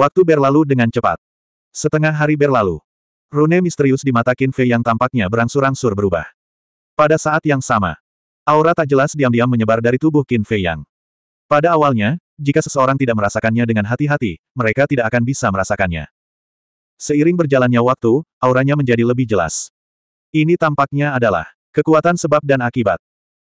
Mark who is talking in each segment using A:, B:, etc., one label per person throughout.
A: Waktu berlalu dengan cepat. Setengah hari berlalu. Rune misterius di mata Qin Fei yang tampaknya berangsur-angsur berubah. Pada saat yang sama, aura tak jelas diam-diam menyebar dari tubuh Qin Fei yang. Pada awalnya, jika seseorang tidak merasakannya dengan hati-hati, mereka tidak akan bisa merasakannya. Seiring berjalannya waktu, auranya menjadi lebih jelas. Ini tampaknya adalah kekuatan sebab dan akibat.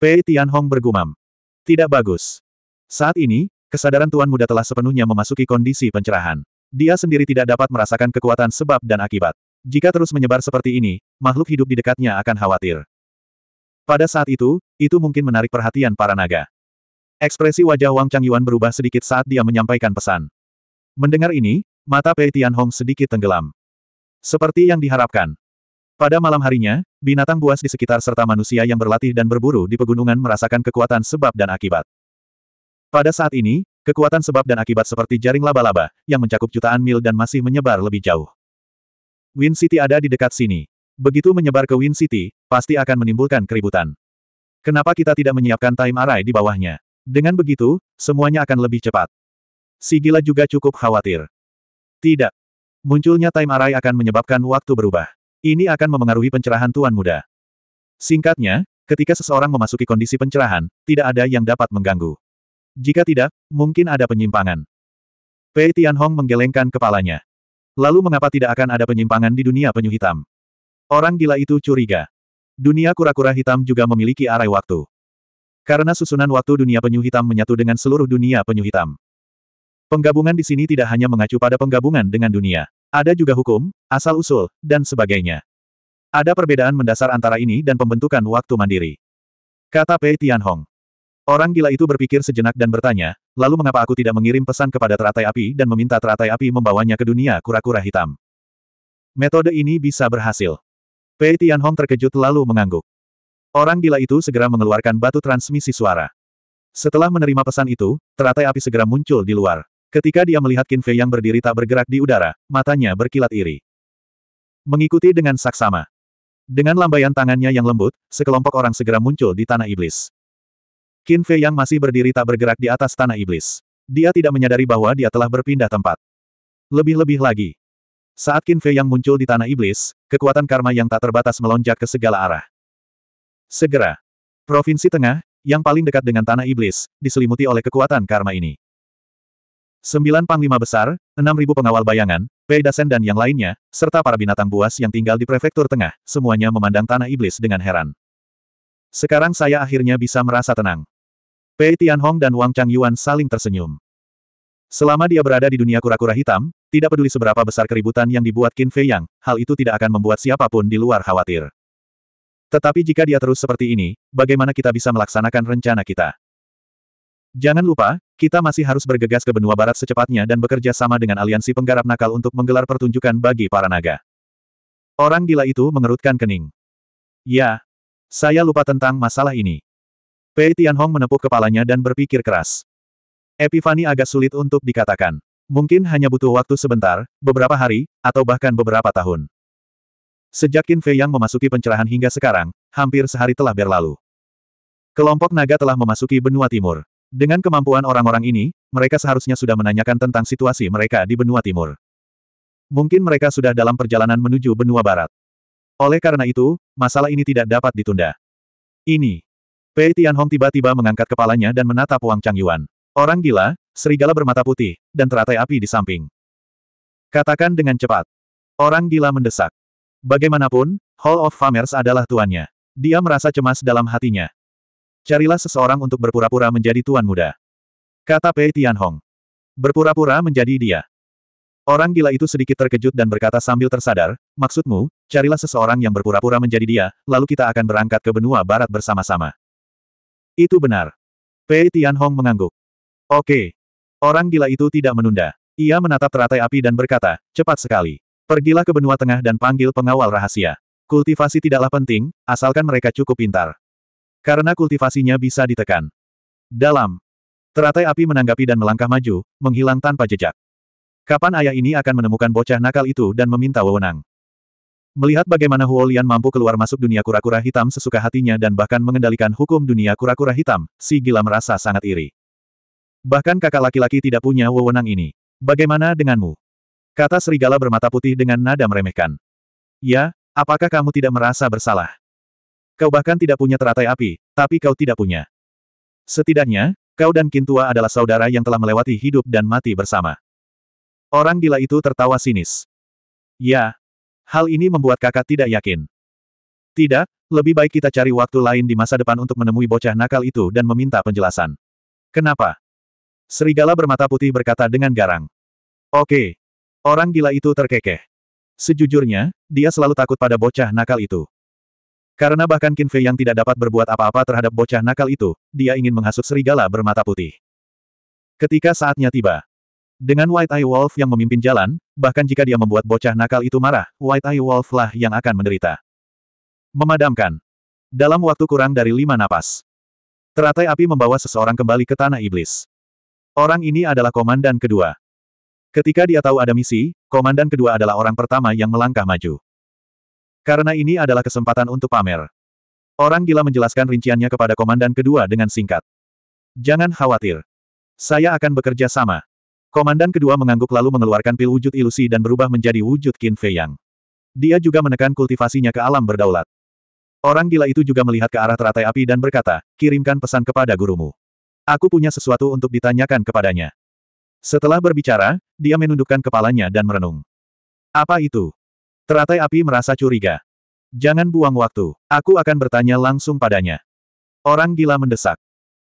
A: Pei Tianhong bergumam. Tidak bagus. Saat ini, Kesadaran Tuan Muda telah sepenuhnya memasuki kondisi pencerahan. Dia sendiri tidak dapat merasakan kekuatan sebab dan akibat. Jika terus menyebar seperti ini, makhluk hidup di dekatnya akan khawatir. Pada saat itu, itu mungkin menarik perhatian para naga. Ekspresi wajah Wang Changyuan berubah sedikit saat dia menyampaikan pesan. Mendengar ini, mata Pei Tianhong sedikit tenggelam. Seperti yang diharapkan. Pada malam harinya, binatang buas di sekitar serta manusia yang berlatih dan berburu di pegunungan merasakan kekuatan sebab dan akibat. Pada saat ini, kekuatan sebab dan akibat seperti jaring laba-laba, yang mencakup jutaan mil dan masih menyebar lebih jauh. Win City ada di dekat sini. Begitu menyebar ke Win City, pasti akan menimbulkan keributan. Kenapa kita tidak menyiapkan time array di bawahnya? Dengan begitu, semuanya akan lebih cepat. Sigila juga cukup khawatir. Tidak. Munculnya time array akan menyebabkan waktu berubah. Ini akan memengaruhi pencerahan Tuan Muda. Singkatnya, ketika seseorang memasuki kondisi pencerahan, tidak ada yang dapat mengganggu. Jika tidak, mungkin ada penyimpangan. Pei Tianhong menggelengkan kepalanya. Lalu mengapa tidak akan ada penyimpangan di dunia penyu hitam? Orang gila itu curiga. Dunia kura-kura hitam juga memiliki arai waktu. Karena susunan waktu dunia penyu hitam menyatu dengan seluruh dunia penyu hitam. Penggabungan di sini tidak hanya mengacu pada penggabungan dengan dunia. Ada juga hukum, asal-usul, dan sebagainya. Ada perbedaan mendasar antara ini dan pembentukan waktu mandiri. Kata Pei Tianhong. Orang gila itu berpikir sejenak dan bertanya, lalu mengapa aku tidak mengirim pesan kepada teratai api dan meminta teratai api membawanya ke dunia kura-kura hitam? Metode ini bisa berhasil. Pei Tianhong terkejut lalu mengangguk. Orang gila itu segera mengeluarkan batu transmisi suara. Setelah menerima pesan itu, teratai api segera muncul di luar. Ketika dia melihat Qin Fei yang berdiri tak bergerak di udara, matanya berkilat iri. Mengikuti dengan saksama. Dengan lambaian tangannya yang lembut, sekelompok orang segera muncul di tanah iblis. Qin Fei yang masih berdiri tak bergerak di atas tanah iblis. Dia tidak menyadari bahwa dia telah berpindah tempat. Lebih-lebih lagi. Saat Qin Fei yang muncul di tanah iblis, kekuatan karma yang tak terbatas melonjak ke segala arah. Segera. Provinsi Tengah, yang paling dekat dengan tanah iblis, diselimuti oleh kekuatan karma ini. Sembilan panglima besar, enam ribu pengawal bayangan, Pei Dasen dan yang lainnya, serta para binatang buas yang tinggal di prefektur tengah, semuanya memandang tanah iblis dengan heran. Sekarang saya akhirnya bisa merasa tenang. Pei Tianhong dan Wang Changyuan saling tersenyum. Selama dia berada di dunia kura-kura hitam, tidak peduli seberapa besar keributan yang dibuat Qin Fei Yang, hal itu tidak akan membuat siapapun di luar khawatir. Tetapi jika dia terus seperti ini, bagaimana kita bisa melaksanakan rencana kita? Jangan lupa, kita masih harus bergegas ke benua barat secepatnya dan bekerja sama dengan aliansi penggarap nakal untuk menggelar pertunjukan bagi para naga. Orang gila itu mengerutkan kening. Ya, saya lupa tentang masalah ini. Pei Tianhong menepuk kepalanya dan berpikir keras. Epifani agak sulit untuk dikatakan. Mungkin hanya butuh waktu sebentar, beberapa hari, atau bahkan beberapa tahun. Sejak Qin Fei Yang memasuki pencerahan hingga sekarang, hampir sehari telah berlalu. Kelompok naga telah memasuki benua timur. Dengan kemampuan orang-orang ini, mereka seharusnya sudah menanyakan tentang situasi mereka di benua timur. Mungkin mereka sudah dalam perjalanan menuju benua barat. Oleh karena itu, masalah ini tidak dapat ditunda. Ini Pei Tianhong tiba-tiba mengangkat kepalanya dan menatap Wang Changyuan. Orang gila, serigala bermata putih, dan teratai api di samping. Katakan dengan cepat. Orang gila mendesak. Bagaimanapun, Hall of Famers adalah tuannya. Dia merasa cemas dalam hatinya. Carilah seseorang untuk berpura-pura menjadi tuan muda. Kata Pei Tianhong. Berpura-pura menjadi dia. Orang gila itu sedikit terkejut dan berkata sambil tersadar, maksudmu, carilah seseorang yang berpura-pura menjadi dia, lalu kita akan berangkat ke benua barat bersama-sama. Itu benar. Pei Tianhong mengangguk. Oke. Orang gila itu tidak menunda. Ia menatap teratai api dan berkata, cepat sekali. Pergilah ke benua tengah dan panggil pengawal rahasia. Kultivasi tidaklah penting, asalkan mereka cukup pintar. Karena kultivasinya bisa ditekan. Dalam. Teratai api menanggapi dan melangkah maju, menghilang tanpa jejak. Kapan ayah ini akan menemukan bocah nakal itu dan meminta wewenang? Melihat bagaimana Huo Lian mampu keluar masuk dunia kura-kura hitam sesuka hatinya dan bahkan mengendalikan hukum dunia kura-kura hitam, si gila merasa sangat iri. Bahkan kakak laki-laki tidak punya wewenang ini. Bagaimana denganmu? Kata serigala bermata putih dengan nada meremehkan. Ya, apakah kamu tidak merasa bersalah? Kau bahkan tidak punya teratai api, tapi kau tidak punya. Setidaknya, kau dan Kintua adalah saudara yang telah melewati hidup dan mati bersama. Orang gila itu tertawa sinis. Ya, Hal ini membuat kakak tidak yakin. Tidak, lebih baik kita cari waktu lain di masa depan untuk menemui bocah nakal itu dan meminta penjelasan. Kenapa? Serigala bermata putih berkata dengan garang. Oke. Orang gila itu terkekeh. Sejujurnya, dia selalu takut pada bocah nakal itu. Karena bahkan Kinfe yang tidak dapat berbuat apa-apa terhadap bocah nakal itu, dia ingin menghasut serigala bermata putih. Ketika saatnya tiba, dengan White Eye Wolf yang memimpin jalan, bahkan jika dia membuat bocah nakal itu marah, White Eye Wolf lah yang akan menderita. Memadamkan. Dalam waktu kurang dari lima napas. Teratai api membawa seseorang kembali ke tanah iblis. Orang ini adalah komandan kedua. Ketika dia tahu ada misi, komandan kedua adalah orang pertama yang melangkah maju. Karena ini adalah kesempatan untuk pamer. Orang gila menjelaskan rinciannya kepada komandan kedua dengan singkat. Jangan khawatir. Saya akan bekerja sama. Komandan kedua mengangguk lalu mengeluarkan pil wujud ilusi dan berubah menjadi wujud Qin Fei Yang. Dia juga menekan kultivasinya ke alam berdaulat. Orang gila itu juga melihat ke arah teratai api dan berkata, kirimkan pesan kepada gurumu. Aku punya sesuatu untuk ditanyakan kepadanya. Setelah berbicara, dia menundukkan kepalanya dan merenung. Apa itu? Teratai api merasa curiga. Jangan buang waktu, aku akan bertanya langsung padanya. Orang gila mendesak.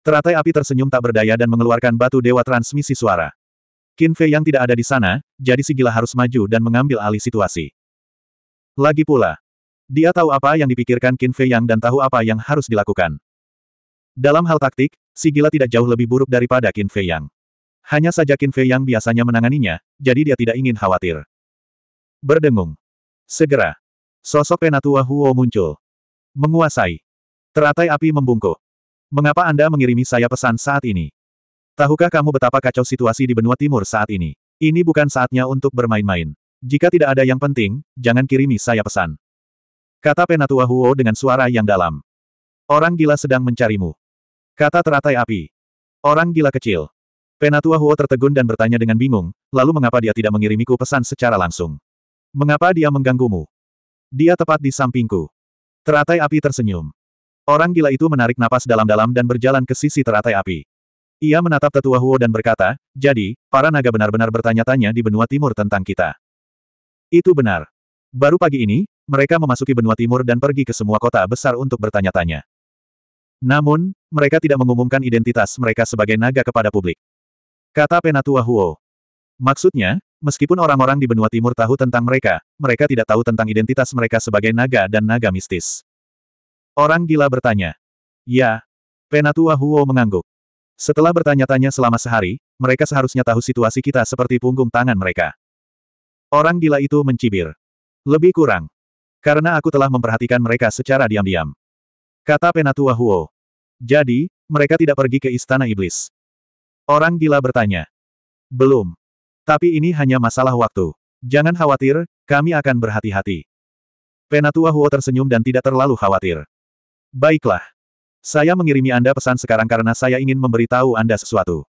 A: Teratai api tersenyum tak berdaya dan mengeluarkan batu dewa transmisi suara. Qin Fei yang tidak ada di sana, jadi si gila harus maju dan mengambil alih situasi. Lagi pula, dia tahu apa yang dipikirkan Qin Fei yang dan tahu apa yang harus dilakukan. Dalam hal taktik, si gila tidak jauh lebih buruk daripada Qin Fei yang. Hanya saja Qin Fei yang biasanya menanganinya, jadi dia tidak ingin khawatir. Berdengung. Segera. Sosok penatua Huo muncul. Menguasai. Teratai api membungkuk. Mengapa Anda mengirimi saya pesan saat ini? Tahukah kamu betapa kacau situasi di benua timur saat ini? Ini bukan saatnya untuk bermain-main. Jika tidak ada yang penting, jangan kirimi saya pesan. Kata Penatua Huo dengan suara yang dalam. Orang gila sedang mencarimu. Kata teratai api. Orang gila kecil. Penatua Huo tertegun dan bertanya dengan bingung, lalu mengapa dia tidak mengirimiku pesan secara langsung? Mengapa dia mengganggumu? Dia tepat di sampingku. Teratai api tersenyum. Orang gila itu menarik napas dalam-dalam dan berjalan ke sisi teratai api. Ia menatap tetua Huo dan berkata, jadi, para naga benar-benar bertanya-tanya di benua timur tentang kita. Itu benar. Baru pagi ini, mereka memasuki benua timur dan pergi ke semua kota besar untuk bertanya-tanya. Namun, mereka tidak mengumumkan identitas mereka sebagai naga kepada publik. Kata Penatua Huo. Maksudnya, meskipun orang-orang di benua timur tahu tentang mereka, mereka tidak tahu tentang identitas mereka sebagai naga dan naga mistis. Orang gila bertanya. Ya. Penatua Huo mengangguk. Setelah bertanya-tanya selama sehari, mereka seharusnya tahu situasi kita seperti punggung tangan mereka. Orang gila itu mencibir. Lebih kurang. Karena aku telah memperhatikan mereka secara diam-diam. Kata Penatua Huo. Jadi, mereka tidak pergi ke Istana Iblis. Orang gila bertanya. Belum. Tapi ini hanya masalah waktu. Jangan khawatir, kami akan berhati-hati. Penatua Huo tersenyum dan tidak terlalu khawatir. Baiklah. Saya mengirimi Anda pesan sekarang karena saya ingin memberitahu Anda sesuatu.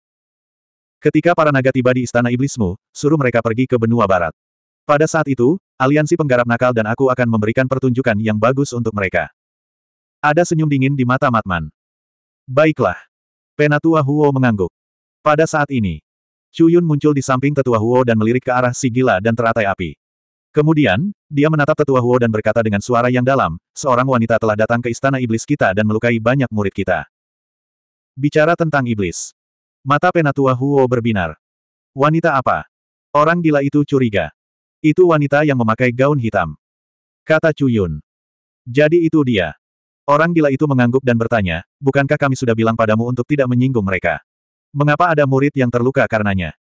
A: Ketika para naga tiba di istana iblismu, suruh mereka pergi ke benua barat. Pada saat itu, aliansi penggarap nakal dan aku akan memberikan pertunjukan yang bagus untuk mereka. Ada senyum dingin di mata Matman. Baiklah. Penatua Huo mengangguk. Pada saat ini, Chuyun muncul di samping tetua Huo dan melirik ke arah si gila dan teratai api. Kemudian, dia menatap tetua Huo dan berkata dengan suara yang dalam, seorang wanita telah datang ke istana iblis kita dan melukai banyak murid kita. Bicara tentang iblis. Mata penatua Huo berbinar. Wanita apa? Orang gila itu curiga. Itu wanita yang memakai gaun hitam. Kata Cuyun. Jadi itu dia. Orang gila itu mengangguk dan bertanya, bukankah kami sudah bilang padamu untuk tidak menyinggung mereka? Mengapa ada murid yang terluka karenanya?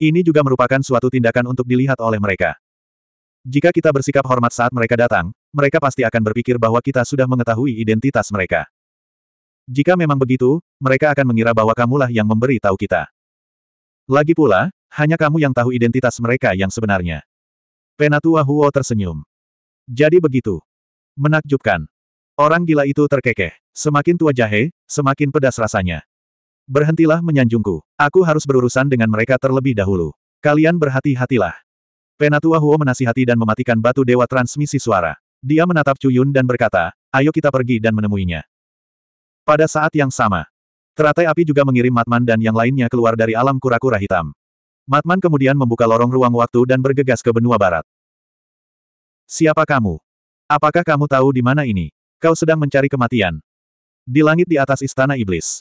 A: Ini juga merupakan suatu tindakan untuk dilihat oleh mereka. Jika kita bersikap hormat saat mereka datang, mereka pasti akan berpikir bahwa kita sudah mengetahui identitas mereka. Jika memang begitu, mereka akan mengira bahwa kamulah yang memberi tahu kita. Lagi pula, hanya kamu yang tahu identitas mereka yang sebenarnya. Penatua Huo tersenyum. Jadi begitu. Menakjubkan. Orang gila itu terkekeh. Semakin tua jahe, semakin pedas rasanya. Berhentilah menyanjungku. Aku harus berurusan dengan mereka terlebih dahulu. Kalian berhati-hatilah. Penatua Huo menasihati dan mematikan batu dewa transmisi suara. Dia menatap Cuyun dan berkata, ayo kita pergi dan menemuinya. Pada saat yang sama, teratai api juga mengirim Matman dan yang lainnya keluar dari alam kura-kura hitam. Matman kemudian membuka lorong ruang waktu dan bergegas ke benua barat. Siapa kamu? Apakah kamu tahu di mana ini? Kau sedang mencari kematian. Di langit di atas istana iblis.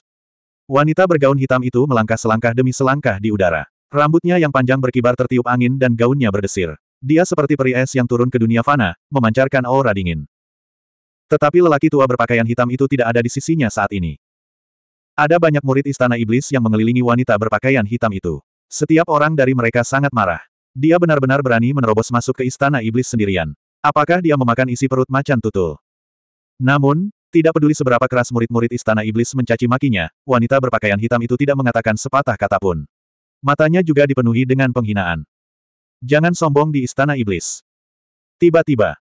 A: Wanita bergaun hitam itu melangkah selangkah demi selangkah di udara. Rambutnya yang panjang berkibar tertiup angin dan gaunnya berdesir. Dia seperti peri es yang turun ke dunia fana, memancarkan aura dingin. Tetapi lelaki tua berpakaian hitam itu tidak ada di sisinya saat ini. Ada banyak murid istana iblis yang mengelilingi wanita berpakaian hitam itu. Setiap orang dari mereka sangat marah. Dia benar-benar berani menerobos masuk ke istana iblis sendirian. Apakah dia memakan isi perut macan tutul? Namun, tidak peduli seberapa keras murid-murid istana iblis mencaci makinya, wanita berpakaian hitam itu tidak mengatakan sepatah kata pun. Matanya juga dipenuhi dengan penghinaan. Jangan sombong di istana iblis. Tiba-tiba,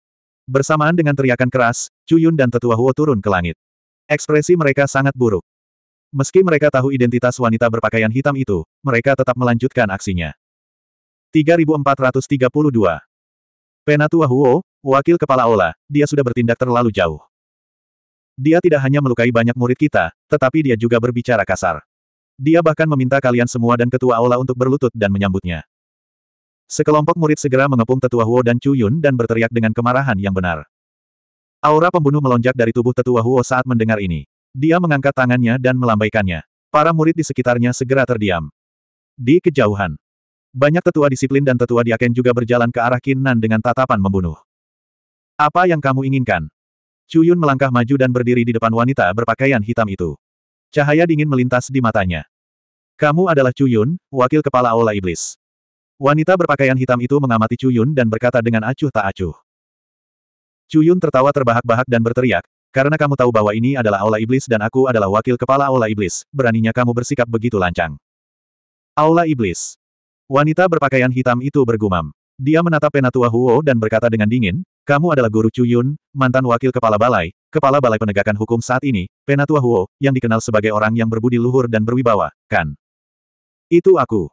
A: bersamaan dengan teriakan keras, Cuyun dan tetua Huo turun ke langit. Ekspresi mereka sangat buruk. Meski mereka tahu identitas wanita berpakaian hitam itu, mereka tetap melanjutkan aksinya. 3432 Penatua Huo, wakil kepala Ola, dia sudah bertindak terlalu jauh. Dia tidak hanya melukai banyak murid kita, tetapi dia juga berbicara kasar. Dia bahkan meminta kalian semua dan ketua aula untuk berlutut dan menyambutnya. Sekelompok murid segera mengepung tetua Huo dan Chu Yun dan berteriak dengan kemarahan yang benar. Aura pembunuh melonjak dari tubuh tetua Huo saat mendengar ini. Dia mengangkat tangannya dan melambaikannya. Para murid di sekitarnya segera terdiam. Di kejauhan, banyak tetua disiplin dan tetua diaken juga berjalan ke arah Kinnan dengan tatapan membunuh. Apa yang kamu inginkan? Chu Yun melangkah maju dan berdiri di depan wanita berpakaian hitam itu. Cahaya dingin melintas di matanya. Kamu adalah Cuyun, wakil kepala Aula Iblis. Wanita berpakaian hitam itu mengamati Cuyun dan berkata dengan acuh tak acuh. Cuyun tertawa terbahak-bahak dan berteriak, karena kamu tahu bahwa ini adalah Aula Iblis dan aku adalah wakil kepala Aula Iblis, beraninya kamu bersikap begitu lancang. Aula Iblis. Wanita berpakaian hitam itu bergumam. Dia menatap Penatua Huo dan berkata dengan dingin, kamu adalah guru Cuyun, mantan wakil kepala balai, Kepala Balai Penegakan Hukum saat ini, Penatua Huo, yang dikenal sebagai orang yang berbudi luhur dan berwibawa, kan? Itu aku.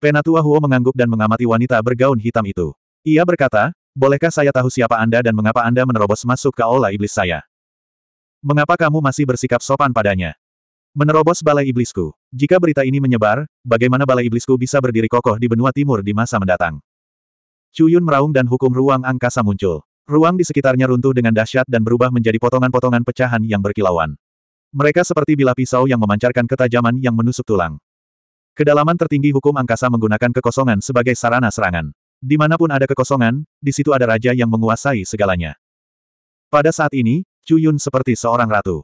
A: Penatua Huo mengangguk dan mengamati wanita bergaun hitam itu. Ia berkata, bolehkah saya tahu siapa Anda dan mengapa Anda menerobos masuk ke aula iblis saya? Mengapa kamu masih bersikap sopan padanya? Menerobos balai iblisku. Jika berita ini menyebar, bagaimana balai iblisku bisa berdiri kokoh di benua timur di masa mendatang? Cuyun meraung dan hukum ruang angkasa muncul. Ruang di sekitarnya runtuh dengan dahsyat dan berubah menjadi potongan-potongan pecahan yang berkilauan. Mereka seperti bilah pisau yang memancarkan ketajaman yang menusuk tulang. Kedalaman tertinggi hukum angkasa menggunakan kekosongan sebagai sarana serangan. Dimanapun ada kekosongan, di situ ada raja yang menguasai segalanya. Pada saat ini, Cuyun seperti seorang ratu.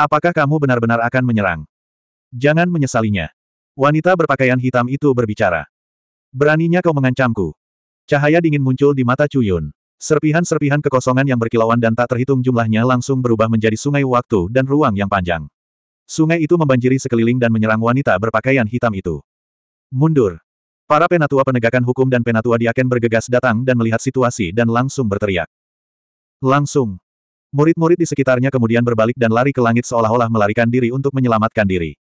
A: Apakah kamu benar-benar akan menyerang? Jangan menyesalinya. Wanita berpakaian hitam itu berbicara. Beraninya kau mengancamku. Cahaya dingin muncul di mata Cuyun. Serpihan-serpihan kekosongan yang berkilauan dan tak terhitung jumlahnya langsung berubah menjadi sungai waktu dan ruang yang panjang. Sungai itu membanjiri sekeliling dan menyerang wanita berpakaian hitam itu. Mundur. Para penatua penegakan hukum dan penatua diaken bergegas datang dan melihat situasi dan langsung berteriak. Langsung. Murid-murid di sekitarnya kemudian berbalik dan lari ke langit seolah-olah melarikan diri untuk menyelamatkan diri.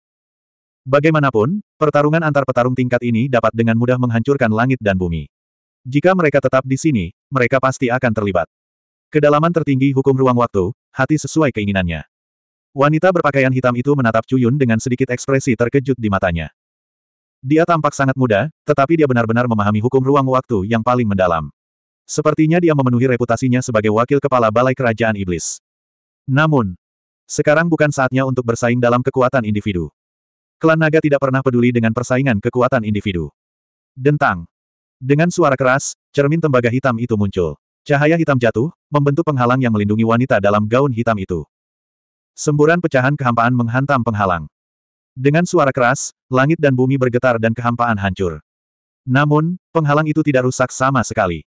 A: Bagaimanapun, pertarungan antar petarung tingkat ini dapat dengan mudah menghancurkan langit dan bumi. Jika mereka tetap di sini, mereka pasti akan terlibat. Kedalaman tertinggi hukum ruang waktu, hati sesuai keinginannya. Wanita berpakaian hitam itu menatap Cuyun dengan sedikit ekspresi terkejut di matanya. Dia tampak sangat muda, tetapi dia benar-benar memahami hukum ruang waktu yang paling mendalam. Sepertinya dia memenuhi reputasinya sebagai wakil kepala balai kerajaan iblis. Namun, sekarang bukan saatnya untuk bersaing dalam kekuatan individu. Klan naga tidak pernah peduli dengan persaingan kekuatan individu. Dentang. Dengan suara keras, Cermin tembaga hitam itu muncul. Cahaya hitam jatuh, membentuk penghalang yang melindungi wanita dalam gaun hitam itu. Semburan pecahan kehampaan menghantam penghalang. Dengan suara keras, langit dan bumi bergetar dan kehampaan hancur. Namun, penghalang itu tidak rusak sama sekali.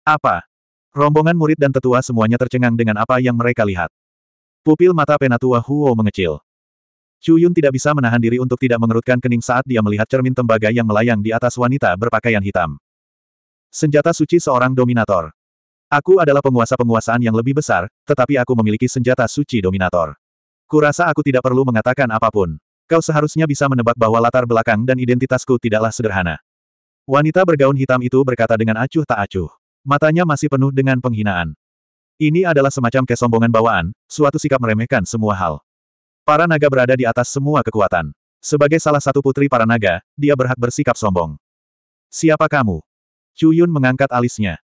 A: Apa? Rombongan murid dan tetua semuanya tercengang dengan apa yang mereka lihat. Pupil mata penatua Huo mengecil. Chu tidak bisa menahan diri untuk tidak mengerutkan kening saat dia melihat cermin tembaga yang melayang di atas wanita berpakaian hitam. Senjata suci seorang dominator. Aku adalah penguasa penguasaan yang lebih besar, tetapi aku memiliki senjata suci dominator. Kurasa aku tidak perlu mengatakan apapun. Kau seharusnya bisa menebak bahwa latar belakang dan identitasku tidaklah sederhana. Wanita bergaun hitam itu berkata dengan acuh tak acuh. Matanya masih penuh dengan penghinaan. Ini adalah semacam kesombongan bawaan, suatu sikap meremehkan semua hal. Para naga berada di atas semua kekuatan. Sebagai salah satu putri para naga, dia berhak bersikap sombong. Siapa kamu? Chu Yun mengangkat alisnya.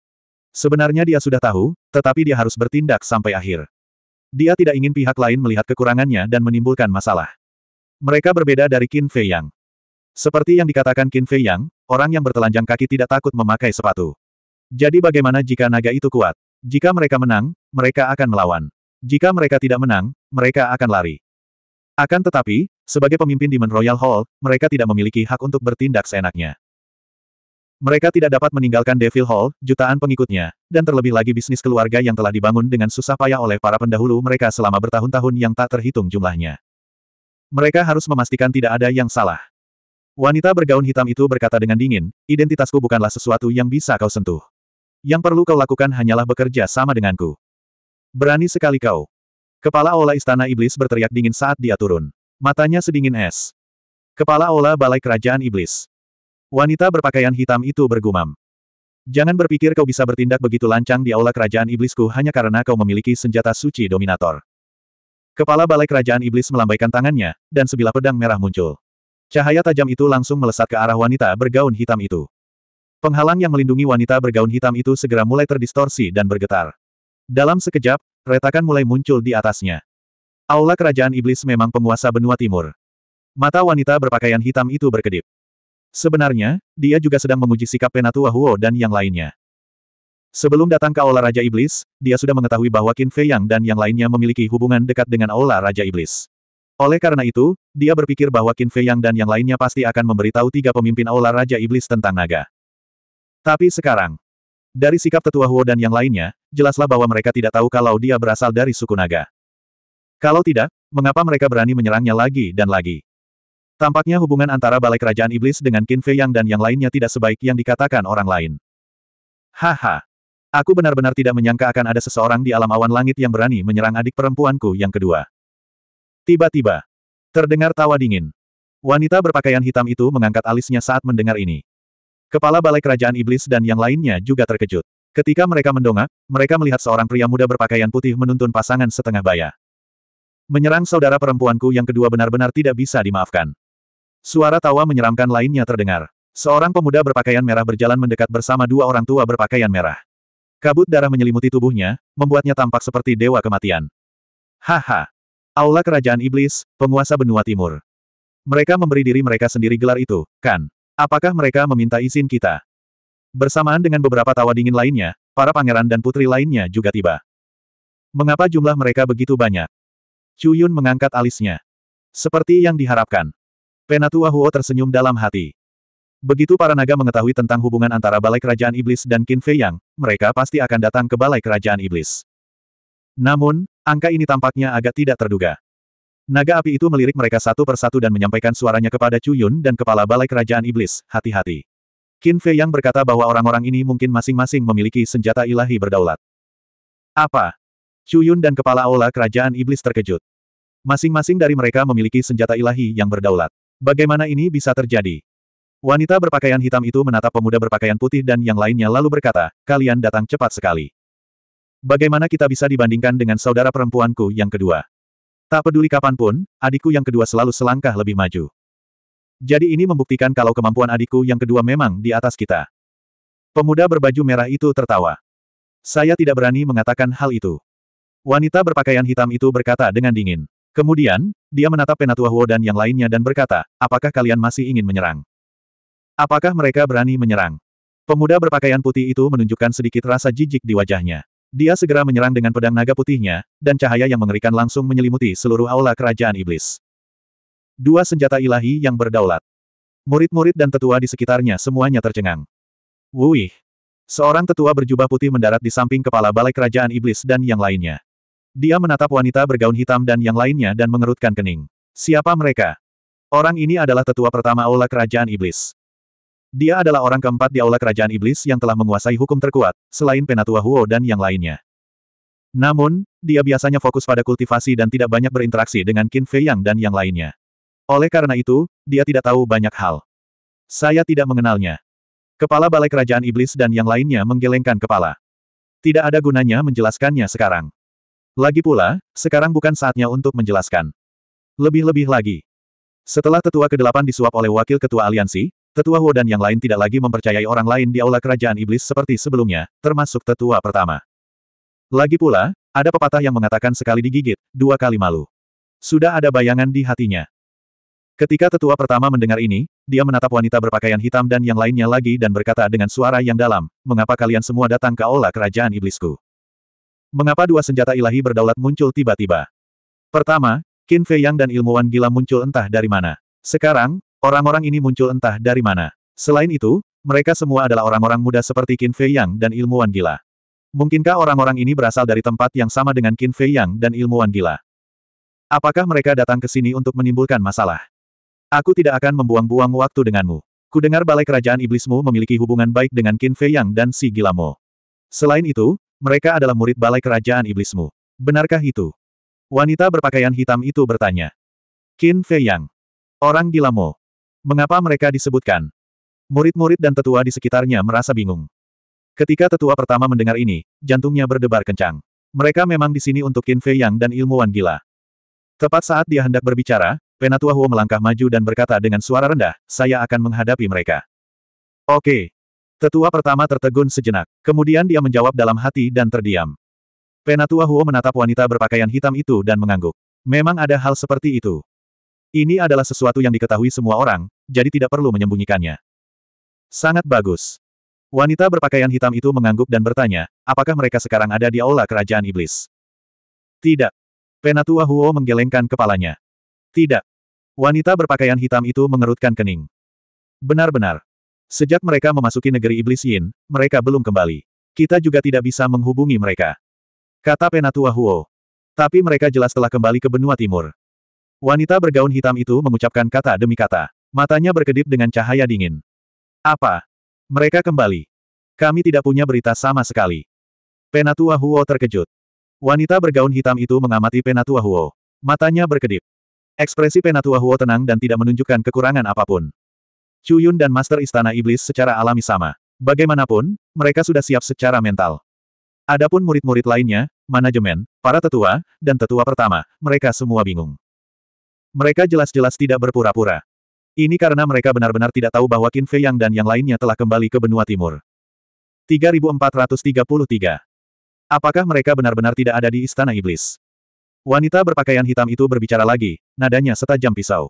A: Sebenarnya dia sudah tahu, tetapi dia harus bertindak sampai akhir. Dia tidak ingin pihak lain melihat kekurangannya dan menimbulkan masalah. Mereka berbeda dari Qin Fei Yang. Seperti yang dikatakan Qin Fei Yang, orang yang bertelanjang kaki tidak takut memakai sepatu. Jadi bagaimana jika naga itu kuat? Jika mereka menang, mereka akan melawan. Jika mereka tidak menang, mereka akan lari. Akan tetapi, sebagai pemimpin di Men Royal Hall, mereka tidak memiliki hak untuk bertindak seenaknya. Mereka tidak dapat meninggalkan Devil Hall, jutaan pengikutnya, dan terlebih lagi bisnis keluarga yang telah dibangun dengan susah payah oleh para pendahulu mereka selama bertahun-tahun yang tak terhitung jumlahnya. Mereka harus memastikan tidak ada yang salah. Wanita bergaun hitam itu berkata dengan dingin, identitasku bukanlah sesuatu yang bisa kau sentuh. Yang perlu kau lakukan hanyalah bekerja sama denganku. Berani sekali kau. Kepala Ola Istana Iblis berteriak dingin saat dia turun. Matanya sedingin es. Kepala Ola Balai Kerajaan Iblis. Wanita berpakaian hitam itu bergumam. Jangan berpikir kau bisa bertindak begitu lancang di aula kerajaan iblisku hanya karena kau memiliki senjata suci dominator. Kepala balai kerajaan iblis melambaikan tangannya, dan sebilah pedang merah muncul. Cahaya tajam itu langsung melesat ke arah wanita bergaun hitam itu. Penghalang yang melindungi wanita bergaun hitam itu segera mulai terdistorsi dan bergetar. Dalam sekejap, retakan mulai muncul di atasnya. Aula kerajaan iblis memang penguasa benua timur. Mata wanita berpakaian hitam itu berkedip. Sebenarnya, dia juga sedang menguji sikap Penatua Huo dan yang lainnya. Sebelum datang ke Aula Raja Iblis, dia sudah mengetahui bahwa Qin Fei Yang dan yang lainnya memiliki hubungan dekat dengan Aula Raja Iblis. Oleh karena itu, dia berpikir bahwa Qin Fei Yang dan yang lainnya pasti akan memberitahu tiga pemimpin Aula Raja Iblis tentang naga. Tapi sekarang, dari sikap tetua Huo dan yang lainnya, jelaslah bahwa mereka tidak tahu kalau dia berasal dari suku naga. Kalau tidak, mengapa mereka berani menyerangnya lagi dan lagi? Tampaknya hubungan antara Balai Kerajaan Iblis dengan Qin Fei Yang dan yang lainnya tidak sebaik yang dikatakan orang lain. Haha. Aku benar-benar tidak menyangka akan ada seseorang di alam awan langit yang berani menyerang adik perempuanku yang kedua. Tiba-tiba. Terdengar tawa dingin. Wanita berpakaian hitam itu mengangkat alisnya saat mendengar ini. Kepala Balai Kerajaan Iblis dan yang lainnya juga terkejut. Ketika mereka mendongak, mereka melihat seorang pria muda berpakaian putih menuntun pasangan setengah baya. Menyerang saudara perempuanku yang kedua benar-benar tidak bisa dimaafkan. Suara tawa menyeramkan lainnya terdengar. Seorang pemuda berpakaian merah berjalan mendekat bersama dua orang tua berpakaian merah. Kabut darah menyelimuti tubuhnya, membuatnya tampak seperti dewa kematian. Haha! Aula Kerajaan Iblis, penguasa benua timur. Mereka memberi diri mereka sendiri gelar itu, kan? Apakah mereka meminta izin kita? Bersamaan dengan beberapa tawa dingin lainnya, para pangeran dan putri lainnya juga tiba. Mengapa jumlah mereka begitu banyak? Cuyun mengangkat alisnya. Seperti yang diharapkan, Penatua Huo tersenyum dalam hati. Begitu para naga mengetahui tentang hubungan antara Balai Kerajaan Iblis dan Qin Fei Yang, mereka pasti akan datang ke Balai Kerajaan Iblis. Namun, angka ini tampaknya agak tidak terduga. Naga api itu melirik mereka satu persatu dan menyampaikan suaranya kepada Chu Yun dan kepala Balai Kerajaan Iblis, hati-hati. Qin Fei Yang berkata bahwa orang-orang ini mungkin masing-masing memiliki senjata ilahi berdaulat. Apa? Chu Yun dan kepala Aula Kerajaan Iblis terkejut. Masing-masing dari mereka memiliki senjata ilahi yang berdaulat. Bagaimana ini bisa terjadi? Wanita berpakaian hitam itu menatap pemuda berpakaian putih dan yang lainnya lalu berkata, kalian datang cepat sekali. Bagaimana kita bisa dibandingkan dengan saudara perempuanku yang kedua? Tak peduli kapanpun, adikku yang kedua selalu selangkah lebih maju. Jadi ini membuktikan kalau kemampuan adikku yang kedua memang di atas kita. Pemuda berbaju merah itu tertawa. Saya tidak berani mengatakan hal itu. Wanita berpakaian hitam itu berkata dengan dingin. Kemudian, dia menatap Penatua Huo dan yang lainnya dan berkata, apakah kalian masih ingin menyerang? Apakah mereka berani menyerang? Pemuda berpakaian putih itu menunjukkan sedikit rasa jijik di wajahnya. Dia segera menyerang dengan pedang naga putihnya, dan cahaya yang mengerikan langsung menyelimuti seluruh aula kerajaan iblis. Dua senjata ilahi yang berdaulat. Murid-murid dan tetua di sekitarnya semuanya tercengang. Wuih! Seorang tetua berjubah putih mendarat di samping kepala balai kerajaan iblis dan yang lainnya. Dia menatap wanita bergaun hitam dan yang lainnya dan mengerutkan kening. Siapa mereka? Orang ini adalah tetua pertama Aula Kerajaan Iblis. Dia adalah orang keempat di Aula Kerajaan Iblis yang telah menguasai hukum terkuat, selain Penatua Huo dan yang lainnya. Namun, dia biasanya fokus pada kultivasi dan tidak banyak berinteraksi dengan Qin Fei Yang dan yang lainnya. Oleh karena itu, dia tidak tahu banyak hal. Saya tidak mengenalnya. Kepala Balai Kerajaan Iblis dan yang lainnya menggelengkan kepala. Tidak ada gunanya menjelaskannya sekarang. Lagi pula, sekarang bukan saatnya untuk menjelaskan. Lebih-lebih lagi. Setelah tetua ke-8 disuap oleh wakil ketua aliansi, tetua Huo dan yang lain tidak lagi mempercayai orang lain di aula kerajaan iblis seperti sebelumnya, termasuk tetua pertama. Lagi pula, ada pepatah yang mengatakan sekali digigit, dua kali malu. Sudah ada bayangan di hatinya. Ketika tetua pertama mendengar ini, dia menatap wanita berpakaian hitam dan yang lainnya lagi dan berkata dengan suara yang dalam, mengapa kalian semua datang ke aula kerajaan iblisku? Mengapa dua senjata ilahi berdaulat muncul tiba-tiba? Pertama, Qin Fei Yang dan ilmuwan gila muncul entah dari mana. Sekarang, orang-orang ini muncul entah dari mana. Selain itu, mereka semua adalah orang-orang muda seperti Qin Fei Yang dan ilmuwan gila. Mungkinkah orang-orang ini berasal dari tempat yang sama dengan Qin Fei Yang dan ilmuwan gila? Apakah mereka datang ke sini untuk menimbulkan masalah? Aku tidak akan membuang-buang waktu denganmu. Kudengar balai kerajaan iblismu memiliki hubungan baik dengan Qin Fei Yang dan si gilamu. Selain itu, mereka adalah murid balai kerajaan iblismu. Benarkah itu? Wanita berpakaian hitam itu bertanya. Qin Fei Yang. Orang gila Mo. Mengapa mereka disebutkan? Murid-murid dan tetua di sekitarnya merasa bingung. Ketika tetua pertama mendengar ini, jantungnya berdebar kencang. Mereka memang di sini untuk Qin Fei Yang dan ilmuwan gila. Tepat saat dia hendak berbicara, Penatua Huo melangkah maju dan berkata dengan suara rendah, saya akan menghadapi mereka. Oke, Tetua pertama tertegun sejenak. Kemudian dia menjawab dalam hati dan terdiam. Penatua Huo menatap wanita berpakaian hitam itu dan mengangguk. Memang ada hal seperti itu. Ini adalah sesuatu yang diketahui semua orang, jadi tidak perlu menyembunyikannya. Sangat bagus. Wanita berpakaian hitam itu mengangguk dan bertanya, apakah mereka sekarang ada di aula kerajaan iblis? Tidak. Penatua Huo menggelengkan kepalanya. Tidak. Wanita berpakaian hitam itu mengerutkan kening. Benar-benar, Sejak mereka memasuki negeri iblis Yin, mereka belum kembali. Kita juga tidak bisa menghubungi mereka. Kata Penatua Huo. Tapi mereka jelas telah kembali ke benua timur. Wanita bergaun hitam itu mengucapkan kata demi kata. Matanya berkedip dengan cahaya dingin. Apa? Mereka kembali. Kami tidak punya berita sama sekali. Penatua Huo terkejut. Wanita bergaun hitam itu mengamati Penatua Huo. Matanya berkedip. Ekspresi Penatua Huo tenang dan tidak menunjukkan kekurangan apapun. Chuyun dan Master Istana Iblis secara alami sama. Bagaimanapun, mereka sudah siap secara mental. Adapun murid-murid lainnya, manajemen, para tetua, dan tetua pertama, mereka semua bingung. Mereka jelas-jelas tidak berpura-pura. Ini karena mereka benar-benar tidak tahu bahwa Qin Fei Yang dan yang lainnya telah kembali ke benua timur. 3433 Apakah mereka benar-benar tidak ada di Istana Iblis? Wanita berpakaian hitam itu berbicara lagi, nadanya setajam pisau.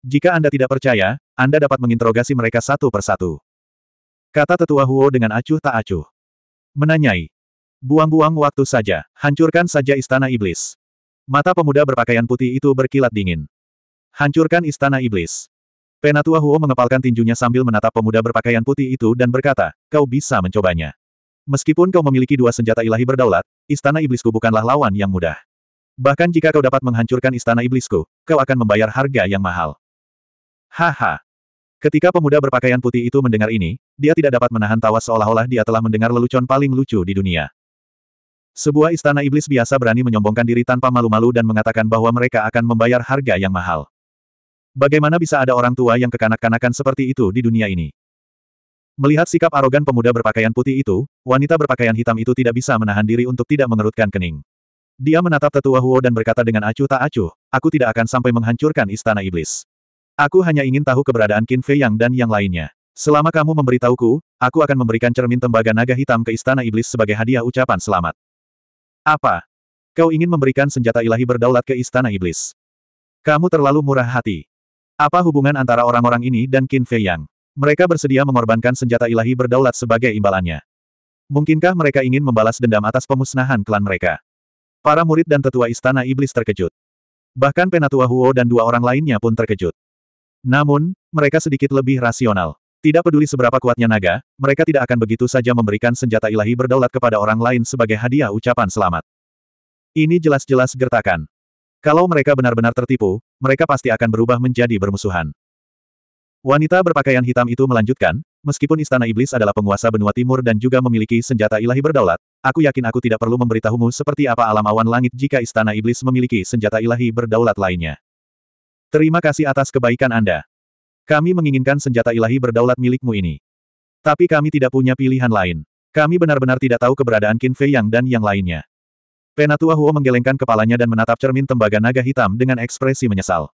A: Jika Anda tidak percaya, anda dapat menginterogasi mereka satu persatu. Kata tetua Huo dengan acuh tak acuh. Menanyai. Buang-buang waktu saja, hancurkan saja istana iblis. Mata pemuda berpakaian putih itu berkilat dingin. Hancurkan istana iblis. Penatua Huo mengepalkan tinjunya sambil menatap pemuda berpakaian putih itu dan berkata, kau bisa mencobanya. Meskipun kau memiliki dua senjata ilahi berdaulat, istana iblisku bukanlah lawan yang mudah. Bahkan jika kau dapat menghancurkan istana iblisku, kau akan membayar harga yang mahal. Haha, Ketika pemuda berpakaian putih itu mendengar ini, dia tidak dapat menahan tawa seolah-olah dia telah mendengar lelucon paling lucu di dunia. Sebuah istana iblis biasa berani menyombongkan diri tanpa malu-malu dan mengatakan bahwa mereka akan membayar harga yang mahal. Bagaimana bisa ada orang tua yang kekanak-kanakan seperti itu di dunia ini? Melihat sikap arogan pemuda berpakaian putih itu, wanita berpakaian hitam itu tidak bisa menahan diri untuk tidak mengerutkan kening. Dia menatap tetua Huo dan berkata dengan acuh tak acuh, aku tidak akan sampai menghancurkan istana iblis. Aku hanya ingin tahu keberadaan Qin Fei Yang dan yang lainnya. Selama kamu memberitahuku, aku akan memberikan cermin tembaga naga hitam ke Istana Iblis sebagai hadiah ucapan selamat. Apa? Kau ingin memberikan senjata ilahi berdaulat ke Istana Iblis? Kamu terlalu murah hati. Apa hubungan antara orang-orang ini dan Qin Fei Yang? Mereka bersedia mengorbankan senjata ilahi berdaulat sebagai imbalannya. Mungkinkah mereka ingin membalas dendam atas pemusnahan klan mereka? Para murid dan tetua Istana Iblis terkejut. Bahkan Penatua Huo dan dua orang lainnya pun terkejut. Namun, mereka sedikit lebih rasional. Tidak peduli seberapa kuatnya naga, mereka tidak akan begitu saja memberikan senjata ilahi berdaulat kepada orang lain sebagai hadiah ucapan selamat. Ini jelas-jelas gertakan. Kalau mereka benar-benar tertipu, mereka pasti akan berubah menjadi bermusuhan. Wanita berpakaian hitam itu melanjutkan, meskipun Istana Iblis adalah penguasa benua timur dan juga memiliki senjata ilahi berdaulat, aku yakin aku tidak perlu memberitahumu seperti apa alam awan langit jika Istana Iblis memiliki senjata ilahi berdaulat lainnya. Terima kasih atas kebaikan Anda. Kami menginginkan senjata ilahi berdaulat milikmu ini. Tapi kami tidak punya pilihan lain. Kami benar-benar tidak tahu keberadaan Qin Fei Yang dan yang lainnya. Penatua Huo menggelengkan kepalanya dan menatap cermin tembaga naga hitam dengan ekspresi menyesal.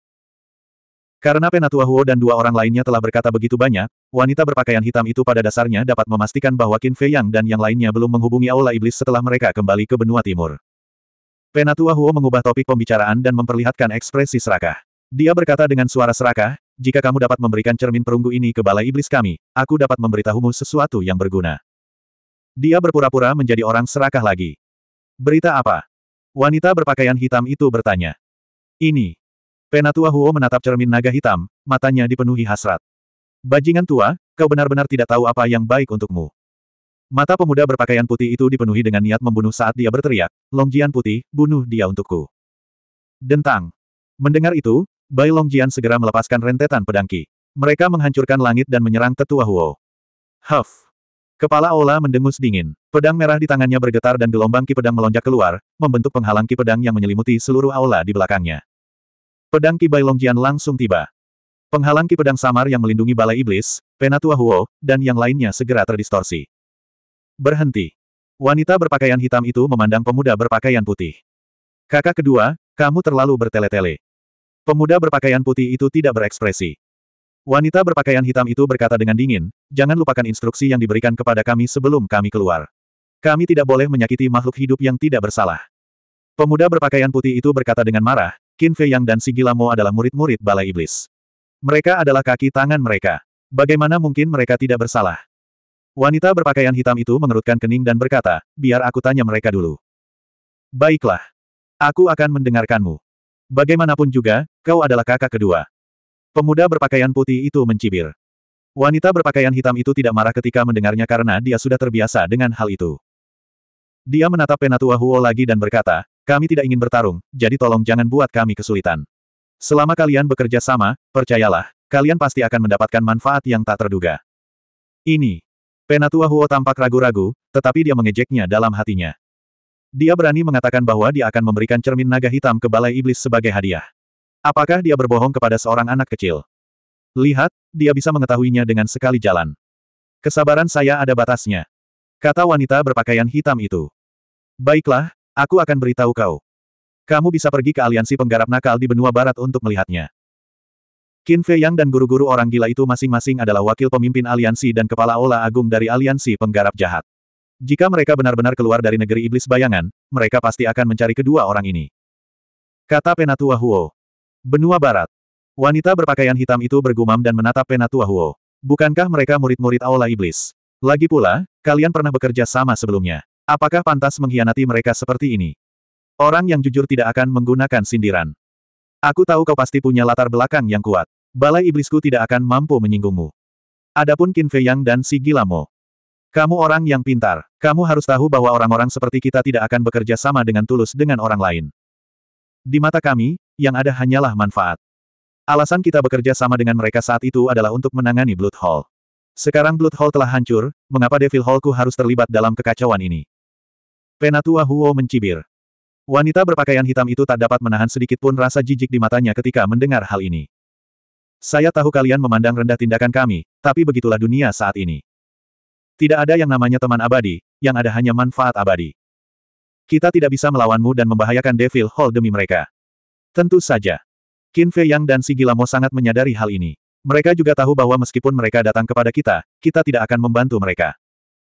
A: Karena Penatua Huo dan dua orang lainnya telah berkata begitu banyak, wanita berpakaian hitam itu pada dasarnya dapat memastikan bahwa Qin Fei Yang dan yang lainnya belum menghubungi Aula Iblis setelah mereka kembali ke benua timur. Penatua Huo mengubah topik pembicaraan dan memperlihatkan ekspresi serakah. Dia berkata dengan suara serakah, jika kamu dapat memberikan cermin perunggu ini ke balai iblis kami, aku dapat memberitahumu sesuatu yang berguna. Dia berpura-pura menjadi orang serakah lagi. Berita apa? Wanita berpakaian hitam itu bertanya. Ini. Penatua Huo menatap cermin naga hitam, matanya dipenuhi hasrat. Bajingan tua, kau benar-benar tidak tahu apa yang baik untukmu. Mata pemuda berpakaian putih itu dipenuhi dengan niat membunuh saat dia berteriak, Longjian putih, bunuh dia untukku. Dentang. Mendengar itu, Bai Longjian segera melepaskan rentetan pedang Qi. Mereka menghancurkan langit dan menyerang tetua Huo. Huff! Kepala Ola mendengus dingin. Pedang merah di tangannya bergetar dan gelombang Ki pedang melonjak keluar, membentuk penghalang Ki pedang yang menyelimuti seluruh aula di belakangnya. Pedang Ki Bai Longjian langsung tiba. Penghalang Ki pedang samar yang melindungi balai iblis, Penatua Huo, dan yang lainnya segera terdistorsi. Berhenti. Wanita berpakaian hitam itu memandang pemuda berpakaian putih. Kakak kedua, kamu terlalu bertele-tele. Pemuda berpakaian putih itu tidak berekspresi. Wanita berpakaian hitam itu berkata dengan dingin, jangan lupakan instruksi yang diberikan kepada kami sebelum kami keluar. Kami tidak boleh menyakiti makhluk hidup yang tidak bersalah. Pemuda berpakaian putih itu berkata dengan marah, Qin Fei Yang dan si Gilamo adalah murid-murid Balai Iblis. Mereka adalah kaki tangan mereka. Bagaimana mungkin mereka tidak bersalah? Wanita berpakaian hitam itu mengerutkan kening dan berkata, biar aku tanya mereka dulu. Baiklah. Aku akan mendengarkanmu. Bagaimanapun juga, kau adalah kakak kedua. Pemuda berpakaian putih itu mencibir. Wanita berpakaian hitam itu tidak marah ketika mendengarnya karena dia sudah terbiasa dengan hal itu. Dia menatap Penatua Huo lagi dan berkata, kami tidak ingin bertarung, jadi tolong jangan buat kami kesulitan. Selama kalian bekerja sama, percayalah, kalian pasti akan mendapatkan manfaat yang tak terduga. Ini. Penatua Huo tampak ragu-ragu, tetapi dia mengejeknya dalam hatinya. Dia berani mengatakan bahwa dia akan memberikan cermin naga hitam ke Balai Iblis sebagai hadiah. Apakah dia berbohong kepada seorang anak kecil? Lihat, dia bisa mengetahuinya dengan sekali jalan. Kesabaran saya ada batasnya. Kata wanita berpakaian hitam itu. Baiklah, aku akan beritahu kau. Kamu bisa pergi ke aliansi penggarap nakal di benua barat untuk melihatnya. Qin Fei Yang dan guru-guru orang gila itu masing-masing adalah wakil pemimpin aliansi dan kepala ola agung dari aliansi penggarap jahat. Jika mereka benar-benar keluar dari negeri iblis bayangan, mereka pasti akan mencari kedua orang ini. Kata Penatua Huo. Benua Barat. Wanita berpakaian hitam itu bergumam dan menatap Penatua Huo. Bukankah mereka murid-murid Aula Iblis? Lagi pula, kalian pernah bekerja sama sebelumnya. Apakah pantas mengkhianati mereka seperti ini? Orang yang jujur tidak akan menggunakan sindiran. Aku tahu kau pasti punya latar belakang yang kuat. Balai iblisku tidak akan mampu menyinggungmu. Adapun Qin Fei Yang dan si Gilamo. Kamu orang yang pintar. Kamu harus tahu bahwa orang-orang seperti kita tidak akan bekerja sama dengan tulus dengan orang lain. Di mata kami, yang ada hanyalah manfaat. Alasan kita bekerja sama dengan mereka saat itu adalah untuk menangani Blood Hall. Sekarang Blood Hall telah hancur, mengapa Devil Hallku harus terlibat dalam kekacauan ini? Penatua Huo mencibir. Wanita berpakaian hitam itu tak dapat menahan sedikit pun rasa jijik di matanya ketika mendengar hal ini. Saya tahu kalian memandang rendah tindakan kami, tapi begitulah dunia saat ini. Tidak ada yang namanya teman abadi, yang ada hanya manfaat abadi. Kita tidak bisa melawanmu dan membahayakan Devil Hall demi mereka. Tentu saja. Qin Fei Yang dan si Gilamo sangat menyadari hal ini. Mereka juga tahu bahwa meskipun mereka datang kepada kita, kita tidak akan membantu mereka.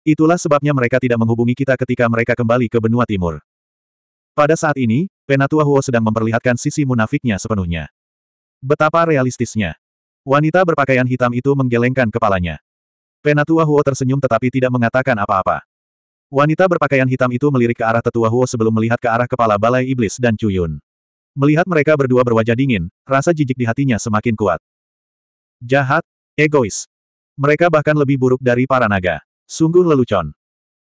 A: Itulah sebabnya mereka tidak menghubungi kita ketika mereka kembali ke benua timur. Pada saat ini, Penatua Huo sedang memperlihatkan sisi munafiknya sepenuhnya. Betapa realistisnya. Wanita berpakaian hitam itu menggelengkan kepalanya. Penatua Huo tersenyum tetapi tidak mengatakan apa-apa. Wanita berpakaian hitam itu melirik ke arah tetua Huo sebelum melihat ke arah kepala balai iblis dan Cuyun. Melihat mereka berdua berwajah dingin, rasa jijik di hatinya semakin kuat. Jahat, egois. Mereka bahkan lebih buruk dari para naga. Sungguh lelucon.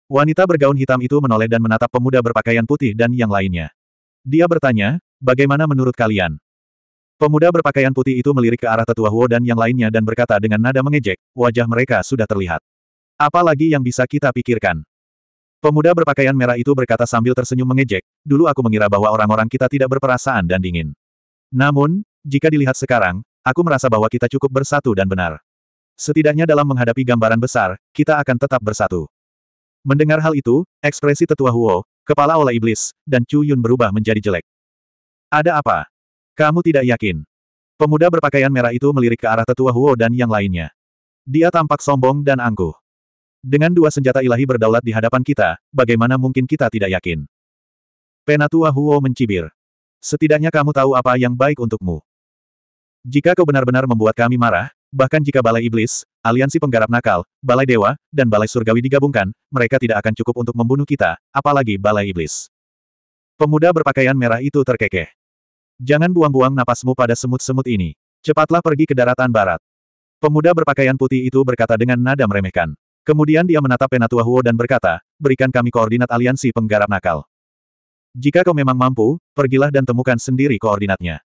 A: Wanita bergaun hitam itu menoleh dan menatap pemuda berpakaian putih dan yang lainnya. Dia bertanya, bagaimana menurut kalian? Pemuda berpakaian putih itu melirik ke arah tetua Huo dan yang lainnya dan berkata dengan nada mengejek, wajah mereka sudah terlihat. Apalagi yang bisa kita pikirkan? Pemuda berpakaian merah itu berkata sambil tersenyum mengejek, dulu aku mengira bahwa orang-orang kita tidak berperasaan dan dingin. Namun, jika dilihat sekarang, aku merasa bahwa kita cukup bersatu dan benar. Setidaknya dalam menghadapi gambaran besar, kita akan tetap bersatu. Mendengar hal itu, ekspresi tetua Huo, kepala olah iblis, dan Chu Yun berubah menjadi jelek. Ada apa? Kamu tidak yakin. Pemuda berpakaian merah itu melirik ke arah tetua Huo dan yang lainnya. Dia tampak sombong dan angkuh. Dengan dua senjata ilahi berdaulat di hadapan kita, bagaimana mungkin kita tidak yakin? Penatua Huo mencibir. Setidaknya kamu tahu apa yang baik untukmu. Jika kau benar-benar membuat kami marah, bahkan jika Balai Iblis, Aliansi Penggarap Nakal, Balai Dewa, dan Balai Surgawi digabungkan, mereka tidak akan cukup untuk membunuh kita, apalagi Balai Iblis. Pemuda berpakaian merah itu terkekeh. Jangan buang-buang napasmu pada semut-semut ini. Cepatlah pergi ke daratan barat. Pemuda berpakaian putih itu berkata dengan nada meremehkan. Kemudian dia menatap Penatua Huo dan berkata, berikan kami koordinat aliansi penggarap nakal. Jika kau memang mampu, pergilah dan temukan sendiri koordinatnya.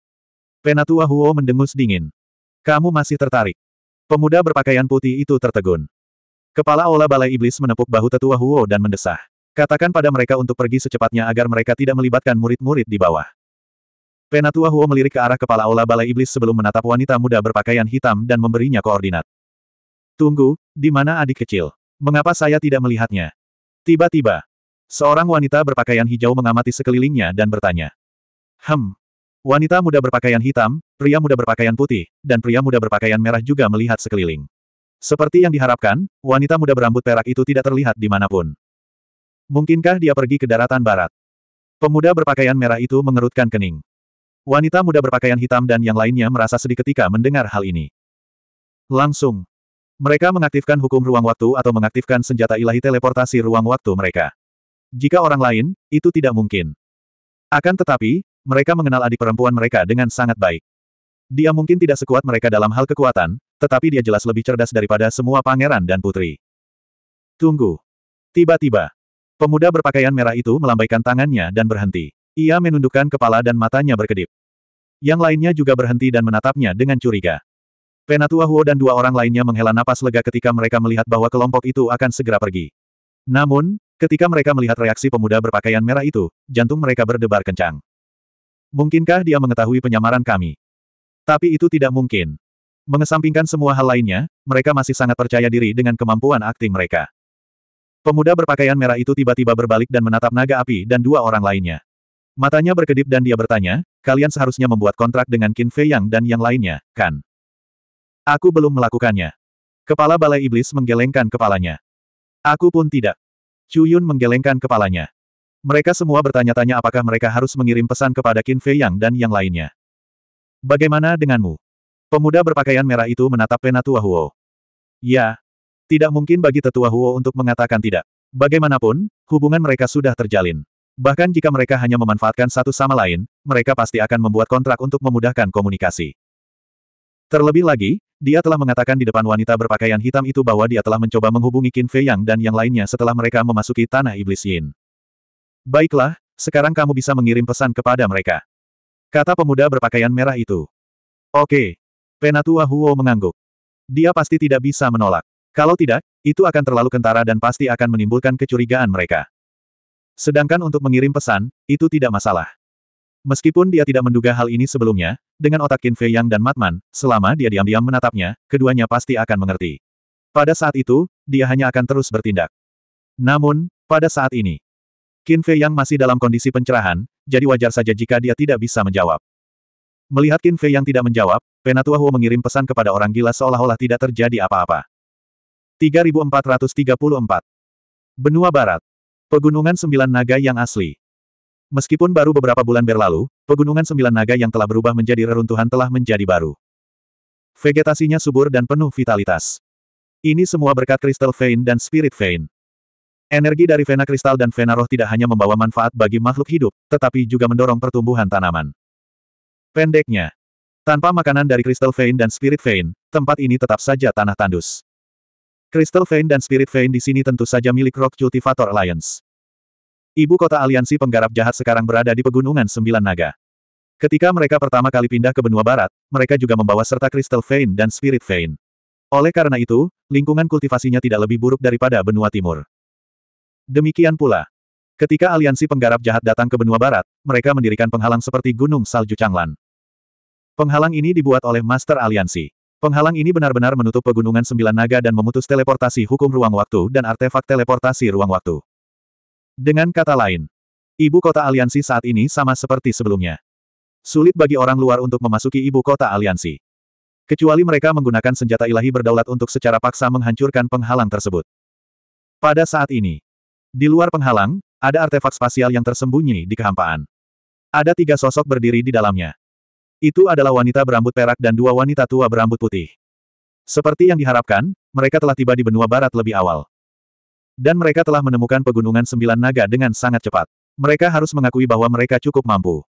A: Penatua Huo mendengus dingin. Kamu masih tertarik? Pemuda berpakaian putih itu tertegun. Kepala Ola Balai Iblis menepuk bahu tetua Huo dan mendesah. Katakan pada mereka untuk pergi secepatnya agar mereka tidak melibatkan murid-murid di bawah. Penatua Huo melirik ke arah kepala aula Balai Iblis sebelum menatap wanita muda berpakaian hitam dan memberinya koordinat. Tunggu, di mana adik kecil? Mengapa saya tidak melihatnya? Tiba-tiba, seorang wanita berpakaian hijau mengamati sekelilingnya dan bertanya. Hem. Wanita muda berpakaian hitam, pria muda berpakaian putih, dan pria muda berpakaian merah juga melihat sekeliling. Seperti yang diharapkan, wanita muda berambut perak itu tidak terlihat di dimanapun. Mungkinkah dia pergi ke daratan barat? Pemuda berpakaian merah itu mengerutkan kening. Wanita muda berpakaian hitam dan yang lainnya merasa sedih ketika mendengar hal ini. Langsung. Mereka mengaktifkan hukum ruang waktu atau mengaktifkan senjata ilahi teleportasi ruang waktu mereka. Jika orang lain, itu tidak mungkin. Akan tetapi, mereka mengenal adik perempuan mereka dengan sangat baik. Dia mungkin tidak sekuat mereka dalam hal kekuatan, tetapi dia jelas lebih cerdas daripada semua pangeran dan putri. Tunggu. Tiba-tiba, pemuda berpakaian merah itu melambaikan tangannya dan berhenti. Ia menundukkan kepala dan matanya berkedip. Yang lainnya juga berhenti dan menatapnya dengan curiga. Penatua Huo dan dua orang lainnya menghela napas lega ketika mereka melihat bahwa kelompok itu akan segera pergi. Namun, ketika mereka melihat reaksi pemuda berpakaian merah itu, jantung mereka berdebar kencang. Mungkinkah dia mengetahui penyamaran kami? Tapi itu tidak mungkin. Mengesampingkan semua hal lainnya, mereka masih sangat percaya diri dengan kemampuan akting mereka. Pemuda berpakaian merah itu tiba-tiba berbalik dan menatap naga api dan dua orang lainnya. Matanya berkedip dan dia bertanya, kalian seharusnya membuat kontrak dengan Qin Fei Yang dan yang lainnya, kan? Aku belum melakukannya. Kepala Balai Iblis menggelengkan kepalanya. Aku pun tidak. Chu Yun menggelengkan kepalanya. Mereka semua bertanya-tanya apakah mereka harus mengirim pesan kepada Qin Fei Yang dan yang lainnya. Bagaimana denganmu? Pemuda berpakaian merah itu menatap Penatua Huo. Ya. Tidak mungkin bagi Tetua Huo untuk mengatakan tidak. Bagaimanapun, hubungan mereka sudah terjalin. Bahkan jika mereka hanya memanfaatkan satu sama lain, mereka pasti akan membuat kontrak untuk memudahkan komunikasi. Terlebih lagi, dia telah mengatakan di depan wanita berpakaian hitam itu bahwa dia telah mencoba menghubungi Qin Fei Yang dan yang lainnya setelah mereka memasuki tanah iblis Yin. Baiklah, sekarang kamu bisa mengirim pesan kepada mereka. Kata pemuda berpakaian merah itu. Oke. Penatua Huo mengangguk. Dia pasti tidak bisa menolak. Kalau tidak, itu akan terlalu kentara dan pasti akan menimbulkan kecurigaan mereka. Sedangkan untuk mengirim pesan, itu tidak masalah. Meskipun dia tidak menduga hal ini sebelumnya, dengan otak Qin Fei Yang dan Matman, selama dia diam-diam menatapnya, keduanya pasti akan mengerti. Pada saat itu, dia hanya akan terus bertindak. Namun, pada saat ini, Qin Fei Yang masih dalam kondisi pencerahan, jadi wajar saja jika dia tidak bisa menjawab. Melihat Qin Fei Yang tidak menjawab, Penatua Huo mengirim pesan kepada orang gila seolah-olah tidak terjadi apa-apa. 3434 Benua Barat Pegunungan Sembilan Naga yang asli. Meskipun baru beberapa bulan berlalu, pegunungan Sembilan Naga yang telah berubah menjadi reruntuhan telah menjadi baru. Vegetasinya subur dan penuh vitalitas. Ini semua berkat kristal vein dan spirit vein. Energi dari vena kristal dan vena roh tidak hanya membawa manfaat bagi makhluk hidup, tetapi juga mendorong pertumbuhan tanaman. Pendeknya, tanpa makanan dari kristal vein dan spirit vein, tempat ini tetap saja tanah tandus. Crystal Vein dan Spirit Vein di sini tentu saja milik Rock Cultivator Alliance. Ibu kota aliansi penggarap jahat sekarang berada di Pegunungan Sembilan Naga. Ketika mereka pertama kali pindah ke benua barat, mereka juga membawa serta Crystal Vein dan Spirit Vein. Oleh karena itu, lingkungan kultivasinya tidak lebih buruk daripada benua timur. Demikian pula. Ketika aliansi penggarap jahat datang ke benua barat, mereka mendirikan penghalang seperti Gunung Salju Changlan. Penghalang ini dibuat oleh Master Aliansi. Penghalang ini benar-benar menutup pegunungan sembilan naga dan memutus teleportasi hukum ruang waktu dan artefak teleportasi ruang waktu. Dengan kata lain, ibu kota aliansi saat ini sama seperti sebelumnya. Sulit bagi orang luar untuk memasuki ibu kota aliansi. Kecuali mereka menggunakan senjata ilahi berdaulat untuk secara paksa menghancurkan penghalang tersebut. Pada saat ini, di luar penghalang, ada artefak spasial yang tersembunyi di kehampaan. Ada tiga sosok berdiri di dalamnya. Itu adalah wanita berambut perak dan dua wanita tua berambut putih. Seperti yang diharapkan, mereka telah tiba di benua barat lebih awal. Dan mereka telah menemukan pegunungan sembilan naga dengan sangat cepat. Mereka harus mengakui bahwa mereka cukup mampu.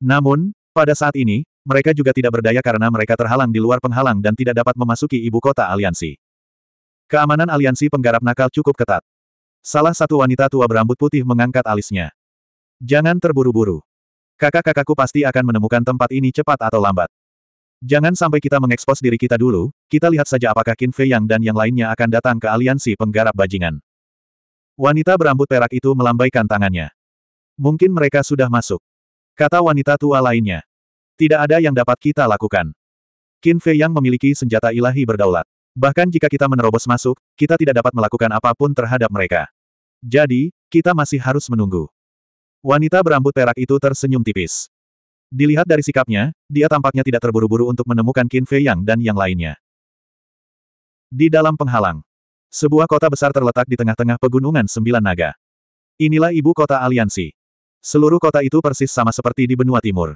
A: Namun, pada saat ini, mereka juga tidak berdaya karena mereka terhalang di luar penghalang dan tidak dapat memasuki ibu kota aliansi. Keamanan aliansi penggarap nakal cukup ketat. Salah satu wanita tua berambut putih mengangkat alisnya. Jangan terburu-buru. Kakak-kakakku pasti akan menemukan tempat ini cepat atau lambat. Jangan sampai kita mengekspos diri kita dulu, kita lihat saja apakah Qin Fei Yang dan yang lainnya akan datang ke aliansi penggarap bajingan. Wanita berambut perak itu melambaikan tangannya. Mungkin mereka sudah masuk. Kata wanita tua lainnya. Tidak ada yang dapat kita lakukan. Qin Fei Yang memiliki senjata ilahi berdaulat. Bahkan jika kita menerobos masuk, kita tidak dapat melakukan apapun terhadap mereka. Jadi, kita masih harus menunggu. Wanita berambut perak itu tersenyum tipis. Dilihat dari sikapnya, dia tampaknya tidak terburu-buru untuk menemukan Qin Fei Yang dan yang lainnya. Di dalam penghalang, sebuah kota besar terletak di tengah-tengah pegunungan Sembilan Naga. Inilah ibu kota aliansi. Seluruh kota itu persis sama seperti di benua timur.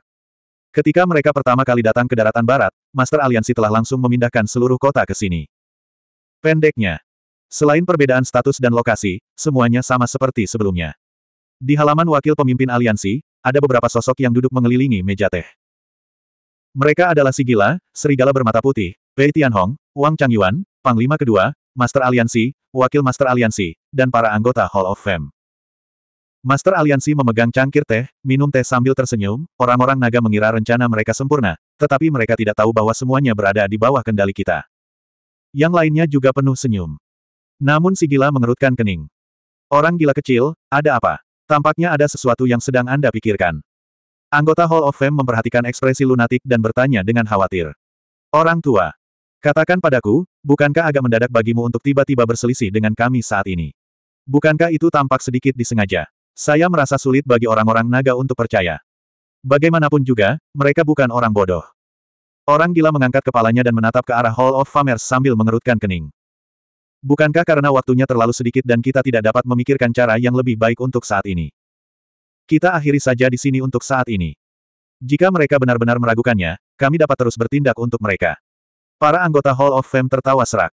A: Ketika mereka pertama kali datang ke daratan barat, Master Aliansi telah langsung memindahkan seluruh kota ke sini. Pendeknya, selain perbedaan status dan lokasi, semuanya sama seperti sebelumnya. Di halaman wakil pemimpin aliansi, ada beberapa sosok yang duduk mengelilingi meja teh. Mereka adalah Sigila, Serigala Bermata Putih, Wei Tianhong, Wang Changyuan, Panglima Kedua, Master Aliansi, Wakil Master Aliansi, dan para anggota Hall of Fame. Master Aliansi memegang cangkir teh, minum teh sambil tersenyum, orang-orang naga mengira rencana mereka sempurna, tetapi mereka tidak tahu bahwa semuanya berada di bawah kendali kita. Yang lainnya juga penuh senyum. Namun Sigila mengerutkan kening. Orang gila kecil, ada apa? Tampaknya ada sesuatu yang sedang Anda pikirkan. Anggota Hall of Fame memperhatikan ekspresi lunatik dan bertanya dengan khawatir. Orang tua. Katakan padaku, bukankah agak mendadak bagimu untuk tiba-tiba berselisih dengan kami saat ini? Bukankah itu tampak sedikit disengaja? Saya merasa sulit bagi orang-orang naga untuk percaya. Bagaimanapun juga, mereka bukan orang bodoh. Orang gila mengangkat kepalanya dan menatap ke arah Hall of Famers sambil mengerutkan kening. Bukankah karena waktunya terlalu sedikit dan kita tidak dapat memikirkan cara yang lebih baik untuk saat ini? Kita akhiri saja di sini untuk saat ini. Jika mereka benar-benar meragukannya, kami dapat terus bertindak untuk mereka. Para anggota Hall of Fame tertawa serak.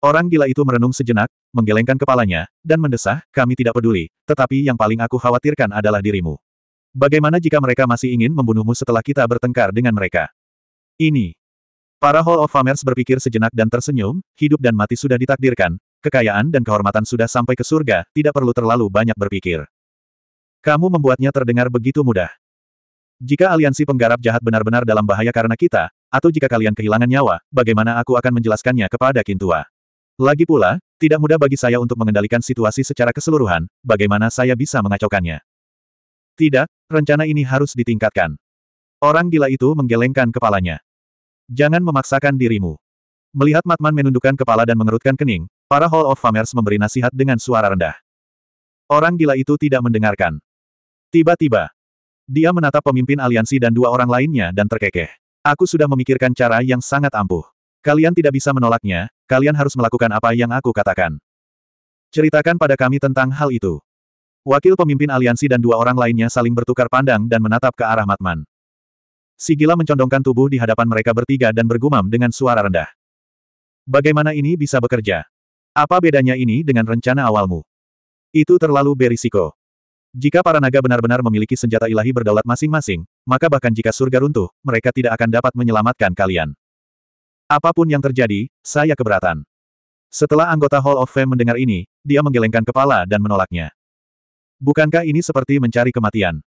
A: Orang gila itu merenung sejenak, menggelengkan kepalanya, dan mendesah, kami tidak peduli, tetapi yang paling aku khawatirkan adalah dirimu. Bagaimana jika mereka masih ingin membunuhmu setelah kita bertengkar dengan mereka? Ini Para Hall of Famers berpikir sejenak dan tersenyum, hidup dan mati sudah ditakdirkan, kekayaan dan kehormatan sudah sampai ke surga, tidak perlu terlalu banyak berpikir. Kamu membuatnya terdengar begitu mudah. Jika aliansi penggarap jahat benar-benar dalam bahaya karena kita, atau jika kalian kehilangan nyawa, bagaimana aku akan menjelaskannya kepada Kintua? Lagi pula, tidak mudah bagi saya untuk mengendalikan situasi secara keseluruhan, bagaimana saya bisa mengacaukannya. Tidak, rencana ini harus ditingkatkan. Orang gila itu menggelengkan kepalanya. Jangan memaksakan dirimu. Melihat Matman menundukkan kepala dan mengerutkan kening, para Hall of Famers memberi nasihat dengan suara rendah. Orang gila itu tidak mendengarkan. Tiba-tiba, dia menatap pemimpin aliansi dan dua orang lainnya dan terkekeh. Aku sudah memikirkan cara yang sangat ampuh. Kalian tidak bisa menolaknya, kalian harus melakukan apa yang aku katakan. Ceritakan pada kami tentang hal itu. Wakil pemimpin aliansi dan dua orang lainnya saling bertukar pandang dan menatap ke arah Matman. Sigila mencondongkan tubuh di hadapan mereka bertiga dan bergumam dengan suara rendah. Bagaimana ini bisa bekerja? Apa bedanya ini dengan rencana awalmu? Itu terlalu berisiko. Jika para naga benar-benar memiliki senjata ilahi berdaulat masing-masing, maka bahkan jika surga runtuh, mereka tidak akan dapat menyelamatkan kalian. Apapun yang terjadi, saya keberatan. Setelah anggota Hall of Fame mendengar ini, dia menggelengkan kepala dan menolaknya. Bukankah ini seperti mencari kematian?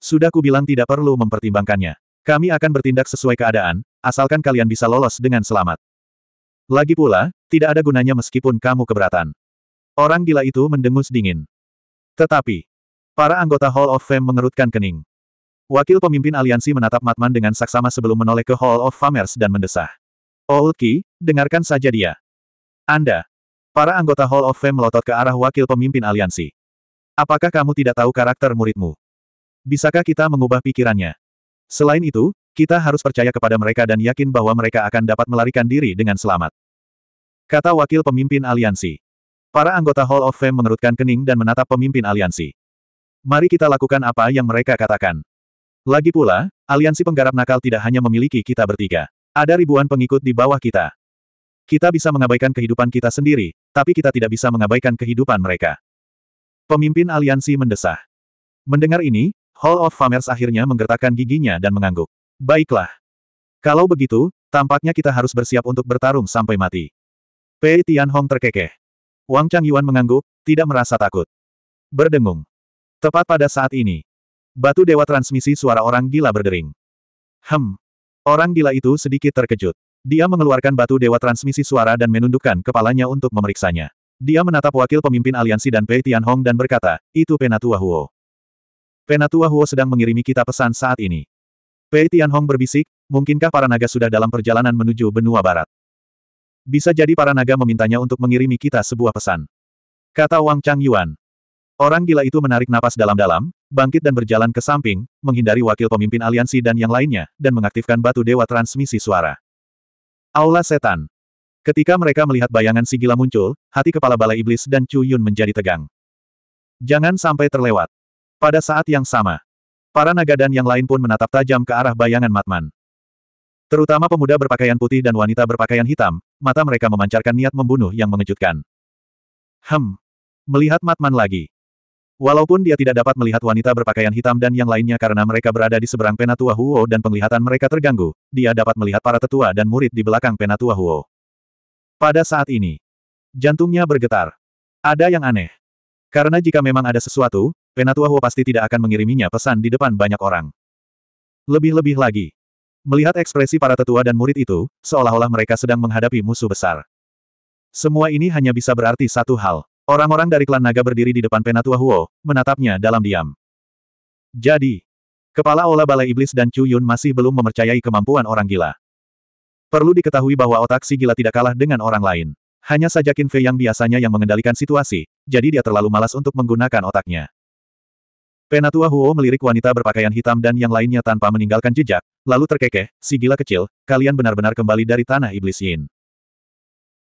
A: Sudah kubilang tidak perlu mempertimbangkannya. Kami akan bertindak sesuai keadaan, asalkan kalian bisa lolos dengan selamat. Lagi pula, tidak ada gunanya meskipun kamu keberatan. Orang gila itu mendengus dingin. Tetapi, para anggota Hall of Fame mengerutkan kening. Wakil pemimpin aliansi menatap Matman dengan saksama sebelum menoleh ke Hall of Famers dan mendesah. Old oh, Key, dengarkan saja dia. Anda. Para anggota Hall of Fame melotot ke arah wakil pemimpin aliansi. Apakah kamu tidak tahu karakter muridmu? Bisakah kita mengubah pikirannya? Selain itu, kita harus percaya kepada mereka dan yakin bahwa mereka akan dapat melarikan diri dengan selamat. Kata wakil pemimpin aliansi. Para anggota Hall of Fame mengerutkan kening dan menatap pemimpin aliansi. Mari kita lakukan apa yang mereka katakan. Lagi pula, aliansi penggarap nakal tidak hanya memiliki kita bertiga. Ada ribuan pengikut di bawah kita. Kita bisa mengabaikan kehidupan kita sendiri, tapi kita tidak bisa mengabaikan kehidupan mereka. Pemimpin aliansi mendesah. Mendengar ini, Hall of Famers akhirnya menggertakkan giginya dan mengangguk. Baiklah. Kalau begitu, tampaknya kita harus bersiap untuk bertarung sampai mati. Pei Tianhong terkekeh. Wang Changyuan mengangguk, tidak merasa takut. Berdengung. Tepat pada saat ini. Batu dewa transmisi suara orang gila berdering. Hem. Orang gila itu sedikit terkejut. Dia mengeluarkan batu dewa transmisi suara dan menundukkan kepalanya untuk memeriksanya. Dia menatap wakil pemimpin aliansi dan Pei Tianhong dan berkata, itu Penatua Huo. Penatua Huo sedang mengirimi kita pesan saat ini. Pei Tianhong berbisik, mungkinkah para naga sudah dalam perjalanan menuju benua barat? Bisa jadi para naga memintanya untuk mengirimi kita sebuah pesan. Kata Wang Chang Yuan. Orang gila itu menarik napas dalam-dalam, bangkit dan berjalan ke samping, menghindari wakil pemimpin aliansi dan yang lainnya, dan mengaktifkan batu dewa transmisi suara. Aula Setan. Ketika mereka melihat bayangan si gila muncul, hati kepala balai iblis dan Chu Yun menjadi tegang. Jangan sampai terlewat. Pada saat yang sama, para naga dan yang lain pun menatap tajam ke arah bayangan Matman. Terutama pemuda berpakaian putih dan wanita berpakaian hitam, mata mereka memancarkan niat membunuh yang mengejutkan. Hem. Melihat Matman lagi. Walaupun dia tidak dapat melihat wanita berpakaian hitam dan yang lainnya karena mereka berada di seberang Penatua Huo dan penglihatan mereka terganggu, dia dapat melihat para tetua dan murid di belakang Penatua Huo. Pada saat ini, jantungnya bergetar. Ada yang aneh. Karena jika memang ada sesuatu, Penatua Huo pasti tidak akan mengiriminya pesan di depan banyak orang. Lebih-lebih lagi. Melihat ekspresi para tetua dan murid itu, seolah-olah mereka sedang menghadapi musuh besar. Semua ini hanya bisa berarti satu hal. Orang-orang dari klan naga berdiri di depan Penatua Huo, menatapnya dalam diam. Jadi, Kepala Ola Balai Iblis dan Chu Yun masih belum memercayai kemampuan orang gila. Perlu diketahui bahwa otak si gila tidak kalah dengan orang lain. Hanya saja Qin Fei yang biasanya yang mengendalikan situasi, jadi dia terlalu malas untuk menggunakan otaknya. Penatua Huo melirik wanita berpakaian hitam dan yang lainnya tanpa meninggalkan jejak, lalu terkekeh, si gila kecil, kalian benar-benar kembali dari tanah iblis Yin.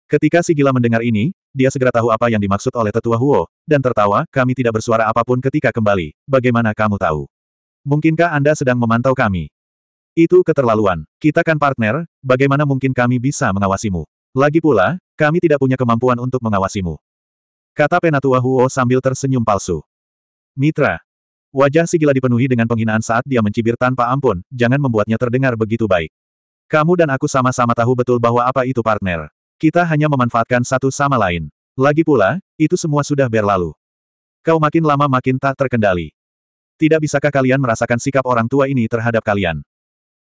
A: Ketika si gila mendengar ini, dia segera tahu apa yang dimaksud oleh tetua Huo, dan tertawa, kami tidak bersuara apapun ketika kembali, bagaimana kamu tahu? Mungkinkah Anda sedang memantau kami? Itu keterlaluan, kita kan partner, bagaimana mungkin kami bisa mengawasimu? Lagi pula, kami tidak punya kemampuan untuk mengawasimu. Kata Penatua Huo sambil tersenyum palsu. Mitra, Wajah si gila dipenuhi dengan penghinaan saat dia mencibir tanpa ampun, jangan membuatnya terdengar begitu baik. Kamu dan aku sama-sama tahu betul bahwa apa itu partner. Kita hanya memanfaatkan satu sama lain. Lagi pula, itu semua sudah berlalu. Kau makin lama makin tak terkendali. Tidak bisakah kalian merasakan sikap orang tua ini terhadap kalian?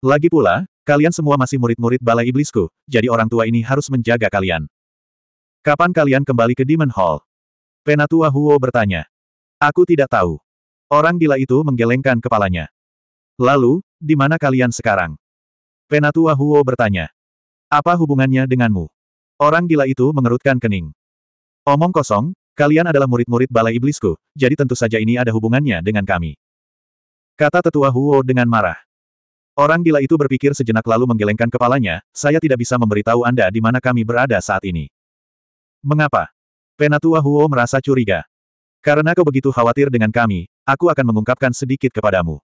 A: Lagi pula, kalian semua masih murid-murid balai iblisku, jadi orang tua ini harus menjaga kalian. Kapan kalian kembali ke Demon Hall? Penatua Huo bertanya. Aku tidak tahu. Orang gila itu menggelengkan kepalanya. Lalu, di mana kalian sekarang? Penatua Huo bertanya. Apa hubungannya denganmu? Orang gila itu mengerutkan kening. Omong kosong, kalian adalah murid-murid balai iblisku, jadi tentu saja ini ada hubungannya dengan kami. Kata tetua Huo dengan marah. Orang gila itu berpikir sejenak lalu menggelengkan kepalanya, saya tidak bisa memberitahu Anda di mana kami berada saat ini. Mengapa? Penatua Huo merasa curiga. Karena kau begitu khawatir dengan kami, aku akan mengungkapkan sedikit kepadamu.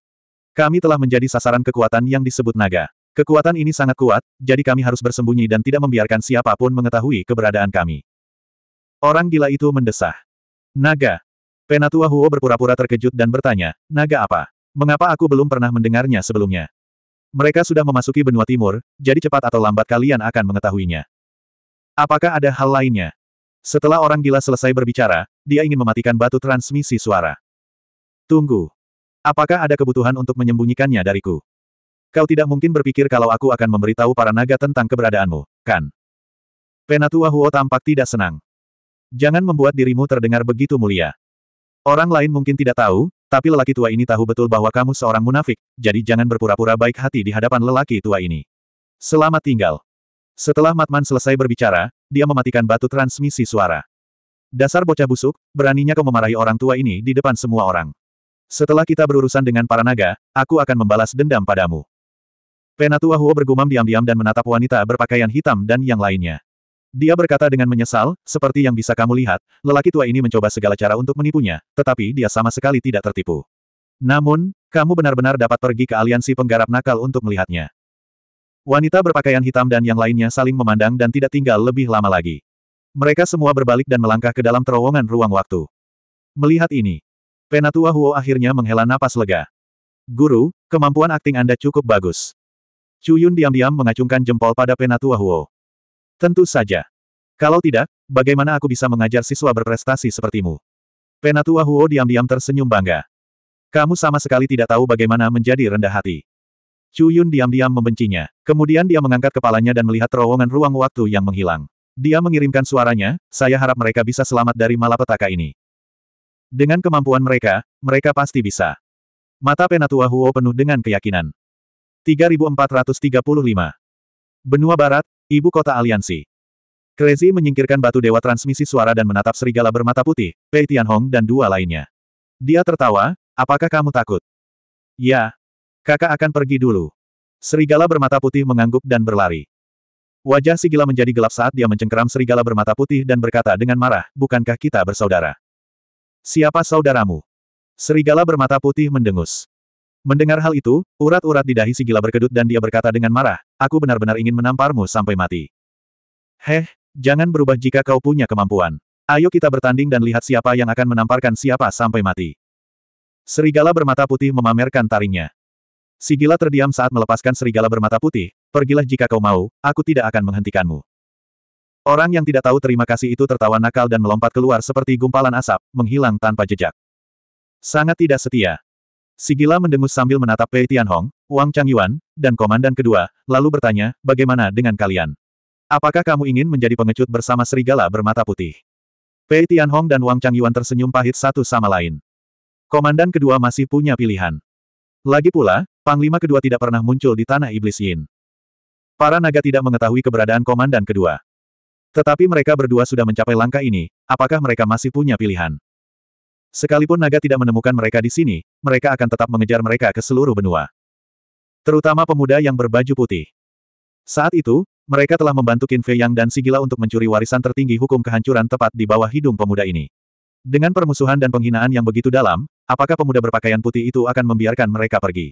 A: Kami telah menjadi sasaran kekuatan yang disebut naga. Kekuatan ini sangat kuat, jadi kami harus bersembunyi dan tidak membiarkan siapapun mengetahui keberadaan kami. Orang gila itu mendesah. Naga. Penatua Huo berpura-pura terkejut dan bertanya, naga apa? Mengapa aku belum pernah mendengarnya sebelumnya? Mereka sudah memasuki benua timur, jadi cepat atau lambat kalian akan mengetahuinya. Apakah ada hal lainnya? Setelah orang gila selesai berbicara, dia ingin mematikan batu transmisi suara. Tunggu. Apakah ada kebutuhan untuk menyembunyikannya dariku? Kau tidak mungkin berpikir kalau aku akan memberitahu para naga tentang keberadaanmu, kan? Penatua Huo tampak tidak senang. Jangan membuat dirimu terdengar begitu mulia. Orang lain mungkin tidak tahu, tapi lelaki tua ini tahu betul bahwa kamu seorang munafik, jadi jangan berpura-pura baik hati di hadapan lelaki tua ini. Selamat tinggal. Setelah Matman selesai berbicara, dia mematikan batu transmisi suara. Dasar bocah busuk, beraninya kau memarahi orang tua ini di depan semua orang. Setelah kita berurusan dengan para naga, aku akan membalas dendam padamu. Penatua Huo bergumam diam-diam dan menatap wanita berpakaian hitam dan yang lainnya. Dia berkata dengan menyesal, seperti yang bisa kamu lihat, lelaki tua ini mencoba segala cara untuk menipunya, tetapi dia sama sekali tidak tertipu. Namun, kamu benar-benar dapat pergi ke aliansi penggarap nakal untuk melihatnya. Wanita berpakaian hitam dan yang lainnya saling memandang dan tidak tinggal lebih lama lagi. Mereka semua berbalik dan melangkah ke dalam terowongan ruang waktu. Melihat ini, Penatua Huo akhirnya menghela napas lega. Guru, kemampuan akting Anda cukup bagus. Cuyun diam-diam mengacungkan jempol pada Penatua Huo. Tentu saja. Kalau tidak, bagaimana aku bisa mengajar siswa berprestasi sepertimu? Penatua Huo diam-diam tersenyum bangga. Kamu sama sekali tidak tahu bagaimana menjadi rendah hati. Chu Yun diam-diam membencinya. Kemudian dia mengangkat kepalanya dan melihat terowongan ruang waktu yang menghilang. Dia mengirimkan suaranya, saya harap mereka bisa selamat dari malapetaka ini. Dengan kemampuan mereka, mereka pasti bisa. Mata Penatua Huo penuh dengan keyakinan. 3435. Benua Barat, Ibu Kota Aliansi. Crazy menyingkirkan batu dewa transmisi suara dan menatap serigala bermata putih, Pei Tianhong dan dua lainnya. Dia tertawa, apakah kamu takut? Ya, Kakak akan pergi dulu. Serigala bermata putih mengangguk dan berlari. Wajah Sigila menjadi gelap saat dia mencengkeram serigala bermata putih dan berkata dengan marah, bukankah kita bersaudara? Siapa saudaramu? Serigala bermata putih mendengus. Mendengar hal itu, urat-urat di dahi Sigila berkedut dan dia berkata dengan marah, aku benar-benar ingin menamparmu sampai mati. Heh, jangan berubah jika kau punya kemampuan. Ayo kita bertanding dan lihat siapa yang akan menamparkan siapa sampai mati. Serigala bermata putih memamerkan taringnya. Sigila terdiam saat melepaskan serigala bermata putih, pergilah jika kau mau, aku tidak akan menghentikanmu. Orang yang tidak tahu terima kasih itu tertawa nakal dan melompat keluar seperti gumpalan asap, menghilang tanpa jejak. Sangat tidak setia. Sigila mendengus sambil menatap Pei Tianhong, Wang Changyuan, dan komandan kedua, lalu bertanya, bagaimana dengan kalian? Apakah kamu ingin menjadi pengecut bersama serigala bermata putih? Pei Tianhong dan Wang Changyuan tersenyum pahit satu sama lain. Komandan kedua masih punya pilihan. Lagi pula, Panglima kedua tidak pernah muncul di tanah iblis Yin. Para naga tidak mengetahui keberadaan komandan kedua. Tetapi mereka berdua sudah mencapai langkah ini, apakah mereka masih punya pilihan? Sekalipun naga tidak menemukan mereka di sini, mereka akan tetap mengejar mereka ke seluruh benua. Terutama pemuda yang berbaju putih. Saat itu, mereka telah membantu Qin Fei Yang dan Sigila untuk mencuri warisan tertinggi hukum kehancuran tepat di bawah hidung pemuda ini. Dengan permusuhan dan penghinaan yang begitu dalam, apakah pemuda berpakaian putih itu akan membiarkan mereka pergi?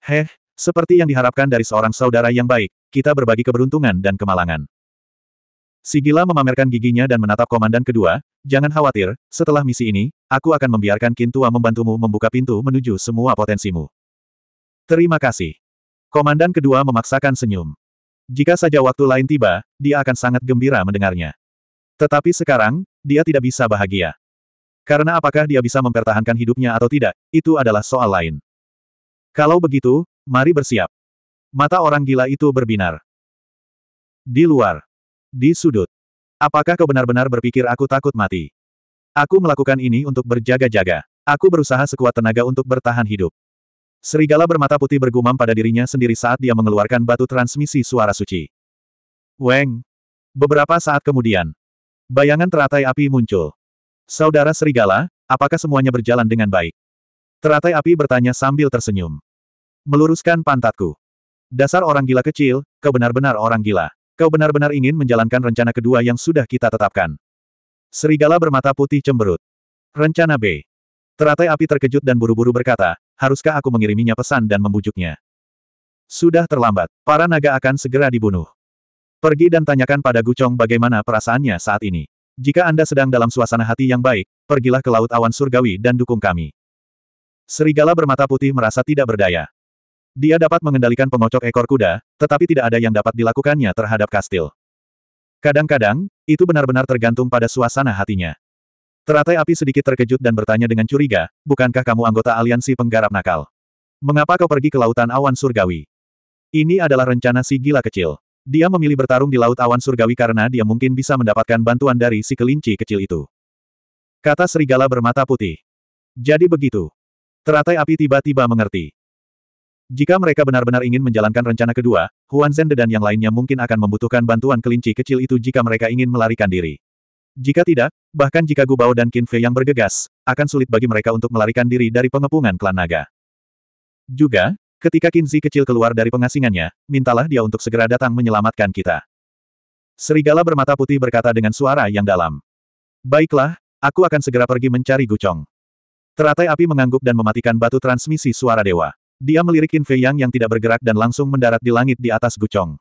A: Heh, seperti yang diharapkan dari seorang saudara yang baik, kita berbagi keberuntungan dan kemalangan. Sigila memamerkan giginya dan menatap komandan kedua, jangan khawatir, setelah misi ini, aku akan membiarkan Kintua membantumu membuka pintu menuju semua potensimu. Terima kasih. Komandan kedua memaksakan senyum. Jika saja waktu lain tiba, dia akan sangat gembira mendengarnya. Tetapi sekarang, dia tidak bisa bahagia. Karena apakah dia bisa mempertahankan hidupnya atau tidak, itu adalah soal lain. Kalau begitu, mari bersiap. Mata orang gila itu berbinar. Di luar. Di sudut. Apakah kau benar-benar berpikir aku takut mati? Aku melakukan ini untuk berjaga-jaga. Aku berusaha sekuat tenaga untuk bertahan hidup. Serigala bermata putih bergumam pada dirinya sendiri saat dia mengeluarkan batu transmisi suara suci. Weng. Beberapa saat kemudian. Bayangan teratai api muncul. Saudara Serigala, apakah semuanya berjalan dengan baik? Teratai api bertanya sambil tersenyum. Meluruskan pantatku. Dasar orang gila kecil, kau benar-benar orang gila. Kau benar-benar ingin menjalankan rencana kedua yang sudah kita tetapkan. Serigala bermata putih cemberut. Rencana B. Teratai api terkejut dan buru-buru berkata, haruskah aku mengiriminya pesan dan membujuknya? Sudah terlambat, para naga akan segera dibunuh. Pergi dan tanyakan pada Gucong bagaimana perasaannya saat ini. Jika Anda sedang dalam suasana hati yang baik, pergilah ke Laut Awan Surgawi dan dukung kami. Serigala bermata putih merasa tidak berdaya. Dia dapat mengendalikan pengocok ekor kuda, tetapi tidak ada yang dapat dilakukannya terhadap kastil. Kadang-kadang, itu benar-benar tergantung pada suasana hatinya. Teratai api sedikit terkejut dan bertanya dengan curiga, bukankah kamu anggota aliansi penggarap nakal? Mengapa kau pergi ke lautan awan surgawi? Ini adalah rencana si gila kecil. Dia memilih bertarung di Laut Awan Surgawi karena dia mungkin bisa mendapatkan bantuan dari si kelinci kecil itu. Kata serigala bermata putih. Jadi begitu. Teratai api tiba-tiba mengerti. Jika mereka benar-benar ingin menjalankan rencana kedua, Huan Zende dan yang lainnya mungkin akan membutuhkan bantuan kelinci kecil itu jika mereka ingin melarikan diri. Jika tidak, bahkan jika Gu Bao dan Qin Fei yang bergegas, akan sulit bagi mereka untuk melarikan diri dari pengepungan klan naga. Juga, ketika Zi kecil keluar dari pengasingannya, mintalah dia untuk segera datang menyelamatkan kita. Serigala bermata putih berkata dengan suara yang dalam. Baiklah, aku akan segera pergi mencari Gu Chong. Teratai api mengangguk dan mematikan batu transmisi suara dewa. Dia melirik Qin Fei Yang yang tidak bergerak dan langsung mendarat di langit di atas gucong.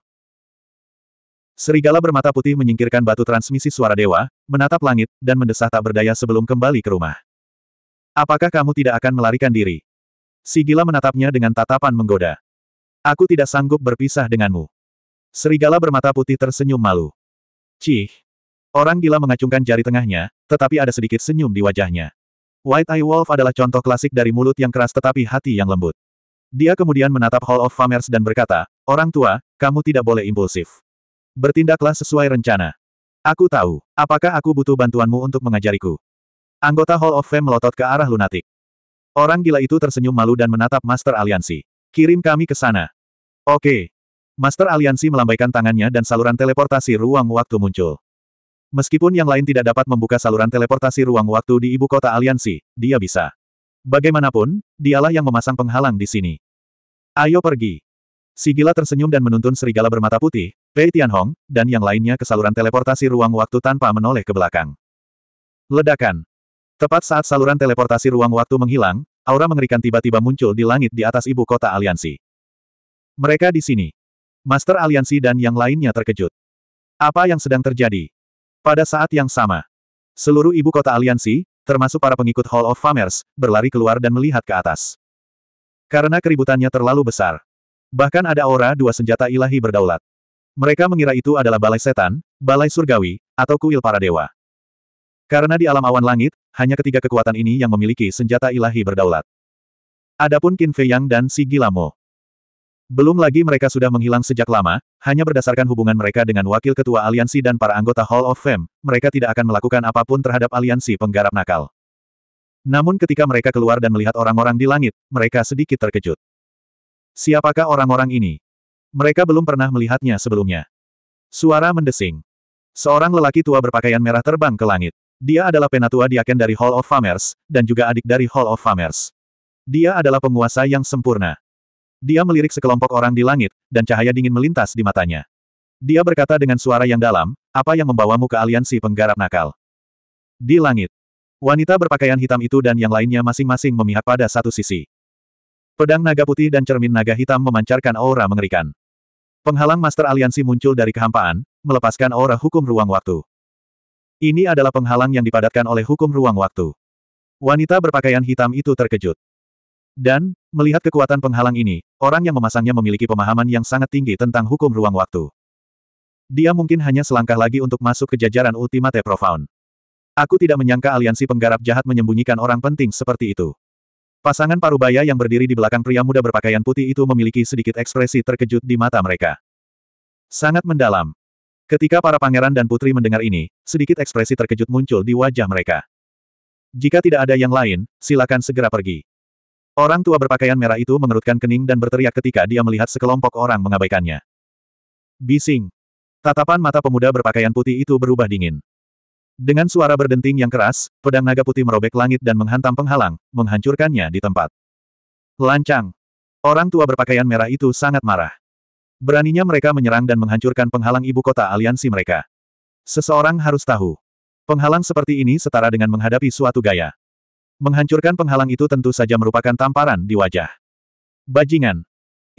A: Serigala bermata putih menyingkirkan batu transmisi suara dewa, menatap langit, dan mendesah tak berdaya sebelum kembali ke rumah. Apakah kamu tidak akan melarikan diri? Sigila menatapnya dengan tatapan menggoda. Aku tidak sanggup berpisah denganmu. Serigala bermata putih tersenyum malu. Cih. Orang gila mengacungkan jari tengahnya, tetapi ada sedikit senyum di wajahnya. White Eye Wolf adalah contoh klasik dari mulut yang keras tetapi hati yang lembut. Dia kemudian menatap Hall of Famers dan berkata, Orang tua, kamu tidak boleh impulsif. Bertindaklah sesuai rencana. Aku tahu, apakah aku butuh bantuanmu untuk mengajariku? Anggota Hall of Fame melotot ke arah lunatik. Orang gila itu tersenyum malu dan menatap Master Aliansi. Kirim kami ke sana. Oke. Master Aliansi melambaikan tangannya dan saluran teleportasi ruang waktu muncul. Meskipun yang lain tidak dapat membuka saluran teleportasi ruang waktu di ibu kota aliansi, dia bisa. Bagaimanapun, dialah yang memasang penghalang di sini. Ayo pergi. Sigila tersenyum dan menuntun serigala bermata putih, Pei Tianhong, dan yang lainnya ke saluran teleportasi ruang waktu tanpa menoleh ke belakang. Ledakan. Tepat saat saluran teleportasi ruang waktu menghilang, aura mengerikan tiba-tiba muncul di langit di atas ibu kota aliansi. Mereka di sini. Master aliansi dan yang lainnya terkejut. Apa yang sedang terjadi? Pada saat yang sama, seluruh ibu kota aliansi, termasuk para pengikut Hall of Famers, berlari keluar dan melihat ke atas. Karena keributannya terlalu besar. Bahkan ada aura dua senjata ilahi berdaulat. Mereka mengira itu adalah balai setan, balai surgawi, atau kuil para dewa. Karena di alam awan langit, hanya ketiga kekuatan ini yang memiliki senjata ilahi berdaulat. Adapun Qin Fei Yang dan Si Gilamo. Belum lagi mereka sudah menghilang sejak lama, hanya berdasarkan hubungan mereka dengan wakil ketua aliansi dan para anggota Hall of Fame, mereka tidak akan melakukan apapun terhadap aliansi penggarap nakal. Namun ketika mereka keluar dan melihat orang-orang di langit, mereka sedikit terkejut. Siapakah orang-orang ini? Mereka belum pernah melihatnya sebelumnya. Suara mendesing. Seorang lelaki tua berpakaian merah terbang ke langit. Dia adalah penatua diaken dari Hall of Famers, dan juga adik dari Hall of Famers. Dia adalah penguasa yang sempurna. Dia melirik sekelompok orang di langit, dan cahaya dingin melintas di matanya. Dia berkata dengan suara yang dalam, apa yang membawamu ke aliansi penggarap nakal? Di langit. Wanita berpakaian hitam itu dan yang lainnya masing-masing memihak pada satu sisi. Pedang naga putih dan cermin naga hitam memancarkan aura mengerikan. Penghalang Master Aliansi muncul dari kehampaan, melepaskan aura hukum ruang waktu. Ini adalah penghalang yang dipadatkan oleh hukum ruang waktu. Wanita berpakaian hitam itu terkejut. Dan, melihat kekuatan penghalang ini, orang yang memasangnya memiliki pemahaman yang sangat tinggi tentang hukum ruang waktu. Dia mungkin hanya selangkah lagi untuk masuk ke jajaran Ultimate Profound. Aku tidak menyangka aliansi penggarap jahat menyembunyikan orang penting seperti itu. Pasangan parubaya yang berdiri di belakang pria muda berpakaian putih itu memiliki sedikit ekspresi terkejut di mata mereka. Sangat mendalam. Ketika para pangeran dan putri mendengar ini, sedikit ekspresi terkejut muncul di wajah mereka. Jika tidak ada yang lain, silakan segera pergi. Orang tua berpakaian merah itu mengerutkan kening dan berteriak ketika dia melihat sekelompok orang mengabaikannya. Bising. Tatapan mata pemuda berpakaian putih itu berubah dingin. Dengan suara berdenting yang keras, pedang naga putih merobek langit dan menghantam penghalang, menghancurkannya di tempat. Lancang. Orang tua berpakaian merah itu sangat marah. Beraninya mereka menyerang dan menghancurkan penghalang ibu kota aliansi mereka. Seseorang harus tahu. Penghalang seperti ini setara dengan menghadapi suatu gaya. Menghancurkan penghalang itu tentu saja merupakan tamparan di wajah. Bajingan.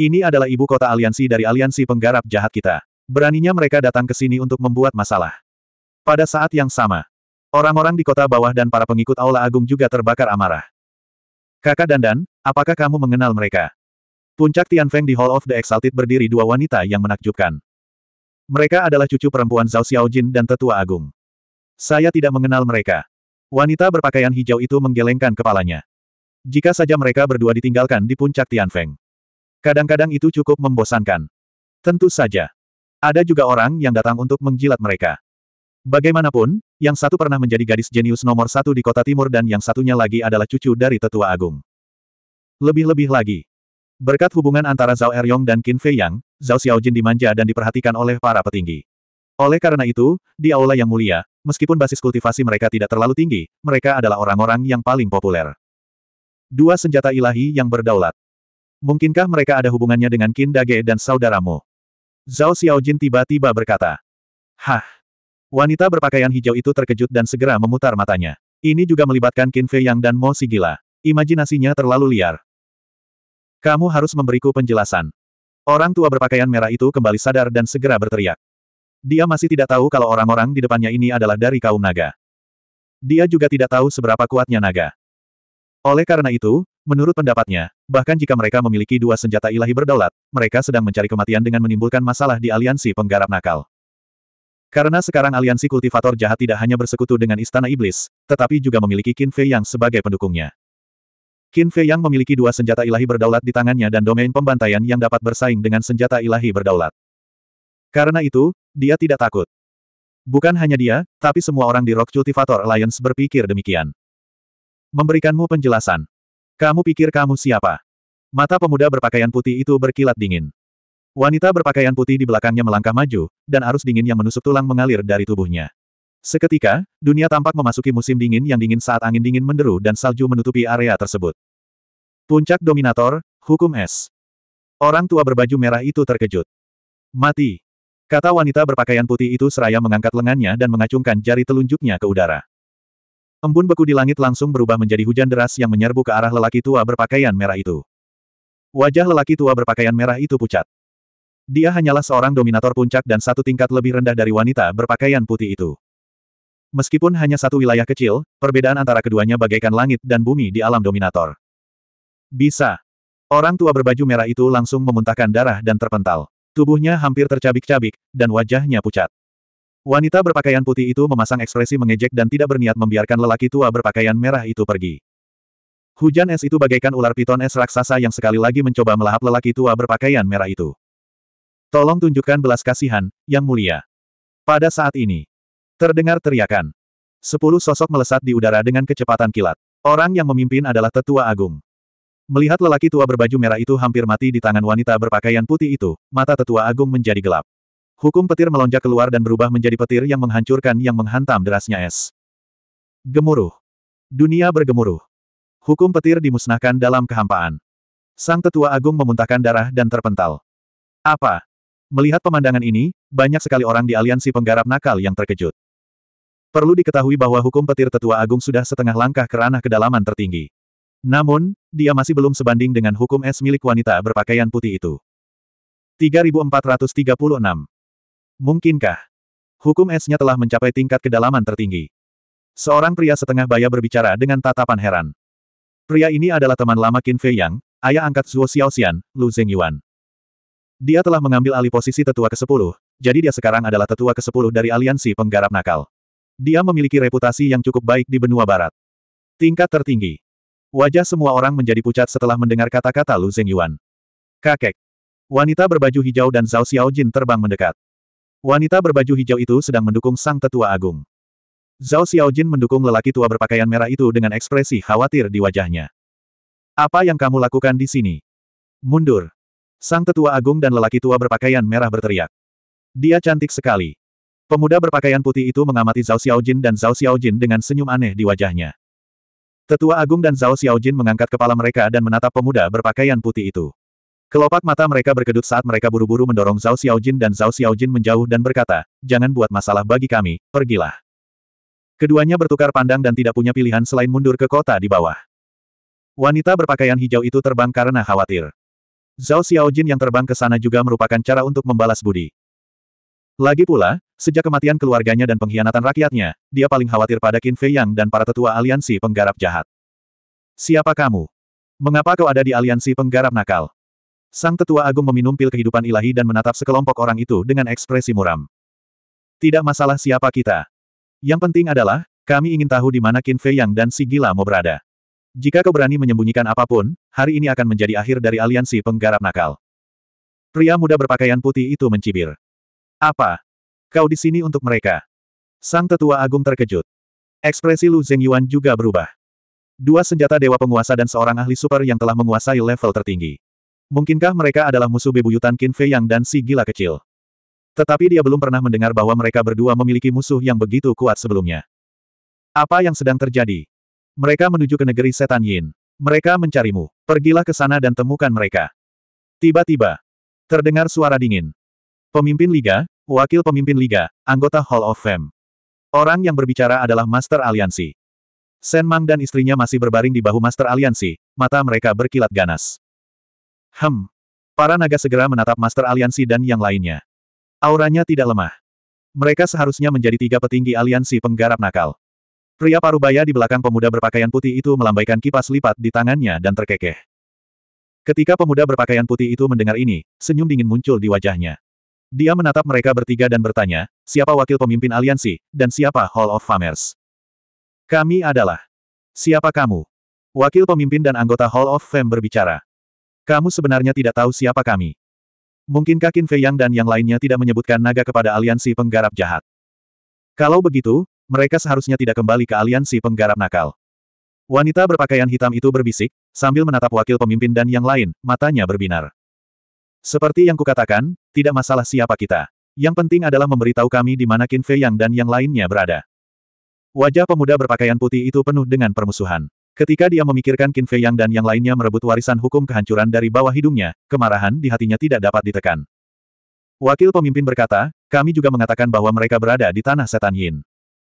A: Ini adalah ibu kota aliansi dari aliansi penggarap jahat kita. Beraninya mereka datang ke sini untuk membuat masalah. Pada saat yang sama, orang-orang di kota bawah dan para pengikut Aula Agung juga terbakar amarah. Kakak Dandan, apakah kamu mengenal mereka? Puncak Tian Feng di Hall of the Exalted berdiri dua wanita yang menakjubkan. Mereka adalah cucu perempuan Zhao Xiaojin dan Tetua Agung. Saya tidak mengenal mereka. Wanita berpakaian hijau itu menggelengkan kepalanya. Jika saja mereka berdua ditinggalkan di puncak Tianfeng. Kadang-kadang itu cukup membosankan. Tentu saja. Ada juga orang yang datang untuk menjilat mereka. Bagaimanapun, yang satu pernah menjadi gadis jenius nomor satu di kota timur dan yang satunya lagi adalah cucu dari tetua agung. Lebih-lebih lagi. Berkat hubungan antara Zhao Eryong dan Qin Fei Yang, Zhao Xiaojin dimanja dan diperhatikan oleh para petinggi. Oleh karena itu, di aula yang mulia, meskipun basis kultivasi mereka tidak terlalu tinggi, mereka adalah orang-orang yang paling populer. Dua senjata ilahi yang berdaulat. Mungkinkah mereka ada hubungannya dengan Qin Dage dan saudaramu? Zhao Xiaojin tiba-tiba berkata. Hah! Wanita berpakaian hijau itu terkejut dan segera memutar matanya. Ini juga melibatkan Qin Fei Yang dan Mo Sigila. Imajinasinya terlalu liar. Kamu harus memberiku penjelasan. Orang tua berpakaian merah itu kembali sadar dan segera berteriak. Dia masih tidak tahu kalau orang-orang di depannya ini adalah dari kaum naga. Dia juga tidak tahu seberapa kuatnya naga. Oleh karena itu, menurut pendapatnya, bahkan jika mereka memiliki dua senjata ilahi berdaulat, mereka sedang mencari kematian dengan menimbulkan masalah di aliansi penggarap nakal. Karena sekarang aliansi kultivator jahat tidak hanya bersekutu dengan Istana Iblis, tetapi juga memiliki Qin Fei Yang sebagai pendukungnya. Qin Fei Yang memiliki dua senjata ilahi berdaulat di tangannya dan domain pembantaian yang dapat bersaing dengan senjata ilahi berdaulat. Karena itu, dia tidak takut. Bukan hanya dia, tapi semua orang di Rock Cultivator Alliance berpikir demikian. Memberikanmu penjelasan. Kamu pikir kamu siapa? Mata pemuda berpakaian putih itu berkilat dingin. Wanita berpakaian putih di belakangnya melangkah maju, dan arus dingin yang menusuk tulang mengalir dari tubuhnya. Seketika, dunia tampak memasuki musim dingin yang dingin saat angin dingin menderu dan salju menutupi area tersebut. Puncak Dominator, Hukum Es. Orang tua berbaju merah itu terkejut. Mati. Kata wanita berpakaian putih itu seraya mengangkat lengannya dan mengacungkan jari telunjuknya ke udara. Embun beku di langit langsung berubah menjadi hujan deras yang menyerbu ke arah lelaki tua berpakaian merah itu. Wajah lelaki tua berpakaian merah itu pucat. Dia hanyalah seorang dominator puncak dan satu tingkat lebih rendah dari wanita berpakaian putih itu. Meskipun hanya satu wilayah kecil, perbedaan antara keduanya bagaikan langit dan bumi di alam dominator. Bisa. Orang tua berbaju merah itu langsung memuntahkan darah dan terpental. Tubuhnya hampir tercabik-cabik, dan wajahnya pucat. Wanita berpakaian putih itu memasang ekspresi mengejek dan tidak berniat membiarkan lelaki tua berpakaian merah itu pergi. Hujan es itu bagaikan ular piton es raksasa yang sekali lagi mencoba melahap lelaki tua berpakaian merah itu. Tolong tunjukkan belas kasihan, yang mulia. Pada saat ini, terdengar teriakan. Sepuluh sosok melesat di udara dengan kecepatan kilat. Orang yang memimpin adalah tetua agung. Melihat lelaki tua berbaju merah itu hampir mati di tangan wanita berpakaian putih itu, mata tetua agung menjadi gelap. Hukum petir melonjak keluar dan berubah menjadi petir yang menghancurkan yang menghantam derasnya es. Gemuruh. Dunia bergemuruh. Hukum petir dimusnahkan dalam kehampaan. Sang tetua agung memuntahkan darah dan terpental. Apa? Melihat pemandangan ini, banyak sekali orang di aliansi penggarap nakal yang terkejut. Perlu diketahui bahwa hukum petir tetua agung sudah setengah langkah ke ranah kedalaman tertinggi. Namun, dia masih belum sebanding dengan hukum es milik wanita berpakaian putih itu. 3436. Mungkinkah? Hukum esnya telah mencapai tingkat kedalaman tertinggi. Seorang pria setengah baya berbicara dengan tatapan heran. Pria ini adalah teman lama Qin Fei Yang, ayah angkat Zhuo Xiaoxian, Lu Yuan. Dia telah mengambil alih posisi tetua ke-10, jadi dia sekarang adalah tetua ke-10 dari aliansi penggarap nakal. Dia memiliki reputasi yang cukup baik di benua barat. Tingkat tertinggi. Wajah semua orang menjadi pucat setelah mendengar kata-kata Lu Yuan. Kakek. Wanita berbaju hijau dan Zhao Xiaojin terbang mendekat. Wanita berbaju hijau itu sedang mendukung sang tetua agung. Zhao Xiaojin mendukung lelaki tua berpakaian merah itu dengan ekspresi khawatir di wajahnya. Apa yang kamu lakukan di sini? Mundur. Sang tetua agung dan lelaki tua berpakaian merah berteriak. Dia cantik sekali. Pemuda berpakaian putih itu mengamati Zhao Xiaojin dan Zhao Xiaojin dengan senyum aneh di wajahnya. Tetua Agung dan Zhao Xiaojin mengangkat kepala mereka dan menatap pemuda berpakaian putih itu. Kelopak mata mereka berkedut saat mereka buru-buru mendorong Zhao Xiaojin dan Zhao Xiaojin menjauh dan berkata, jangan buat masalah bagi kami, pergilah. Keduanya bertukar pandang dan tidak punya pilihan selain mundur ke kota di bawah. Wanita berpakaian hijau itu terbang karena khawatir. Zhao Xiaojin yang terbang ke sana juga merupakan cara untuk membalas budi. Lagi pula, sejak kematian keluarganya dan pengkhianatan rakyatnya, dia paling khawatir pada Qin Fei Yang dan para tetua aliansi penggarap jahat. Siapa kamu? Mengapa kau ada di aliansi penggarap nakal? Sang tetua agung meminum pil kehidupan ilahi dan menatap sekelompok orang itu dengan ekspresi muram. Tidak masalah siapa kita. Yang penting adalah, kami ingin tahu di mana Qin Fei Yang dan si gila mau berada. Jika kau berani menyembunyikan apapun, hari ini akan menjadi akhir dari aliansi penggarap nakal. Pria muda berpakaian putih itu mencibir. Apa? Kau di sini untuk mereka? Sang tetua agung terkejut. Ekspresi Lu Zhengyuan juga berubah. Dua senjata dewa penguasa dan seorang ahli super yang telah menguasai level tertinggi. Mungkinkah mereka adalah musuh bebuyutan Qin Fei Yang dan si gila kecil? Tetapi dia belum pernah mendengar bahwa mereka berdua memiliki musuh yang begitu kuat sebelumnya. Apa yang sedang terjadi? Mereka menuju ke negeri setan Yin. Mereka mencarimu. Pergilah ke sana dan temukan mereka. Tiba-tiba, terdengar suara dingin. Pemimpin Liga, Wakil Pemimpin Liga, anggota Hall of Fame. Orang yang berbicara adalah Master Aliansi. Sen Mang dan istrinya masih berbaring di bahu Master Aliansi, mata mereka berkilat ganas. Hem. Para naga segera menatap Master Aliansi dan yang lainnya. Auranya tidak lemah. Mereka seharusnya menjadi tiga petinggi aliansi penggarap nakal. Pria parubaya di belakang pemuda berpakaian putih itu melambaikan kipas lipat di tangannya dan terkekeh. Ketika pemuda berpakaian putih itu mendengar ini, senyum dingin muncul di wajahnya. Dia menatap mereka bertiga dan bertanya, siapa wakil pemimpin aliansi, dan siapa Hall of Famers? Kami adalah. Siapa kamu? Wakil pemimpin dan anggota Hall of Fame berbicara. Kamu sebenarnya tidak tahu siapa kami. Mungkin Qin Fei Yang dan yang lainnya tidak menyebutkan naga kepada aliansi penggarap jahat? Kalau begitu, mereka seharusnya tidak kembali ke aliansi penggarap nakal. Wanita berpakaian hitam itu berbisik, sambil menatap wakil pemimpin dan yang lain, matanya berbinar. Seperti yang kukatakan, tidak masalah siapa kita. Yang penting adalah memberitahu kami di mana Qin Fei Yang dan yang lainnya berada. Wajah pemuda berpakaian putih itu penuh dengan permusuhan. Ketika dia memikirkan Qin Fei Yang dan yang lainnya merebut warisan hukum kehancuran dari bawah hidungnya, kemarahan di hatinya tidak dapat ditekan. Wakil pemimpin berkata, kami juga mengatakan bahwa mereka berada di tanah setan Yin.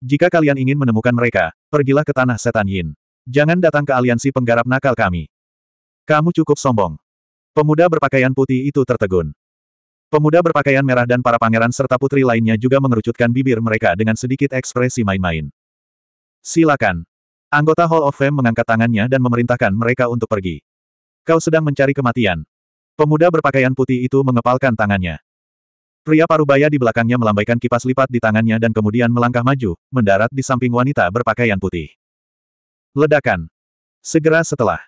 A: Jika kalian ingin menemukan mereka, pergilah ke tanah setan Yin. Jangan datang ke aliansi penggarap nakal kami. Kamu cukup sombong. Pemuda berpakaian putih itu tertegun. Pemuda berpakaian merah dan para pangeran serta putri lainnya juga mengerucutkan bibir mereka dengan sedikit ekspresi main-main. Silakan. Anggota Hall of Fame mengangkat tangannya dan memerintahkan mereka untuk pergi. Kau sedang mencari kematian. Pemuda berpakaian putih itu mengepalkan tangannya. Pria parubaya di belakangnya melambaikan kipas lipat di tangannya dan kemudian melangkah maju, mendarat di samping wanita berpakaian putih. Ledakan. Segera setelah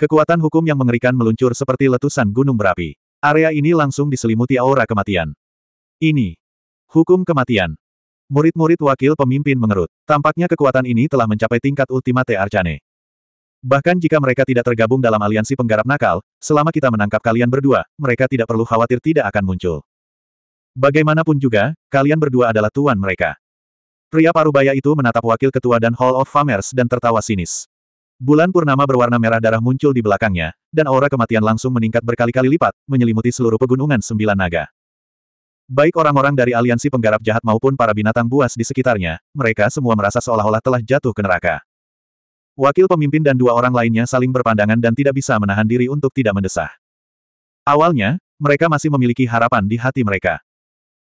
A: Kekuatan hukum yang mengerikan meluncur seperti letusan gunung berapi. Area ini langsung diselimuti aura kematian. Ini. Hukum kematian. Murid-murid wakil pemimpin mengerut. Tampaknya kekuatan ini telah mencapai tingkat ultimate arcane. Bahkan jika mereka tidak tergabung dalam aliansi penggarap nakal, selama kita menangkap kalian berdua, mereka tidak perlu khawatir tidak akan muncul. Bagaimanapun juga, kalian berdua adalah tuan mereka. Pria parubaya itu menatap wakil ketua dan Hall of Famers dan tertawa sinis. Bulan purnama berwarna merah darah muncul di belakangnya, dan aura kematian langsung meningkat berkali-kali lipat, menyelimuti seluruh pegunungan sembilan naga. Baik orang-orang dari aliansi penggarap jahat maupun para binatang buas di sekitarnya, mereka semua merasa seolah-olah telah jatuh ke neraka. Wakil pemimpin dan dua orang lainnya saling berpandangan dan tidak bisa menahan diri untuk tidak mendesah. Awalnya, mereka masih memiliki harapan di hati mereka.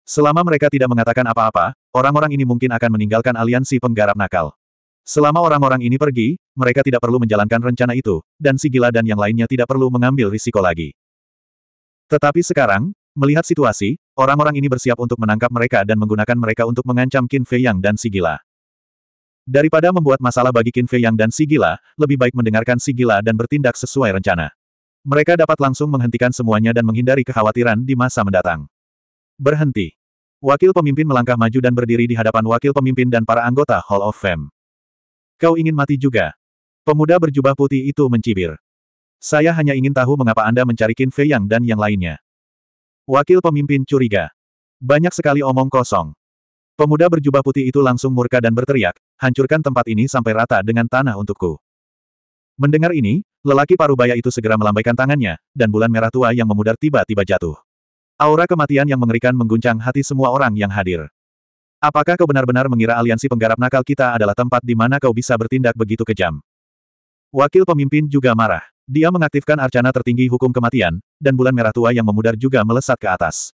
A: Selama mereka tidak mengatakan apa-apa, orang-orang ini mungkin akan meninggalkan aliansi penggarap nakal. Selama orang-orang ini pergi, mereka tidak perlu menjalankan rencana itu, dan si gila dan yang lainnya tidak perlu mengambil risiko lagi. Tetapi sekarang, melihat situasi, orang-orang ini bersiap untuk menangkap mereka dan menggunakan mereka untuk mengancam Qin Fei Yang dan si gila. Daripada membuat masalah bagi Qin Fei Yang dan si gila, lebih baik mendengarkan si gila dan bertindak sesuai rencana. Mereka dapat langsung menghentikan semuanya dan menghindari kekhawatiran di masa mendatang. Berhenti. Wakil pemimpin melangkah maju dan berdiri di hadapan wakil pemimpin dan para anggota Hall of Fame. Kau ingin mati juga? Pemuda berjubah putih itu mencibir. Saya hanya ingin tahu mengapa Anda mencari Qin Fei Yang dan yang lainnya. Wakil pemimpin curiga. Banyak sekali omong kosong. Pemuda berjubah putih itu langsung murka dan berteriak, hancurkan tempat ini sampai rata dengan tanah untukku. Mendengar ini, lelaki parubaya itu segera melambaikan tangannya, dan bulan merah tua yang memudar tiba-tiba jatuh. Aura kematian yang mengerikan mengguncang hati semua orang yang hadir. Apakah kau benar-benar mengira aliansi penggarap nakal kita adalah tempat di mana kau bisa bertindak begitu kejam? Wakil pemimpin juga marah. Dia mengaktifkan arcana tertinggi hukum kematian, dan bulan merah tua yang memudar juga melesat ke atas.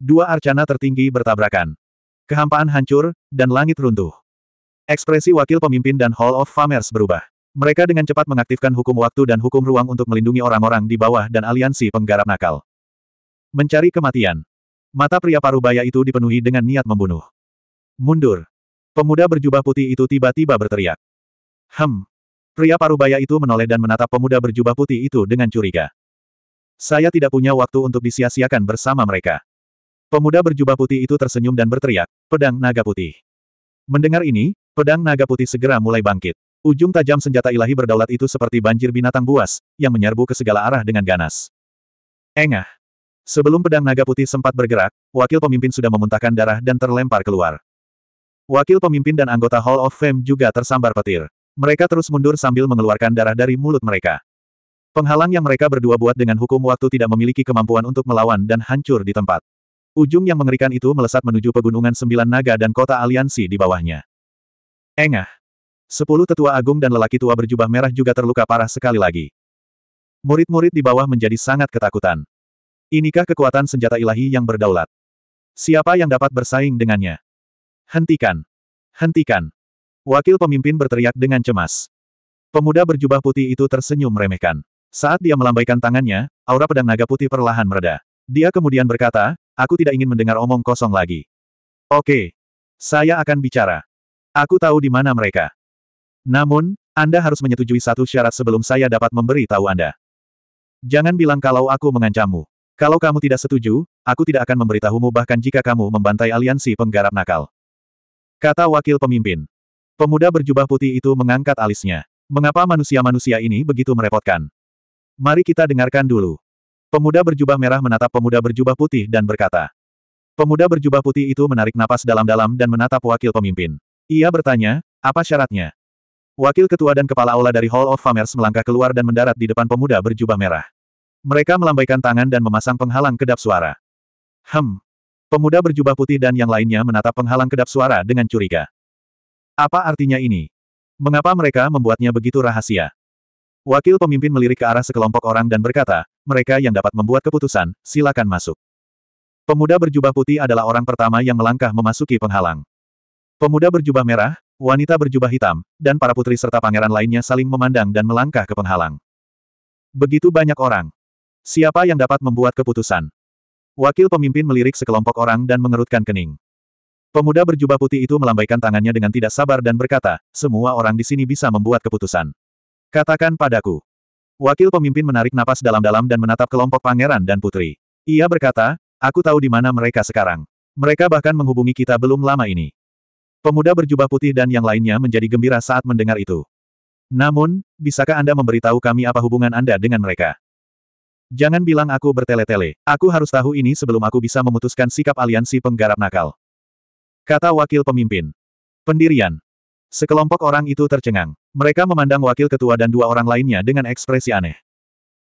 A: Dua arcana tertinggi bertabrakan. Kehampaan hancur, dan langit runtuh. Ekspresi wakil pemimpin dan Hall of Famers berubah. Mereka dengan cepat mengaktifkan hukum waktu dan hukum ruang untuk melindungi orang-orang di bawah dan aliansi penggarap nakal. Mencari kematian. Mata pria parubaya itu dipenuhi dengan niat membunuh. Mundur. Pemuda berjubah putih itu tiba-tiba berteriak. Hem. Pria parubaya itu menoleh dan menatap pemuda berjubah putih itu dengan curiga. Saya tidak punya waktu untuk disia-siakan bersama mereka. Pemuda berjubah putih itu tersenyum dan berteriak, pedang naga putih. Mendengar ini, pedang naga putih segera mulai bangkit. Ujung tajam senjata ilahi berdaulat itu seperti banjir binatang buas, yang menyerbu ke segala arah dengan ganas. Engah. Sebelum pedang naga putih sempat bergerak, wakil pemimpin sudah memuntahkan darah dan terlempar keluar. Wakil pemimpin dan anggota Hall of Fame juga tersambar petir. Mereka terus mundur sambil mengeluarkan darah dari mulut mereka. Penghalang yang mereka berdua buat dengan hukum waktu tidak memiliki kemampuan untuk melawan dan hancur di tempat. Ujung yang mengerikan itu melesat menuju pegunungan sembilan naga dan kota aliansi di bawahnya. Engah. Sepuluh tetua agung dan lelaki tua berjubah merah juga terluka parah sekali lagi. Murid-murid di bawah menjadi sangat ketakutan. Inikah kekuatan senjata ilahi yang berdaulat? Siapa yang dapat bersaing dengannya? Hentikan! Hentikan! Wakil pemimpin berteriak dengan cemas. Pemuda berjubah putih itu tersenyum meremehkan. Saat dia melambaikan tangannya, aura pedang naga putih perlahan mereda. Dia kemudian berkata, aku tidak ingin mendengar omong kosong lagi. Oke. Saya akan bicara. Aku tahu di mana mereka. Namun, Anda harus menyetujui satu syarat sebelum saya dapat memberi tahu Anda. Jangan bilang kalau aku mengancammu. Kalau kamu tidak setuju, aku tidak akan memberitahumu bahkan jika kamu membantai aliansi penggarap nakal. Kata wakil pemimpin. Pemuda berjubah putih itu mengangkat alisnya. Mengapa manusia-manusia ini begitu merepotkan? Mari kita dengarkan dulu. Pemuda berjubah merah menatap pemuda berjubah putih dan berkata. Pemuda berjubah putih itu menarik napas dalam-dalam dan menatap wakil pemimpin. Ia bertanya, apa syaratnya? Wakil ketua dan kepala aula dari Hall of Famers melangkah keluar dan mendarat di depan pemuda berjubah merah. Mereka melambaikan tangan dan memasang penghalang kedap suara. Hem. Pemuda berjubah putih dan yang lainnya menatap penghalang kedap suara dengan curiga. Apa artinya ini? Mengapa mereka membuatnya begitu rahasia? Wakil pemimpin melirik ke arah sekelompok orang dan berkata, mereka yang dapat membuat keputusan, silakan masuk. Pemuda berjubah putih adalah orang pertama yang melangkah memasuki penghalang. Pemuda berjubah merah, wanita berjubah hitam, dan para putri serta pangeran lainnya saling memandang dan melangkah ke penghalang. Begitu banyak orang. Siapa yang dapat membuat keputusan? Wakil pemimpin melirik sekelompok orang dan mengerutkan kening. Pemuda berjubah putih itu melambaikan tangannya dengan tidak sabar dan berkata, semua orang di sini bisa membuat keputusan. Katakan padaku. Wakil pemimpin menarik napas dalam-dalam dan menatap kelompok pangeran dan putri. Ia berkata, aku tahu di mana mereka sekarang. Mereka bahkan menghubungi kita belum lama ini. Pemuda berjubah putih dan yang lainnya menjadi gembira saat mendengar itu. Namun, bisakah Anda memberitahu kami apa hubungan Anda dengan mereka? Jangan bilang aku bertele-tele, aku harus tahu ini sebelum aku bisa memutuskan sikap aliansi penggarap nakal. Kata wakil pemimpin. Pendirian. Sekelompok orang itu tercengang. Mereka memandang wakil ketua dan dua orang lainnya dengan ekspresi aneh.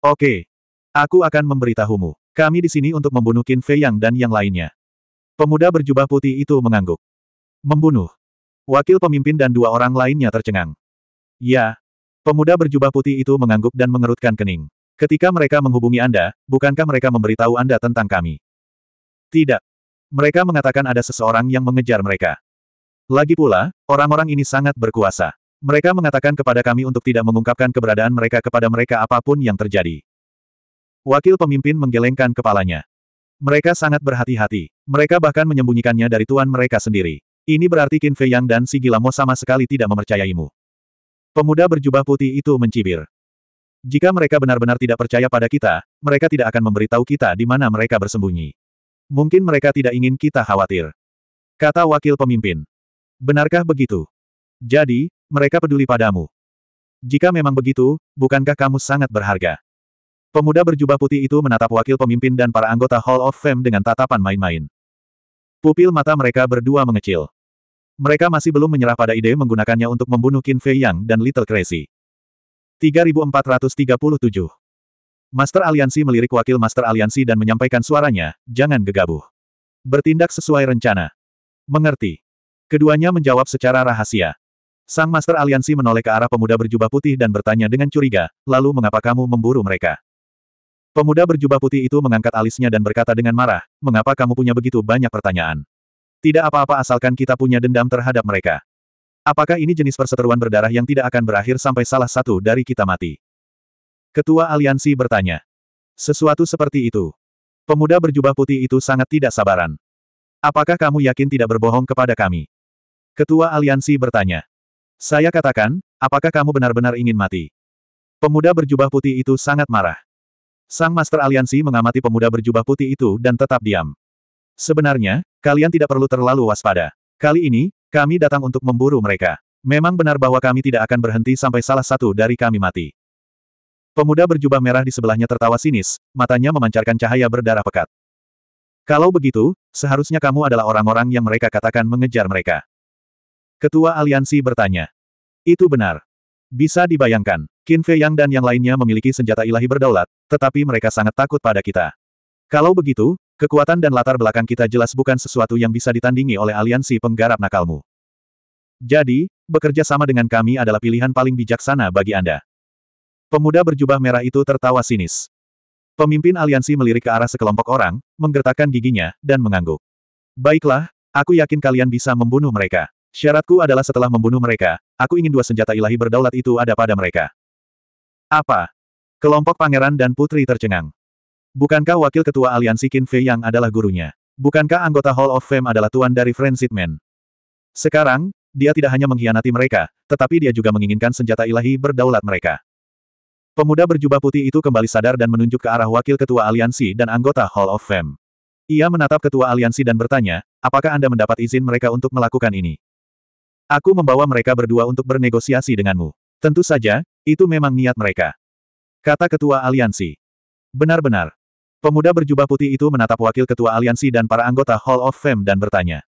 A: Oke. Aku akan memberitahumu. Kami di sini untuk membunuh Qin Fei Yang dan yang lainnya. Pemuda berjubah putih itu mengangguk. Membunuh. Wakil pemimpin dan dua orang lainnya tercengang. Ya. Pemuda berjubah putih itu mengangguk dan mengerutkan kening. Ketika mereka menghubungi Anda, bukankah mereka memberitahu Anda tentang kami? Tidak. Mereka mengatakan ada seseorang yang mengejar mereka. Lagi pula, orang-orang ini sangat berkuasa. Mereka mengatakan kepada kami untuk tidak mengungkapkan keberadaan mereka kepada mereka apapun yang terjadi. Wakil pemimpin menggelengkan kepalanya. Mereka sangat berhati-hati. Mereka bahkan menyembunyikannya dari tuan mereka sendiri. Ini berarti Qin Fei Yang dan si Gilamo sama sekali tidak mempercayaimu. Pemuda berjubah putih itu mencibir. Jika mereka benar-benar tidak percaya pada kita, mereka tidak akan memberitahu kita di mana mereka bersembunyi. Mungkin mereka tidak ingin kita khawatir. Kata wakil pemimpin. Benarkah begitu? Jadi, mereka peduli padamu. Jika memang begitu, bukankah kamu sangat berharga? Pemuda berjubah putih itu menatap wakil pemimpin dan para anggota Hall of Fame dengan tatapan main-main. Pupil mata mereka berdua mengecil. Mereka masih belum menyerah pada ide menggunakannya untuk membunuh Qin Fei Yang dan Little Crazy. 3437. Master Aliansi melirik wakil Master Aliansi dan menyampaikan suaranya, jangan gegabah. Bertindak sesuai rencana. Mengerti. Keduanya menjawab secara rahasia. Sang Master Aliansi menoleh ke arah pemuda berjubah putih dan bertanya dengan curiga, lalu mengapa kamu memburu mereka? Pemuda berjubah putih itu mengangkat alisnya dan berkata dengan marah, mengapa kamu punya begitu banyak pertanyaan? Tidak apa-apa asalkan kita punya dendam terhadap mereka. Apakah ini jenis perseteruan berdarah yang tidak akan berakhir sampai salah satu dari kita mati? Ketua aliansi bertanya. Sesuatu seperti itu. Pemuda berjubah putih itu sangat tidak sabaran. Apakah kamu yakin tidak berbohong kepada kami? Ketua aliansi bertanya. Saya katakan, apakah kamu benar-benar ingin mati? Pemuda berjubah putih itu sangat marah. Sang Master Aliansi mengamati pemuda berjubah putih itu dan tetap diam. Sebenarnya, kalian tidak perlu terlalu waspada. Kali ini, kami datang untuk memburu mereka. Memang benar bahwa kami tidak akan berhenti sampai salah satu dari kami mati. Pemuda berjubah merah di sebelahnya tertawa sinis, matanya memancarkan cahaya berdarah pekat. Kalau begitu, seharusnya kamu adalah orang-orang yang mereka katakan mengejar mereka. Ketua aliansi bertanya. Itu benar. Bisa dibayangkan, Qin Fei Yang dan yang lainnya memiliki senjata ilahi berdaulat, tetapi mereka sangat takut pada kita. Kalau begitu, Kekuatan dan latar belakang kita jelas bukan sesuatu yang bisa ditandingi oleh aliansi penggarap nakalmu. Jadi, bekerja sama dengan kami adalah pilihan paling bijaksana bagi Anda. Pemuda berjubah merah itu tertawa sinis. Pemimpin aliansi melirik ke arah sekelompok orang, menggertakkan giginya, dan mengangguk. Baiklah, aku yakin kalian bisa membunuh mereka. Syaratku adalah setelah membunuh mereka, aku ingin dua senjata ilahi berdaulat itu ada pada mereka. Apa? Kelompok pangeran dan putri tercengang. Bukankah wakil ketua aliansi Qin Fei yang adalah gurunya? Bukankah anggota Hall of Fame adalah tuan dari Frenzied Man? Sekarang, dia tidak hanya mengkhianati mereka, tetapi dia juga menginginkan senjata ilahi berdaulat mereka. Pemuda berjubah putih itu kembali sadar dan menunjuk ke arah wakil ketua aliansi dan anggota Hall of Fame. Ia menatap ketua aliansi dan bertanya, apakah Anda mendapat izin mereka untuk melakukan ini? Aku membawa mereka berdua untuk bernegosiasi denganmu. Tentu saja, itu memang niat mereka. Kata ketua aliansi. Benar-benar, Pemuda berjubah putih itu menatap wakil ketua aliansi dan para anggota Hall of Fame dan bertanya.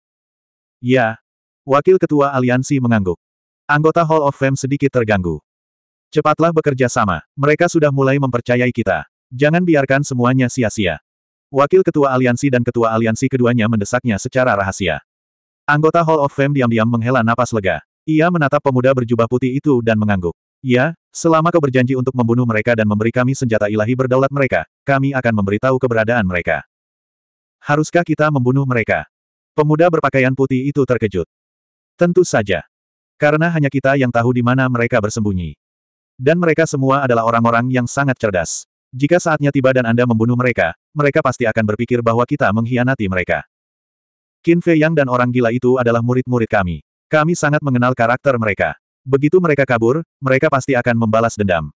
A: Ya. Wakil ketua aliansi mengangguk. Anggota Hall of Fame sedikit terganggu. Cepatlah bekerja sama. Mereka sudah mulai mempercayai kita. Jangan biarkan semuanya sia-sia. Wakil ketua aliansi dan ketua aliansi keduanya mendesaknya secara rahasia. Anggota Hall of Fame diam-diam menghela napas lega. Ia menatap pemuda berjubah putih itu dan mengangguk. Ya, Selama kau berjanji untuk membunuh mereka dan memberi kami senjata ilahi berdaulat mereka, kami akan memberitahu keberadaan mereka. Haruskah kita membunuh mereka? Pemuda berpakaian putih itu terkejut. Tentu saja. Karena hanya kita yang tahu di mana mereka bersembunyi. Dan mereka semua adalah orang-orang yang sangat cerdas. Jika saatnya tiba dan Anda membunuh mereka, mereka pasti akan berpikir bahwa kita mengkhianati mereka. Qin Fei Yang dan orang gila itu adalah murid-murid kami. Kami sangat mengenal karakter mereka. Begitu mereka kabur, mereka pasti akan membalas dendam.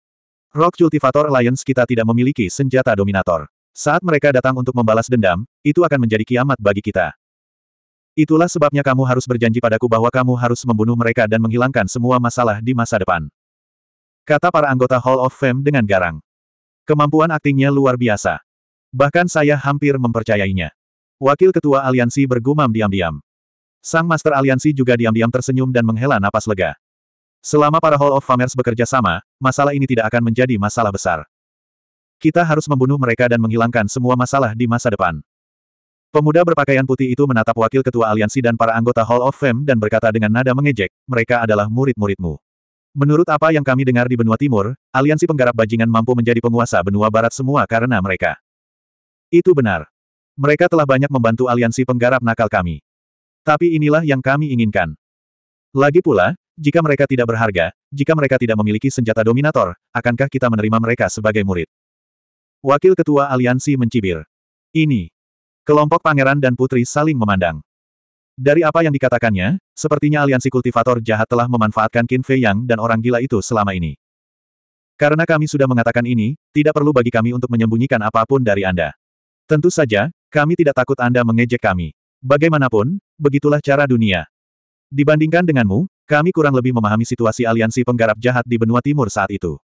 A: Rock Cultivator Alliance kita tidak memiliki senjata dominator. Saat mereka datang untuk membalas dendam, itu akan menjadi kiamat bagi kita. Itulah sebabnya kamu harus berjanji padaku bahwa kamu harus membunuh mereka dan menghilangkan semua masalah di masa depan. Kata para anggota Hall of Fame dengan garang. Kemampuan aktingnya luar biasa. Bahkan saya hampir mempercayainya. Wakil Ketua Aliansi bergumam diam-diam. Sang Master Aliansi juga diam-diam tersenyum dan menghela napas lega. Selama para Hall of Famers bekerja sama, masalah ini tidak akan menjadi masalah besar. Kita harus membunuh mereka dan menghilangkan semua masalah di masa depan. Pemuda berpakaian putih itu menatap wakil ketua aliansi dan para anggota Hall of Fame dan berkata dengan nada mengejek, mereka adalah murid-muridmu. Menurut apa yang kami dengar di benua timur, aliansi penggarap bajingan mampu menjadi penguasa benua barat semua karena mereka. Itu benar. Mereka telah banyak membantu aliansi penggarap nakal kami. Tapi inilah yang kami inginkan. Lagi pula, jika mereka tidak berharga, jika mereka tidak memiliki senjata dominator, akankah kita menerima mereka sebagai murid? Wakil Ketua Aliansi mencibir. Ini. Kelompok pangeran dan putri saling memandang. Dari apa yang dikatakannya, sepertinya aliansi kultivator jahat telah memanfaatkan Qin Fei Yang dan orang gila itu selama ini. Karena kami sudah mengatakan ini, tidak perlu bagi kami untuk menyembunyikan apapun dari Anda. Tentu saja, kami tidak takut Anda mengejek kami. Bagaimanapun, begitulah cara dunia. Dibandingkan denganmu, kami kurang lebih memahami situasi aliansi penggarap jahat di benua timur saat itu.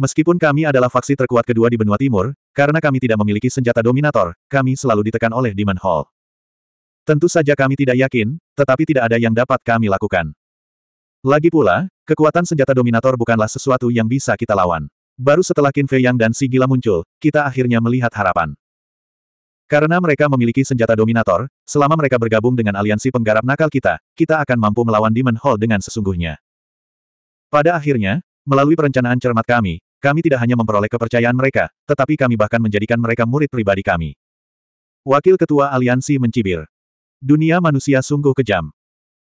A: Meskipun kami adalah faksi terkuat kedua di benua timur, karena kami tidak memiliki senjata dominator, kami selalu ditekan oleh Demon Hall. Tentu saja kami tidak yakin, tetapi tidak ada yang dapat kami lakukan. Lagi pula, kekuatan senjata dominator bukanlah sesuatu yang bisa kita lawan. Baru setelah Qin Fei Yang dan Si Gila muncul, kita akhirnya melihat harapan. Karena mereka memiliki senjata dominator, selama mereka bergabung dengan aliansi penggarap nakal kita, kita akan mampu melawan Demon Hall dengan sesungguhnya. Pada akhirnya, melalui perencanaan cermat kami, kami tidak hanya memperoleh kepercayaan mereka, tetapi kami bahkan menjadikan mereka murid pribadi kami. Wakil Ketua Aliansi mencibir. Dunia manusia sungguh kejam.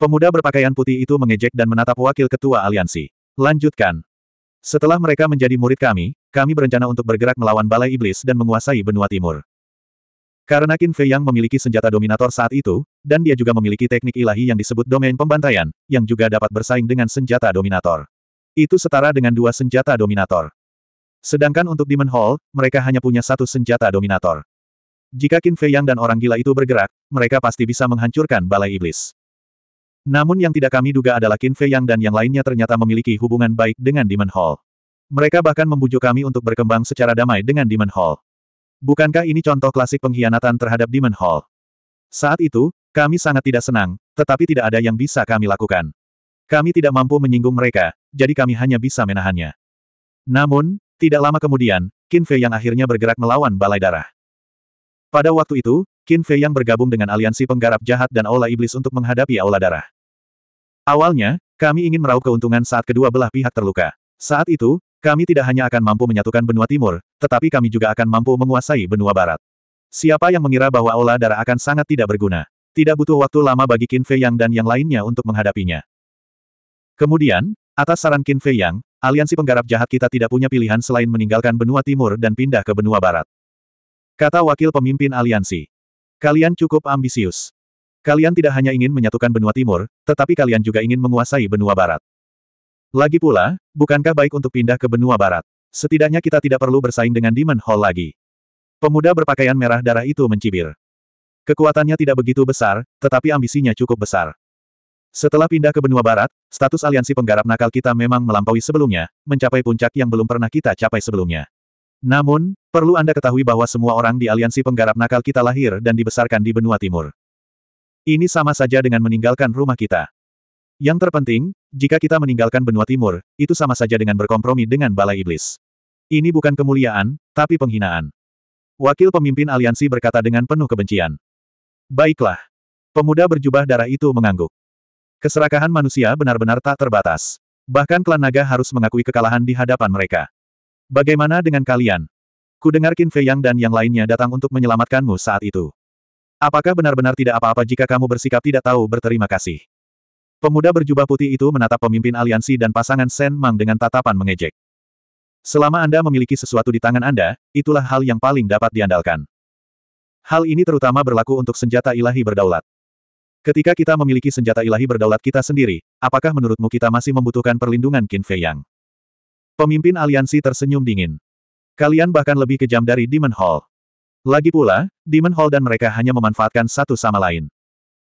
A: Pemuda berpakaian putih itu mengejek dan menatap Wakil Ketua Aliansi. Lanjutkan. Setelah mereka menjadi murid kami, kami berencana untuk bergerak melawan Balai Iblis dan menguasai benua timur. Karena Qin Fei yang memiliki senjata dominator saat itu, dan dia juga memiliki teknik ilahi yang disebut domain pembantaian, yang juga dapat bersaing dengan senjata dominator. Itu setara dengan dua senjata dominator. Sedangkan untuk Demon Hall, mereka hanya punya satu senjata dominator. Jika Qin Fei Yang dan orang gila itu bergerak, mereka pasti bisa menghancurkan balai iblis. Namun yang tidak kami duga adalah Qin Fei Yang dan yang lainnya ternyata memiliki hubungan baik dengan Demon Hall. Mereka bahkan membujuk kami untuk berkembang secara damai dengan Demon Hall. Bukankah ini contoh klasik pengkhianatan terhadap Demon Hall? Saat itu, kami sangat tidak senang, tetapi tidak ada yang bisa kami lakukan. Kami tidak mampu menyinggung mereka, jadi kami hanya bisa menahannya. Namun, tidak lama kemudian, Qin Fei yang akhirnya bergerak melawan Balai Darah. Pada waktu itu, Qin Fei yang bergabung dengan aliansi penggarap jahat dan Aula Iblis untuk menghadapi Aula Darah. Awalnya, kami ingin meraup keuntungan saat kedua belah pihak terluka. Saat itu, kami tidak hanya akan mampu menyatukan benua timur, tetapi kami juga akan mampu menguasai benua barat. Siapa yang mengira bahwa olah darah akan sangat tidak berguna? Tidak butuh waktu lama bagi Qin Fei Yang dan yang lainnya untuk menghadapinya. Kemudian, atas saran Qin Fei Yang, aliansi penggarap jahat kita tidak punya pilihan selain meninggalkan benua timur dan pindah ke benua barat. Kata wakil pemimpin aliansi. Kalian cukup ambisius. Kalian tidak hanya ingin menyatukan benua timur, tetapi kalian juga ingin menguasai benua barat. Lagi pula, bukankah baik untuk pindah ke benua barat? Setidaknya kita tidak perlu bersaing dengan Demon Hall lagi. Pemuda berpakaian merah darah itu mencibir. Kekuatannya tidak begitu besar, tetapi ambisinya cukup besar. Setelah pindah ke benua barat, status aliansi penggarap nakal kita memang melampaui sebelumnya, mencapai puncak yang belum pernah kita capai sebelumnya. Namun, perlu Anda ketahui bahwa semua orang di aliansi penggarap nakal kita lahir dan dibesarkan di benua timur. Ini sama saja dengan meninggalkan rumah kita. Yang terpenting, jika kita meninggalkan benua timur, itu sama saja dengan berkompromi dengan balai iblis. Ini bukan kemuliaan, tapi penghinaan. Wakil pemimpin aliansi berkata dengan penuh kebencian. Baiklah. Pemuda berjubah darah itu mengangguk. Keserakahan manusia benar-benar tak terbatas. Bahkan klan naga harus mengakui kekalahan di hadapan mereka. Bagaimana dengan kalian? Kudengar Qin Fei Yang dan yang lainnya datang untuk menyelamatkanmu saat itu. Apakah benar-benar tidak apa-apa jika kamu bersikap tidak tahu berterima kasih? Pemuda berjubah putih itu menatap pemimpin aliansi dan pasangan Sen Mang dengan tatapan mengejek. Selama Anda memiliki sesuatu di tangan Anda, itulah hal yang paling dapat diandalkan. Hal ini terutama berlaku untuk senjata ilahi berdaulat. Ketika kita memiliki senjata ilahi berdaulat kita sendiri, apakah menurutmu kita masih membutuhkan perlindungan Qin Fei Yang? Pemimpin aliansi tersenyum dingin. Kalian bahkan lebih kejam dari Demon Hall. Lagi pula, Demon Hall dan mereka hanya memanfaatkan satu sama lain.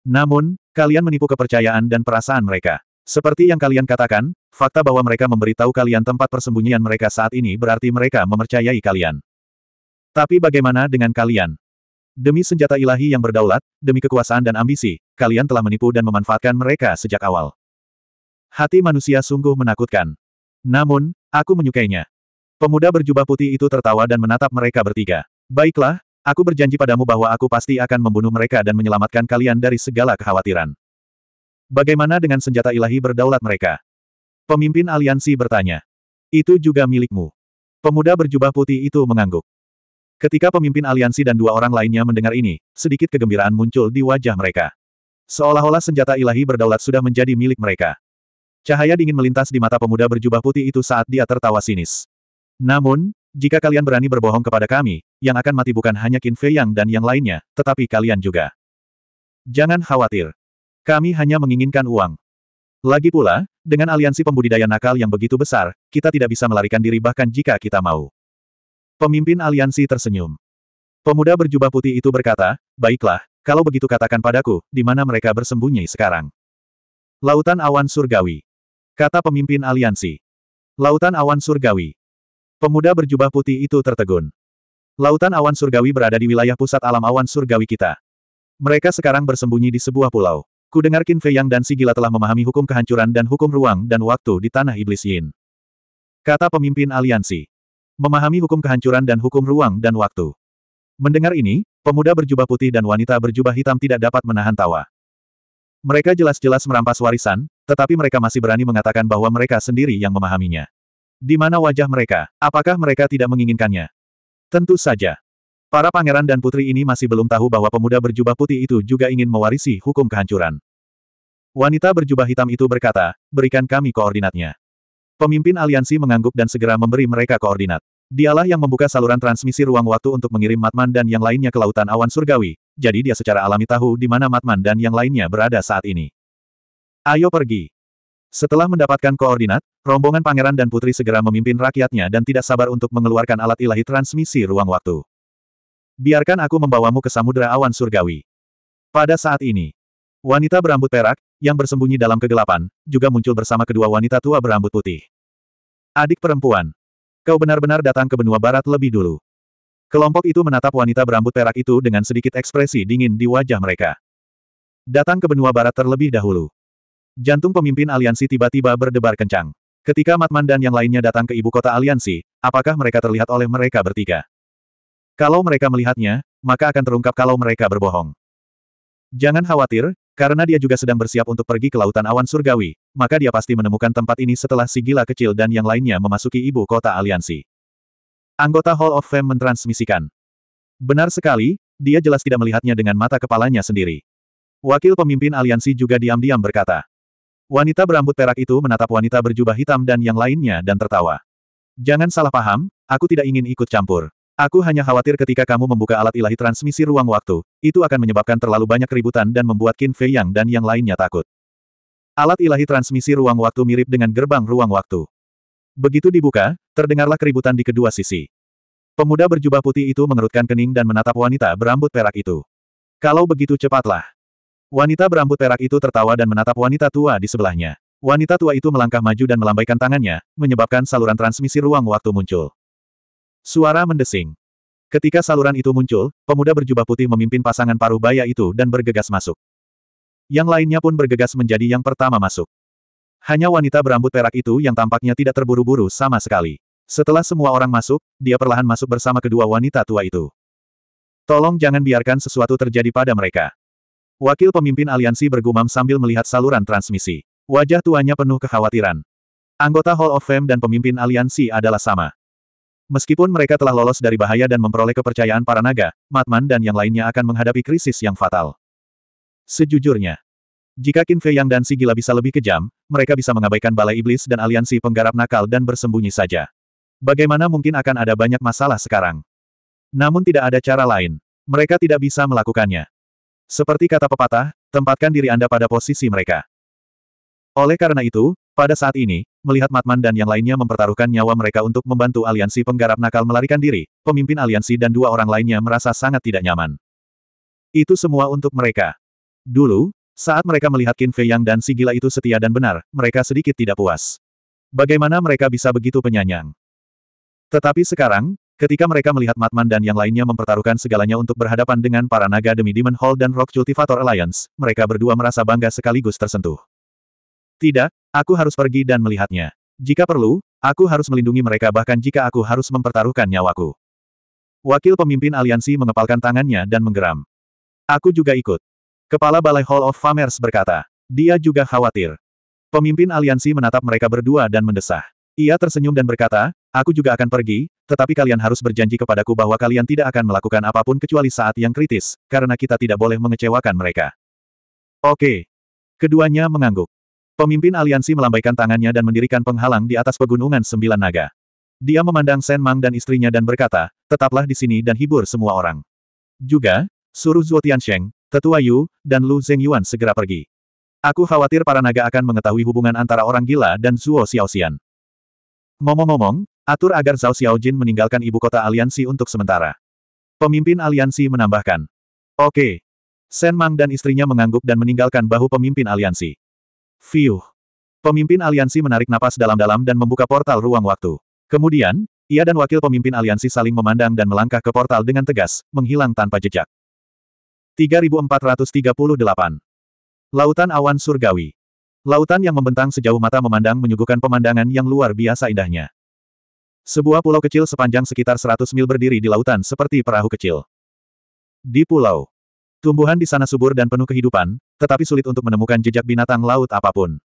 A: Namun, Kalian menipu kepercayaan dan perasaan mereka. Seperti yang kalian katakan, fakta bahwa mereka memberitahu kalian tempat persembunyian mereka saat ini berarti mereka memercayai kalian. Tapi bagaimana dengan kalian? Demi senjata ilahi yang berdaulat, demi kekuasaan dan ambisi, kalian telah menipu dan memanfaatkan mereka sejak awal. Hati manusia sungguh menakutkan. Namun, aku menyukainya. Pemuda berjubah putih itu tertawa dan menatap mereka bertiga. Baiklah, Aku berjanji padamu bahwa aku pasti akan membunuh mereka dan menyelamatkan kalian dari segala kekhawatiran. Bagaimana dengan senjata ilahi berdaulat mereka? Pemimpin aliansi bertanya. Itu juga milikmu. Pemuda berjubah putih itu mengangguk. Ketika pemimpin aliansi dan dua orang lainnya mendengar ini, sedikit kegembiraan muncul di wajah mereka. Seolah-olah senjata ilahi berdaulat sudah menjadi milik mereka. Cahaya dingin melintas di mata pemuda berjubah putih itu saat dia tertawa sinis. Namun, jika kalian berani berbohong kepada kami, yang akan mati bukan hanya Qin Fei Yang dan yang lainnya, tetapi kalian juga. Jangan khawatir. Kami hanya menginginkan uang. Lagi pula, dengan aliansi pembudidaya nakal yang begitu besar, kita tidak bisa melarikan diri bahkan jika kita mau. Pemimpin aliansi tersenyum. Pemuda berjubah putih itu berkata, Baiklah, kalau begitu katakan padaku, di mana mereka bersembunyi sekarang. Lautan Awan Surgawi. Kata pemimpin aliansi. Lautan Awan Surgawi. Pemuda berjubah putih itu tertegun. Lautan awan surgawi berada di wilayah pusat alam awan surgawi kita. Mereka sekarang bersembunyi di sebuah pulau. Ku dengar Qin Fei Yang dan si gila telah memahami hukum kehancuran dan hukum ruang dan waktu di tanah iblis Yin. Kata pemimpin aliansi. Memahami hukum kehancuran dan hukum ruang dan waktu. Mendengar ini, pemuda berjubah putih dan wanita berjubah hitam tidak dapat menahan tawa. Mereka jelas-jelas merampas warisan, tetapi mereka masih berani mengatakan bahwa mereka sendiri yang memahaminya. Di mana wajah mereka? Apakah mereka tidak menginginkannya? Tentu saja. Para pangeran dan putri ini masih belum tahu bahwa pemuda berjubah putih itu juga ingin mewarisi hukum kehancuran. Wanita berjubah hitam itu berkata, berikan kami koordinatnya. Pemimpin aliansi mengangguk dan segera memberi mereka koordinat. Dialah yang membuka saluran transmisi ruang waktu untuk mengirim Matman dan yang lainnya ke lautan awan surgawi, jadi dia secara alami tahu di mana Matman dan yang lainnya berada saat ini. Ayo pergi. Setelah mendapatkan koordinat, rombongan pangeran dan putri segera memimpin rakyatnya dan tidak sabar untuk mengeluarkan alat ilahi transmisi ruang waktu. Biarkan aku membawamu ke samudera awan surgawi. Pada saat ini, wanita berambut perak, yang bersembunyi dalam kegelapan, juga muncul bersama kedua wanita tua berambut putih. Adik perempuan, kau benar-benar datang ke benua barat lebih dulu. Kelompok itu menatap wanita berambut perak itu dengan sedikit ekspresi dingin di wajah mereka. Datang ke benua barat terlebih dahulu. Jantung pemimpin aliansi tiba-tiba berdebar kencang. Ketika Matman dan yang lainnya datang ke ibu kota aliansi, apakah mereka terlihat oleh mereka bertiga? Kalau mereka melihatnya, maka akan terungkap kalau mereka berbohong. Jangan khawatir, karena dia juga sedang bersiap untuk pergi ke lautan awan surgawi, maka dia pasti menemukan tempat ini setelah si gila kecil dan yang lainnya memasuki ibu kota aliansi. Anggota Hall of Fame mentransmisikan. Benar sekali, dia jelas tidak melihatnya dengan mata kepalanya sendiri. Wakil pemimpin aliansi juga diam-diam berkata. Wanita berambut perak itu menatap wanita berjubah hitam dan yang lainnya dan tertawa. Jangan salah paham, aku tidak ingin ikut campur. Aku hanya khawatir ketika kamu membuka alat ilahi transmisi ruang waktu, itu akan menyebabkan terlalu banyak keributan dan membuat Qin Fei Yang dan yang lainnya takut. Alat ilahi transmisi ruang waktu mirip dengan gerbang ruang waktu. Begitu dibuka, terdengarlah keributan di kedua sisi. Pemuda berjubah putih itu mengerutkan kening dan menatap wanita berambut perak itu. Kalau begitu cepatlah. Wanita berambut perak itu tertawa dan menatap wanita tua di sebelahnya. Wanita tua itu melangkah maju dan melambaikan tangannya, menyebabkan saluran transmisi ruang waktu muncul. Suara mendesing. Ketika saluran itu muncul, pemuda berjubah putih memimpin pasangan paruh baya itu dan bergegas masuk. Yang lainnya pun bergegas menjadi yang pertama masuk. Hanya wanita berambut perak itu yang tampaknya tidak terburu-buru sama sekali. Setelah semua orang masuk, dia perlahan masuk bersama kedua wanita tua itu. Tolong jangan biarkan sesuatu terjadi pada mereka. Wakil pemimpin aliansi bergumam sambil melihat saluran transmisi. Wajah tuanya penuh kekhawatiran. Anggota Hall of Fame dan pemimpin aliansi adalah sama. Meskipun mereka telah lolos dari bahaya dan memperoleh kepercayaan para naga, Matman dan yang lainnya akan menghadapi krisis yang fatal. Sejujurnya, jika Qin Fei Yang dan Si Gila bisa lebih kejam, mereka bisa mengabaikan Balai Iblis dan aliansi penggarap nakal dan bersembunyi saja. Bagaimana mungkin akan ada banyak masalah sekarang? Namun tidak ada cara lain. Mereka tidak bisa melakukannya. Seperti kata pepatah, tempatkan diri Anda pada posisi mereka. Oleh karena itu, pada saat ini, melihat Matman dan yang lainnya mempertaruhkan nyawa mereka untuk membantu aliansi penggarap nakal melarikan diri, pemimpin aliansi dan dua orang lainnya merasa sangat tidak nyaman. Itu semua untuk mereka. Dulu, saat mereka melihat Qin Fei Yang dan si gila itu setia dan benar, mereka sedikit tidak puas. Bagaimana mereka bisa begitu penyanyang? Tetapi sekarang, Ketika mereka melihat Matman dan yang lainnya mempertaruhkan segalanya untuk berhadapan dengan para naga demi Demon Hall dan Rock Cultivator Alliance, mereka berdua merasa bangga sekaligus tersentuh. Tidak, aku harus pergi dan melihatnya. Jika perlu, aku harus melindungi mereka bahkan jika aku harus mempertaruhkan nyawaku. Wakil pemimpin aliansi mengepalkan tangannya dan menggeram. Aku juga ikut. Kepala Balai Hall of Famers berkata. Dia juga khawatir. Pemimpin aliansi menatap mereka berdua dan mendesah. Ia tersenyum dan berkata, aku juga akan pergi, tetapi kalian harus berjanji kepadaku bahwa kalian tidak akan melakukan apapun kecuali saat yang kritis, karena kita tidak boleh mengecewakan mereka. Oke. Keduanya mengangguk. Pemimpin aliansi melambaikan tangannya dan mendirikan penghalang di atas pegunungan sembilan naga. Dia memandang Sen Mang dan istrinya dan berkata, tetaplah di sini dan hibur semua orang. Juga, suruh Zuo Tiansheng, Tetua Yu, dan Lu Zhengyuan segera pergi. Aku khawatir para naga akan mengetahui hubungan antara orang gila dan Zhuo Xiaoxian. Ngomong-ngomong, atur agar Zhao Xiaojin meninggalkan ibu kota aliansi untuk sementara. Pemimpin aliansi menambahkan. Oke. Shen Mang dan istrinya mengangguk dan meninggalkan bahu pemimpin aliansi. Fiuh. Pemimpin aliansi menarik napas dalam-dalam dan membuka portal ruang waktu. Kemudian, ia dan wakil pemimpin aliansi saling memandang dan melangkah ke portal dengan tegas, menghilang tanpa jejak. 3438 Lautan Awan Surgawi Lautan yang membentang sejauh mata memandang menyuguhkan pemandangan yang luar biasa indahnya. Sebuah pulau kecil sepanjang sekitar 100 mil berdiri di lautan seperti perahu kecil. Di pulau, tumbuhan di sana subur dan penuh kehidupan, tetapi sulit untuk menemukan jejak binatang laut apapun.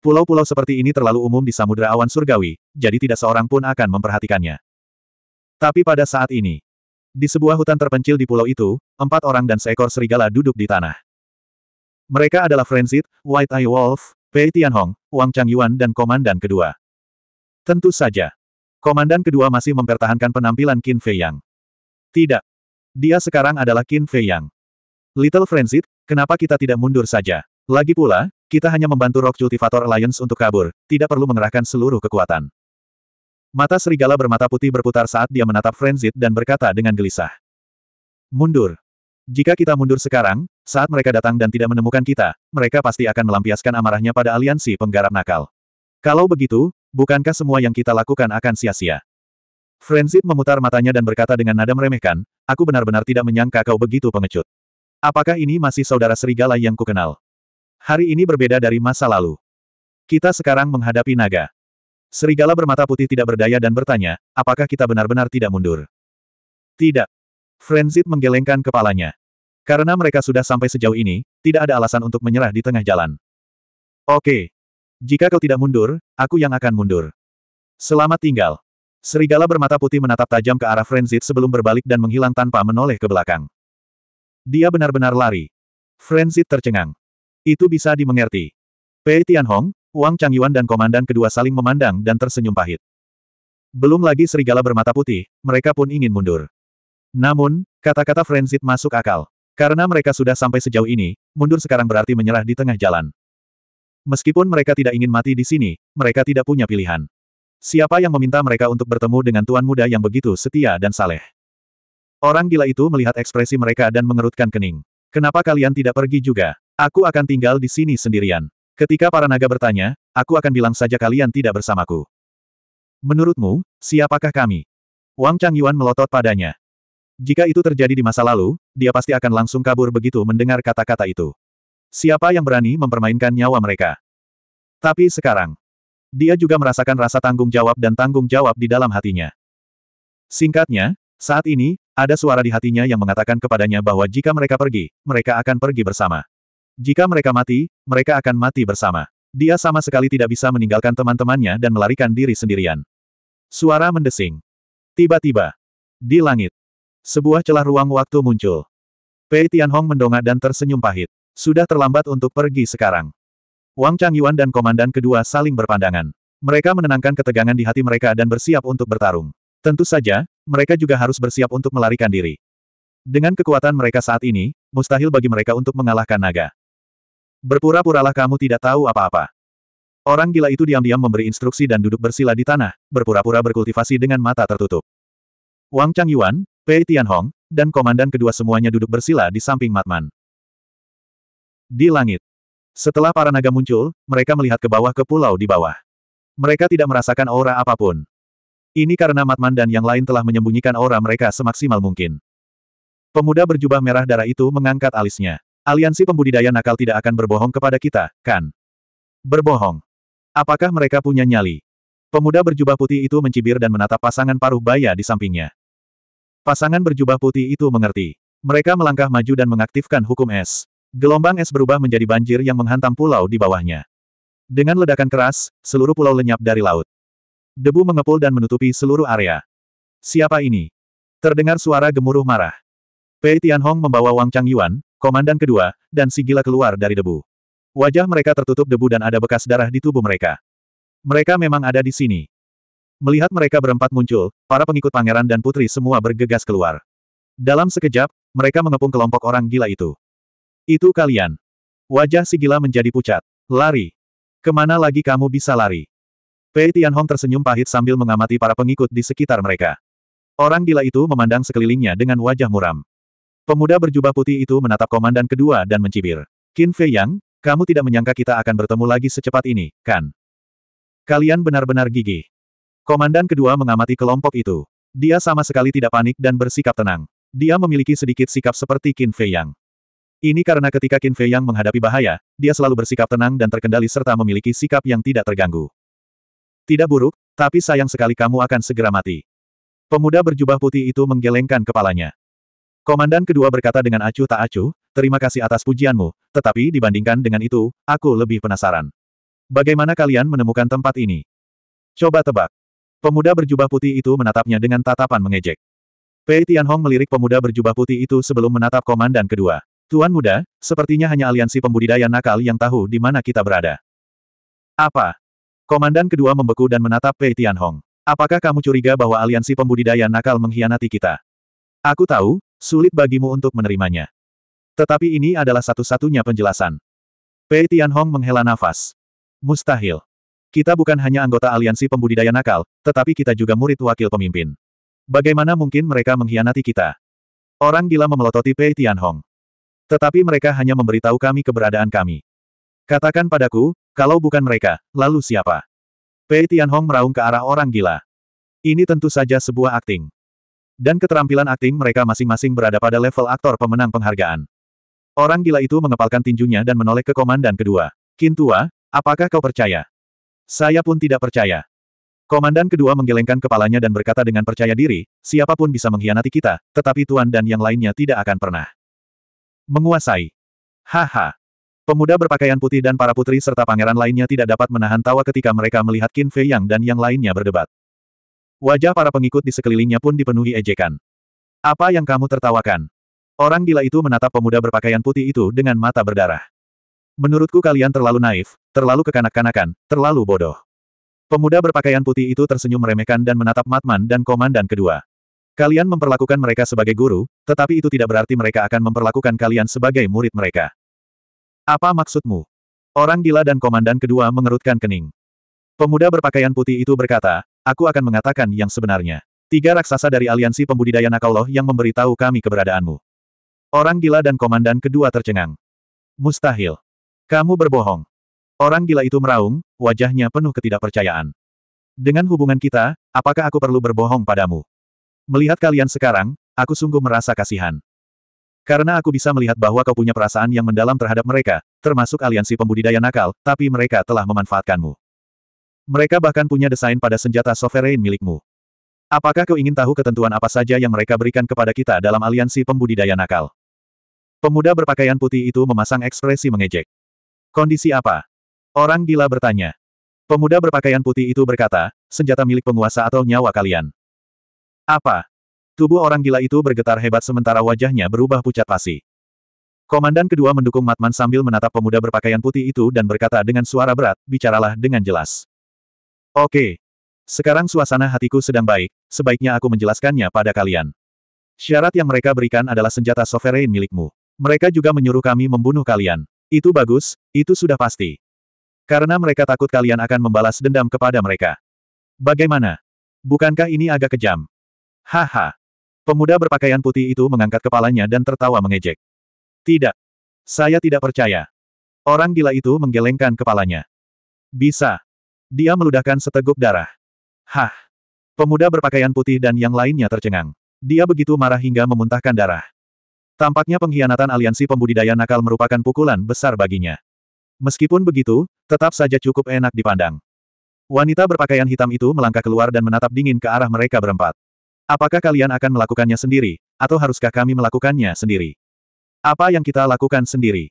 A: Pulau-pulau seperti ini terlalu umum di samudera awan surgawi, jadi tidak seorang pun akan memperhatikannya. Tapi pada saat ini, di sebuah hutan terpencil di pulau itu, empat orang dan seekor serigala duduk di tanah. Mereka adalah Frenzit, White Eye Wolf, Pei Tianhong, Wang Changyuan dan Komandan kedua. Tentu saja. Komandan kedua masih mempertahankan penampilan Qin Fei Yang. Tidak. Dia sekarang adalah Qin Fei Yang. Little Frenzit, kenapa kita tidak mundur saja? Lagi pula, kita hanya membantu Rock Cultivator Alliance untuk kabur, tidak perlu mengerahkan seluruh kekuatan. Mata serigala bermata putih berputar saat dia menatap Frenzit dan berkata dengan gelisah. Mundur. Jika kita mundur sekarang, saat mereka datang dan tidak menemukan kita, mereka pasti akan melampiaskan amarahnya pada aliansi penggarap nakal. Kalau begitu, bukankah semua yang kita lakukan akan sia-sia? Frenzit memutar matanya dan berkata dengan nada meremehkan, aku benar-benar tidak menyangka kau begitu pengecut. Apakah ini masih saudara serigala yang kukenal? Hari ini berbeda dari masa lalu. Kita sekarang menghadapi naga. Serigala bermata putih tidak berdaya dan bertanya, apakah kita benar-benar tidak mundur? Tidak. Frenzit menggelengkan kepalanya. Karena mereka sudah sampai sejauh ini, tidak ada alasan untuk menyerah di tengah jalan. Oke. Jika kau tidak mundur, aku yang akan mundur. Selamat tinggal. Serigala bermata putih menatap tajam ke arah Frenzit sebelum berbalik dan menghilang tanpa menoleh ke belakang. Dia benar-benar lari. Frenzit tercengang. Itu bisa dimengerti. Pei Tianhong, Wang Changyuan dan komandan kedua saling memandang dan tersenyum pahit. Belum lagi serigala bermata putih, mereka pun ingin mundur. Namun, kata-kata Frenzit masuk akal. Karena mereka sudah sampai sejauh ini, mundur sekarang berarti menyerah di tengah jalan. Meskipun mereka tidak ingin mati di sini, mereka tidak punya pilihan. Siapa yang meminta mereka untuk bertemu dengan tuan muda yang begitu setia dan saleh? Orang gila itu melihat ekspresi mereka dan mengerutkan kening. Kenapa kalian tidak pergi juga? Aku akan tinggal di sini sendirian. Ketika para naga bertanya, aku akan bilang saja kalian tidak bersamaku. Menurutmu, siapakah kami? Wang Changyuan melotot padanya. Jika itu terjadi di masa lalu, dia pasti akan langsung kabur begitu mendengar kata-kata itu. Siapa yang berani mempermainkan nyawa mereka? Tapi sekarang, dia juga merasakan rasa tanggung jawab dan tanggung jawab di dalam hatinya. Singkatnya, saat ini, ada suara di hatinya yang mengatakan kepadanya bahwa jika mereka pergi, mereka akan pergi bersama. Jika mereka mati, mereka akan mati bersama. Dia sama sekali tidak bisa meninggalkan teman-temannya dan melarikan diri sendirian. Suara mendesing. Tiba-tiba, di langit, sebuah celah ruang waktu muncul. Pei Tianhong mendongak dan tersenyum pahit. Sudah terlambat untuk pergi sekarang. Wang Changyuan dan komandan kedua saling berpandangan. Mereka menenangkan ketegangan di hati mereka dan bersiap untuk bertarung. Tentu saja, mereka juga harus bersiap untuk melarikan diri. Dengan kekuatan mereka saat ini, mustahil bagi mereka untuk mengalahkan naga. Berpura-puralah kamu tidak tahu apa-apa. Orang gila itu diam-diam memberi instruksi dan duduk bersila di tanah, berpura-pura berkultivasi dengan mata tertutup. Wang Changyuan, Pei Tianhong, dan komandan kedua semuanya duduk bersila di samping Matman. Di langit. Setelah para naga muncul, mereka melihat ke bawah ke pulau di bawah. Mereka tidak merasakan aura apapun. Ini karena Matman dan yang lain telah menyembunyikan aura mereka semaksimal mungkin. Pemuda berjubah merah darah itu mengangkat alisnya. Aliansi pembudidaya nakal tidak akan berbohong kepada kita, kan? Berbohong. Apakah mereka punya nyali? Pemuda berjubah putih itu mencibir dan menatap pasangan paruh baya di sampingnya. Pasangan berjubah putih itu mengerti. Mereka melangkah maju dan mengaktifkan hukum es. Gelombang es berubah menjadi banjir yang menghantam pulau di bawahnya. Dengan ledakan keras, seluruh pulau lenyap dari laut. Debu mengepul dan menutupi seluruh area. Siapa ini? Terdengar suara gemuruh marah. Pei Tianhong membawa Wang Chang Yuan, komandan kedua, dan si gila keluar dari debu. Wajah mereka tertutup debu dan ada bekas darah di tubuh mereka. Mereka memang ada di sini. Melihat mereka berempat muncul, para pengikut pangeran dan putri semua bergegas keluar. Dalam sekejap, mereka mengepung kelompok orang gila itu. Itu kalian. Wajah si gila menjadi pucat. Lari. Kemana lagi kamu bisa lari? Pei Tianhong tersenyum pahit sambil mengamati para pengikut di sekitar mereka. Orang gila itu memandang sekelilingnya dengan wajah muram. Pemuda berjubah putih itu menatap komandan kedua dan mencibir. Qin Fei Yang, kamu tidak menyangka kita akan bertemu lagi secepat ini, kan? Kalian benar-benar gigih. Komandan kedua mengamati kelompok itu. Dia sama sekali tidak panik dan bersikap tenang. Dia memiliki sedikit sikap seperti Qin Fei Yang. Ini karena ketika Qin Fei Yang menghadapi bahaya, dia selalu bersikap tenang dan terkendali serta memiliki sikap yang tidak terganggu. Tidak buruk, tapi sayang sekali kamu akan segera mati. Pemuda berjubah putih itu menggelengkan kepalanya. Komandan kedua berkata dengan acuh tak acuh, terima kasih atas pujianmu, tetapi dibandingkan dengan itu, aku lebih penasaran. Bagaimana kalian menemukan tempat ini? Coba tebak. Pemuda berjubah putih itu menatapnya dengan tatapan mengejek. Pei Tianhong melirik pemuda berjubah putih itu sebelum menatap komandan kedua. Tuan muda, sepertinya hanya aliansi pembudidaya nakal yang tahu di mana kita berada. Apa? Komandan kedua membeku dan menatap Pei Tianhong. Apakah kamu curiga bahwa aliansi pembudidaya nakal mengkhianati kita? Aku tahu, sulit bagimu untuk menerimanya. Tetapi ini adalah satu-satunya penjelasan. Pei Tianhong menghela nafas. Mustahil. Kita bukan hanya anggota aliansi pembudidaya nakal, tetapi kita juga murid wakil pemimpin. Bagaimana mungkin mereka mengkhianati kita? Orang gila memelototi Pei Tianhong. Tetapi mereka hanya memberitahu kami keberadaan kami. Katakan padaku, kalau bukan mereka, lalu siapa? Pei Tianhong meraung ke arah orang gila. Ini tentu saja sebuah akting. Dan keterampilan akting mereka masing-masing berada pada level aktor pemenang penghargaan. Orang gila itu mengepalkan tinjunya dan menoleh ke komandan kedua. Kintua, apakah kau percaya? Saya pun tidak percaya. Komandan kedua menggelengkan kepalanya dan berkata dengan percaya diri, siapapun bisa mengkhianati kita, tetapi Tuan dan yang lainnya tidak akan pernah. Menguasai. Haha. Pemuda berpakaian putih dan para putri serta pangeran lainnya tidak dapat menahan tawa ketika mereka melihat Qin Fei Yang dan yang lainnya berdebat. Wajah para pengikut di sekelilingnya pun dipenuhi ejekan. Apa yang kamu tertawakan? Orang gila itu menatap pemuda berpakaian putih itu dengan mata berdarah. Menurutku kalian terlalu naif, terlalu kekanak-kanakan, terlalu bodoh. Pemuda berpakaian putih itu tersenyum meremehkan dan menatap Matman dan komandan kedua. Kalian memperlakukan mereka sebagai guru, tetapi itu tidak berarti mereka akan memperlakukan kalian sebagai murid mereka. Apa maksudmu? Orang gila dan komandan kedua mengerutkan kening. Pemuda berpakaian putih itu berkata, aku akan mengatakan yang sebenarnya. Tiga raksasa dari aliansi pembudidaya Nakauloh yang memberitahu kami keberadaanmu. Orang gila dan komandan kedua tercengang. Mustahil. Kamu berbohong. Orang gila itu meraung, wajahnya penuh ketidakpercayaan. Dengan hubungan kita, apakah aku perlu berbohong padamu? Melihat kalian sekarang, aku sungguh merasa kasihan. Karena aku bisa melihat bahwa kau punya perasaan yang mendalam terhadap mereka, termasuk aliansi pembudidaya nakal, tapi mereka telah memanfaatkanmu. Mereka bahkan punya desain pada senjata sovereign milikmu. Apakah kau ingin tahu ketentuan apa saja yang mereka berikan kepada kita dalam aliansi pembudidaya nakal? Pemuda berpakaian putih itu memasang ekspresi mengejek. Kondisi apa? Orang gila bertanya. Pemuda berpakaian putih itu berkata, senjata milik penguasa atau nyawa kalian. Apa? Tubuh orang gila itu bergetar hebat sementara wajahnya berubah pucat pasi. Komandan kedua mendukung Matman sambil menatap pemuda berpakaian putih itu dan berkata dengan suara berat, bicaralah dengan jelas. Oke. Sekarang suasana hatiku sedang baik, sebaiknya aku menjelaskannya pada kalian. Syarat yang mereka berikan adalah senjata sovereign milikmu. Mereka juga menyuruh kami membunuh kalian. Itu bagus, itu sudah pasti. Karena mereka takut kalian akan membalas dendam kepada mereka. Bagaimana? Bukankah ini agak kejam? Haha. Pemuda berpakaian putih itu mengangkat kepalanya dan tertawa mengejek. Tidak. Saya tidak percaya. Orang gila itu menggelengkan kepalanya. Bisa. Dia meludahkan seteguk darah. Hah. Pemuda berpakaian putih dan yang lainnya tercengang. Dia begitu marah hingga memuntahkan darah. Tampaknya pengkhianatan aliansi pembudidaya nakal merupakan pukulan besar baginya. Meskipun begitu, tetap saja cukup enak dipandang. Wanita berpakaian hitam itu melangkah keluar dan menatap dingin ke arah mereka berempat. Apakah kalian akan melakukannya sendiri, atau haruskah kami melakukannya sendiri? Apa yang kita lakukan sendiri?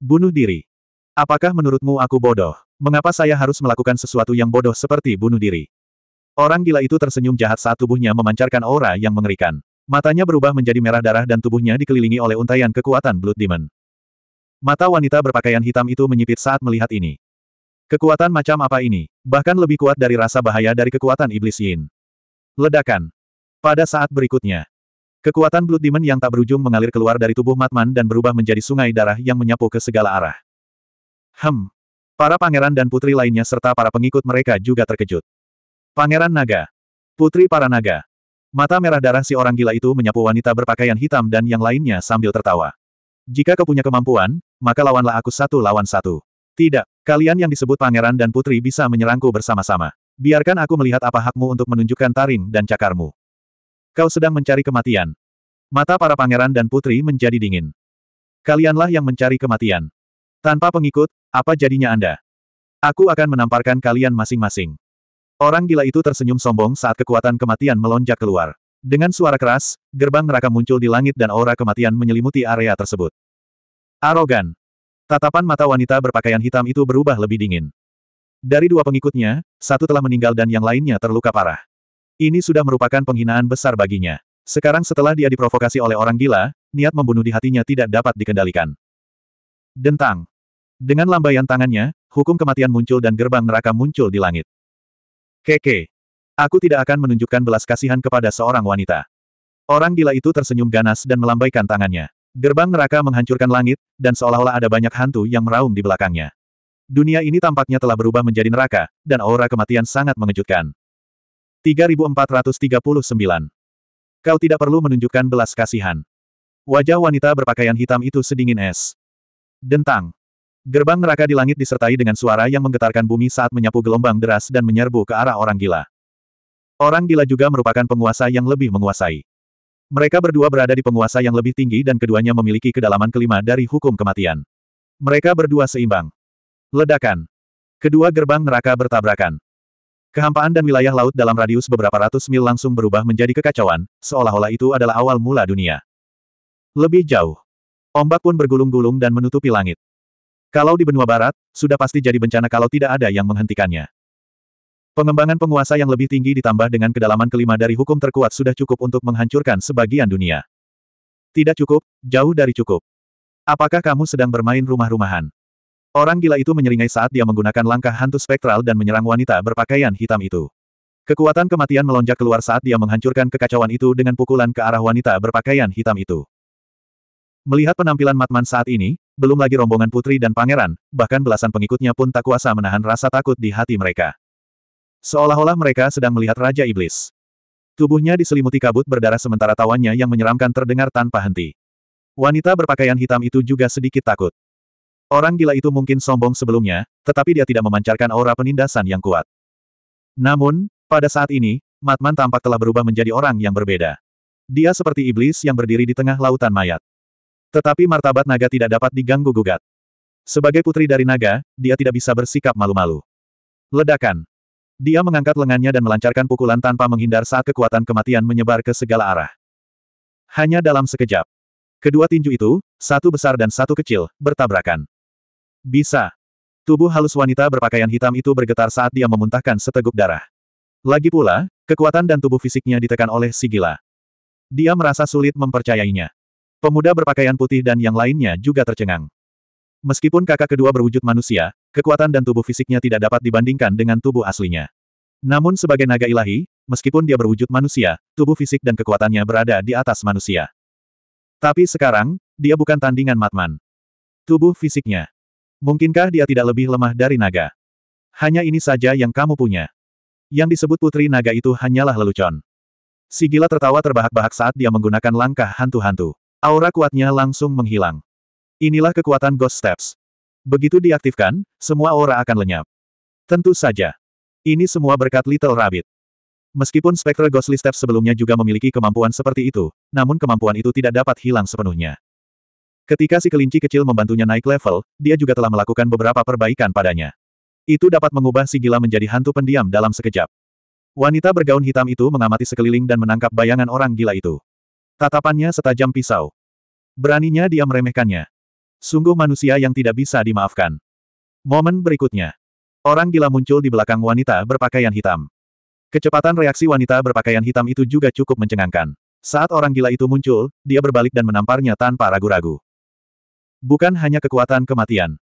A: Bunuh diri. Apakah menurutmu aku bodoh? Mengapa saya harus melakukan sesuatu yang bodoh seperti bunuh diri? Orang gila itu tersenyum jahat saat tubuhnya memancarkan aura yang mengerikan. Matanya berubah menjadi merah darah dan tubuhnya dikelilingi oleh untaian kekuatan Blood Demon. Mata wanita berpakaian hitam itu menyipit saat melihat ini. Kekuatan macam apa ini? Bahkan lebih kuat dari rasa bahaya dari kekuatan Iblis Yin. Ledakan. Pada saat berikutnya, kekuatan Blood Demon yang tak berujung mengalir keluar dari tubuh Matman dan berubah menjadi sungai darah yang menyapu ke segala arah. Hem. Para pangeran dan putri lainnya serta para pengikut mereka juga terkejut. Pangeran Naga. Putri para naga. Mata merah darah si orang gila itu menyapu wanita berpakaian hitam dan yang lainnya sambil tertawa. Jika kau punya kemampuan, maka lawanlah aku satu lawan satu. Tidak, kalian yang disebut pangeran dan putri bisa menyerangku bersama-sama. Biarkan aku melihat apa hakmu untuk menunjukkan taring dan cakarmu. Kau sedang mencari kematian. Mata para pangeran dan putri menjadi dingin. Kalianlah yang mencari kematian. Tanpa pengikut, apa jadinya Anda? Aku akan menamparkan kalian masing-masing. Orang gila itu tersenyum sombong saat kekuatan kematian melonjak keluar. Dengan suara keras, gerbang neraka muncul di langit dan aura kematian menyelimuti area tersebut. Arogan. Tatapan mata wanita berpakaian hitam itu berubah lebih dingin. Dari dua pengikutnya, satu telah meninggal dan yang lainnya terluka parah. Ini sudah merupakan penghinaan besar baginya. Sekarang setelah dia diprovokasi oleh orang gila, niat membunuh di hatinya tidak dapat dikendalikan. Dentang. Dengan lambaian tangannya, hukum kematian muncul dan gerbang neraka muncul di langit. Keke. Aku tidak akan menunjukkan belas kasihan kepada seorang wanita. Orang gila itu tersenyum ganas dan melambaikan tangannya. Gerbang neraka menghancurkan langit, dan seolah-olah ada banyak hantu yang meraung di belakangnya. Dunia ini tampaknya telah berubah menjadi neraka, dan aura kematian sangat mengejutkan. 3439. Kau tidak perlu menunjukkan belas kasihan. Wajah wanita berpakaian hitam itu sedingin es. Dentang. Gerbang neraka di langit disertai dengan suara yang menggetarkan bumi saat menyapu gelombang deras dan menyerbu ke arah orang gila. Orang gila juga merupakan penguasa yang lebih menguasai. Mereka berdua berada di penguasa yang lebih tinggi dan keduanya memiliki kedalaman kelima dari hukum kematian. Mereka berdua seimbang. Ledakan. Kedua gerbang neraka bertabrakan. Kehampaan dan wilayah laut dalam radius beberapa ratus mil langsung berubah menjadi kekacauan, seolah-olah itu adalah awal mula dunia. Lebih jauh. Ombak pun bergulung-gulung dan menutupi langit. Kalau di benua barat, sudah pasti jadi bencana kalau tidak ada yang menghentikannya. Pengembangan penguasa yang lebih tinggi ditambah dengan kedalaman kelima dari hukum terkuat sudah cukup untuk menghancurkan sebagian dunia. Tidak cukup, jauh dari cukup. Apakah kamu sedang bermain rumah-rumahan? Orang gila itu menyeringai saat dia menggunakan langkah hantu spektral dan menyerang wanita berpakaian hitam itu. Kekuatan kematian melonjak keluar saat dia menghancurkan kekacauan itu dengan pukulan ke arah wanita berpakaian hitam itu. Melihat penampilan Matman saat ini, belum lagi rombongan putri dan pangeran, bahkan belasan pengikutnya pun tak kuasa menahan rasa takut di hati mereka. Seolah-olah mereka sedang melihat Raja Iblis. Tubuhnya diselimuti kabut berdarah sementara tawannya yang menyeramkan terdengar tanpa henti. Wanita berpakaian hitam itu juga sedikit takut. Orang gila itu mungkin sombong sebelumnya, tetapi dia tidak memancarkan aura penindasan yang kuat. Namun, pada saat ini, Matman tampak telah berubah menjadi orang yang berbeda. Dia seperti iblis yang berdiri di tengah lautan mayat. Tetapi martabat naga tidak dapat diganggu-gugat. Sebagai putri dari naga, dia tidak bisa bersikap malu-malu. Ledakan. Dia mengangkat lengannya dan melancarkan pukulan tanpa menghindar saat kekuatan kematian menyebar ke segala arah. Hanya dalam sekejap. Kedua tinju itu, satu besar dan satu kecil, bertabrakan. Bisa. Tubuh halus wanita berpakaian hitam itu bergetar saat dia memuntahkan seteguk darah. Lagi pula, kekuatan dan tubuh fisiknya ditekan oleh si gila. Dia merasa sulit mempercayainya. Pemuda berpakaian putih dan yang lainnya juga tercengang. Meskipun kakak kedua berwujud manusia, kekuatan dan tubuh fisiknya tidak dapat dibandingkan dengan tubuh aslinya. Namun sebagai naga ilahi, meskipun dia berwujud manusia, tubuh fisik dan kekuatannya berada di atas manusia. Tapi sekarang, dia bukan tandingan Matman. Tubuh fisiknya. Mungkinkah dia tidak lebih lemah dari naga? Hanya ini saja yang kamu punya. Yang disebut putri naga itu hanyalah lelucon. Sigila tertawa terbahak-bahak saat dia menggunakan langkah hantu-hantu. Aura kuatnya langsung menghilang. Inilah kekuatan Ghost Steps. Begitu diaktifkan, semua aura akan lenyap. Tentu saja. Ini semua berkat Little Rabbit. Meskipun Spectre Ghostly Steps sebelumnya juga memiliki kemampuan seperti itu, namun kemampuan itu tidak dapat hilang sepenuhnya. Ketika si kelinci kecil membantunya naik level, dia juga telah melakukan beberapa perbaikan padanya. Itu dapat mengubah si gila menjadi hantu pendiam dalam sekejap. Wanita bergaun hitam itu mengamati sekeliling dan menangkap bayangan orang gila itu. Tatapannya setajam pisau. Beraninya dia meremehkannya. Sungguh manusia yang tidak bisa dimaafkan. Momen berikutnya. Orang gila muncul di belakang wanita berpakaian hitam. Kecepatan reaksi wanita berpakaian hitam itu juga cukup mencengangkan. Saat orang gila itu muncul, dia berbalik dan menamparnya tanpa ragu-ragu. Bukan hanya kekuatan kematian.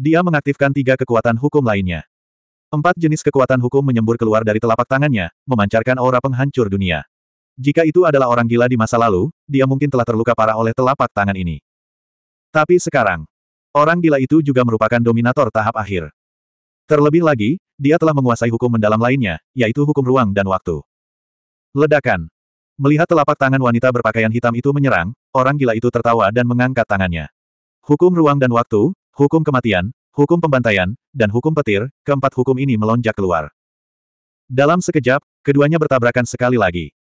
A: Dia mengaktifkan tiga kekuatan hukum lainnya. Empat jenis kekuatan hukum menyembur keluar dari telapak tangannya, memancarkan aura penghancur dunia. Jika itu adalah orang gila di masa lalu, dia mungkin telah terluka parah oleh telapak tangan ini. Tapi sekarang, orang gila itu juga merupakan dominator tahap akhir. Terlebih lagi, dia telah menguasai hukum mendalam lainnya, yaitu hukum ruang dan waktu. Ledakan. Melihat telapak tangan wanita berpakaian hitam itu menyerang, orang gila itu tertawa dan mengangkat tangannya. Hukum ruang dan waktu, hukum kematian, hukum pembantaian, dan hukum petir, keempat hukum ini melonjak keluar. Dalam sekejap, keduanya bertabrakan sekali lagi.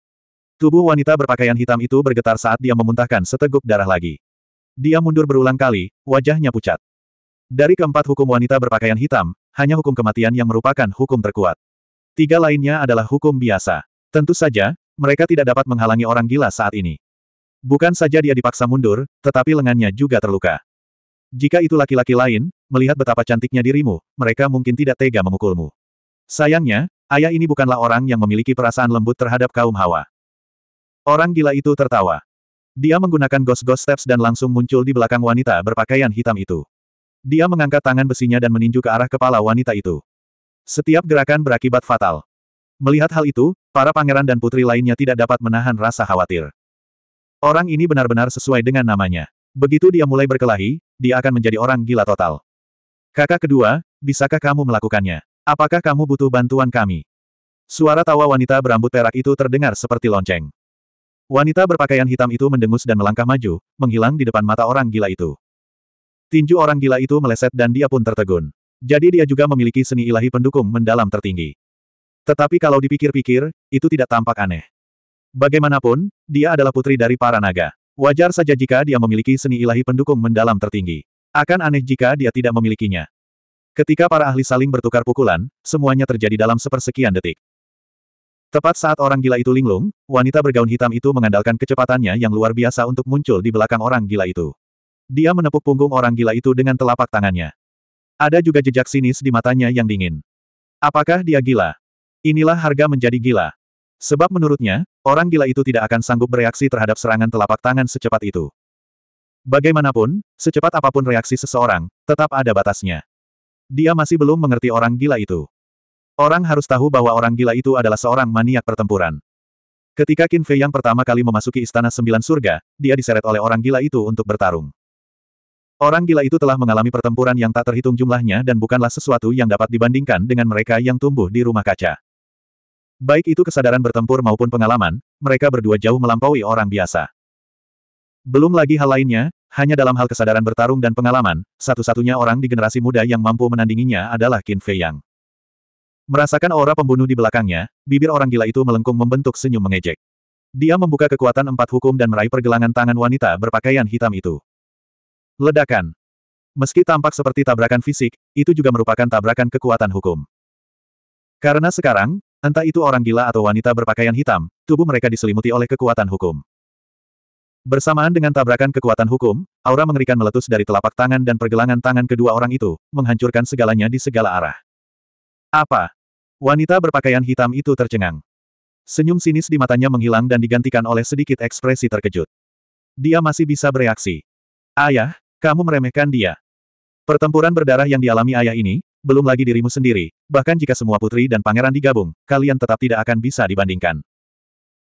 A: Tubuh wanita berpakaian hitam itu bergetar saat dia memuntahkan seteguk darah lagi. Dia mundur berulang kali, wajahnya pucat. Dari keempat hukum wanita berpakaian hitam, hanya hukum kematian yang merupakan hukum terkuat. Tiga lainnya adalah hukum biasa. Tentu saja, mereka tidak dapat menghalangi orang gila saat ini. Bukan saja dia dipaksa mundur, tetapi lengannya juga terluka. Jika itu laki-laki lain, melihat betapa cantiknya dirimu, mereka mungkin tidak tega memukulmu. Sayangnya, ayah ini bukanlah orang yang memiliki perasaan lembut terhadap kaum hawa. Orang gila itu tertawa. Dia menggunakan ghost-ghost steps dan langsung muncul di belakang wanita berpakaian hitam itu. Dia mengangkat tangan besinya dan meninju ke arah kepala wanita itu. Setiap gerakan berakibat fatal. Melihat hal itu, para pangeran dan putri lainnya tidak dapat menahan rasa khawatir. Orang ini benar-benar sesuai dengan namanya. Begitu dia mulai berkelahi, dia akan menjadi orang gila total. Kakak kedua, bisakah kamu melakukannya? Apakah kamu butuh bantuan kami? Suara tawa wanita berambut perak itu terdengar seperti lonceng. Wanita berpakaian hitam itu mendengus dan melangkah maju, menghilang di depan mata orang gila itu. Tinju orang gila itu meleset dan dia pun tertegun. Jadi dia juga memiliki seni ilahi pendukung mendalam tertinggi. Tetapi kalau dipikir-pikir, itu tidak tampak aneh. Bagaimanapun, dia adalah putri dari para naga. Wajar saja jika dia memiliki seni ilahi pendukung mendalam tertinggi. Akan aneh jika dia tidak memilikinya. Ketika para ahli saling bertukar pukulan, semuanya terjadi dalam sepersekian detik. Tepat saat orang gila itu linglung, wanita bergaun hitam itu mengandalkan kecepatannya yang luar biasa untuk muncul di belakang orang gila itu. Dia menepuk punggung orang gila itu dengan telapak tangannya. Ada juga jejak sinis di matanya yang dingin. Apakah dia gila? Inilah harga menjadi gila. Sebab menurutnya, orang gila itu tidak akan sanggup bereaksi terhadap serangan telapak tangan secepat itu. Bagaimanapun, secepat apapun reaksi seseorang, tetap ada batasnya. Dia masih belum mengerti orang gila itu. Orang harus tahu bahwa orang gila itu adalah seorang maniak pertempuran. Ketika Qin Fei yang pertama kali memasuki Istana Sembilan Surga, dia diseret oleh orang gila itu untuk bertarung. Orang gila itu telah mengalami pertempuran yang tak terhitung jumlahnya dan bukanlah sesuatu yang dapat dibandingkan dengan mereka yang tumbuh di rumah kaca. Baik itu kesadaran bertempur maupun pengalaman, mereka berdua jauh melampaui orang biasa. Belum lagi hal lainnya, hanya dalam hal kesadaran bertarung dan pengalaman, satu-satunya orang di generasi muda yang mampu menandinginya adalah Qin Fei Yang. Merasakan aura pembunuh di belakangnya, bibir orang gila itu melengkung membentuk senyum mengejek. Dia membuka kekuatan empat hukum dan meraih pergelangan tangan wanita berpakaian hitam itu. Ledakan. Meski tampak seperti tabrakan fisik, itu juga merupakan tabrakan kekuatan hukum. Karena sekarang, entah itu orang gila atau wanita berpakaian hitam, tubuh mereka diselimuti oleh kekuatan hukum. Bersamaan dengan tabrakan kekuatan hukum, aura mengerikan meletus dari telapak tangan dan pergelangan tangan kedua orang itu, menghancurkan segalanya di segala arah. Apa? Wanita berpakaian hitam itu tercengang. Senyum sinis di matanya menghilang dan digantikan oleh sedikit ekspresi terkejut. Dia masih bisa bereaksi. Ayah, kamu meremehkan dia. Pertempuran berdarah yang dialami ayah ini, belum lagi dirimu sendiri, bahkan jika semua putri dan pangeran digabung, kalian tetap tidak akan bisa dibandingkan.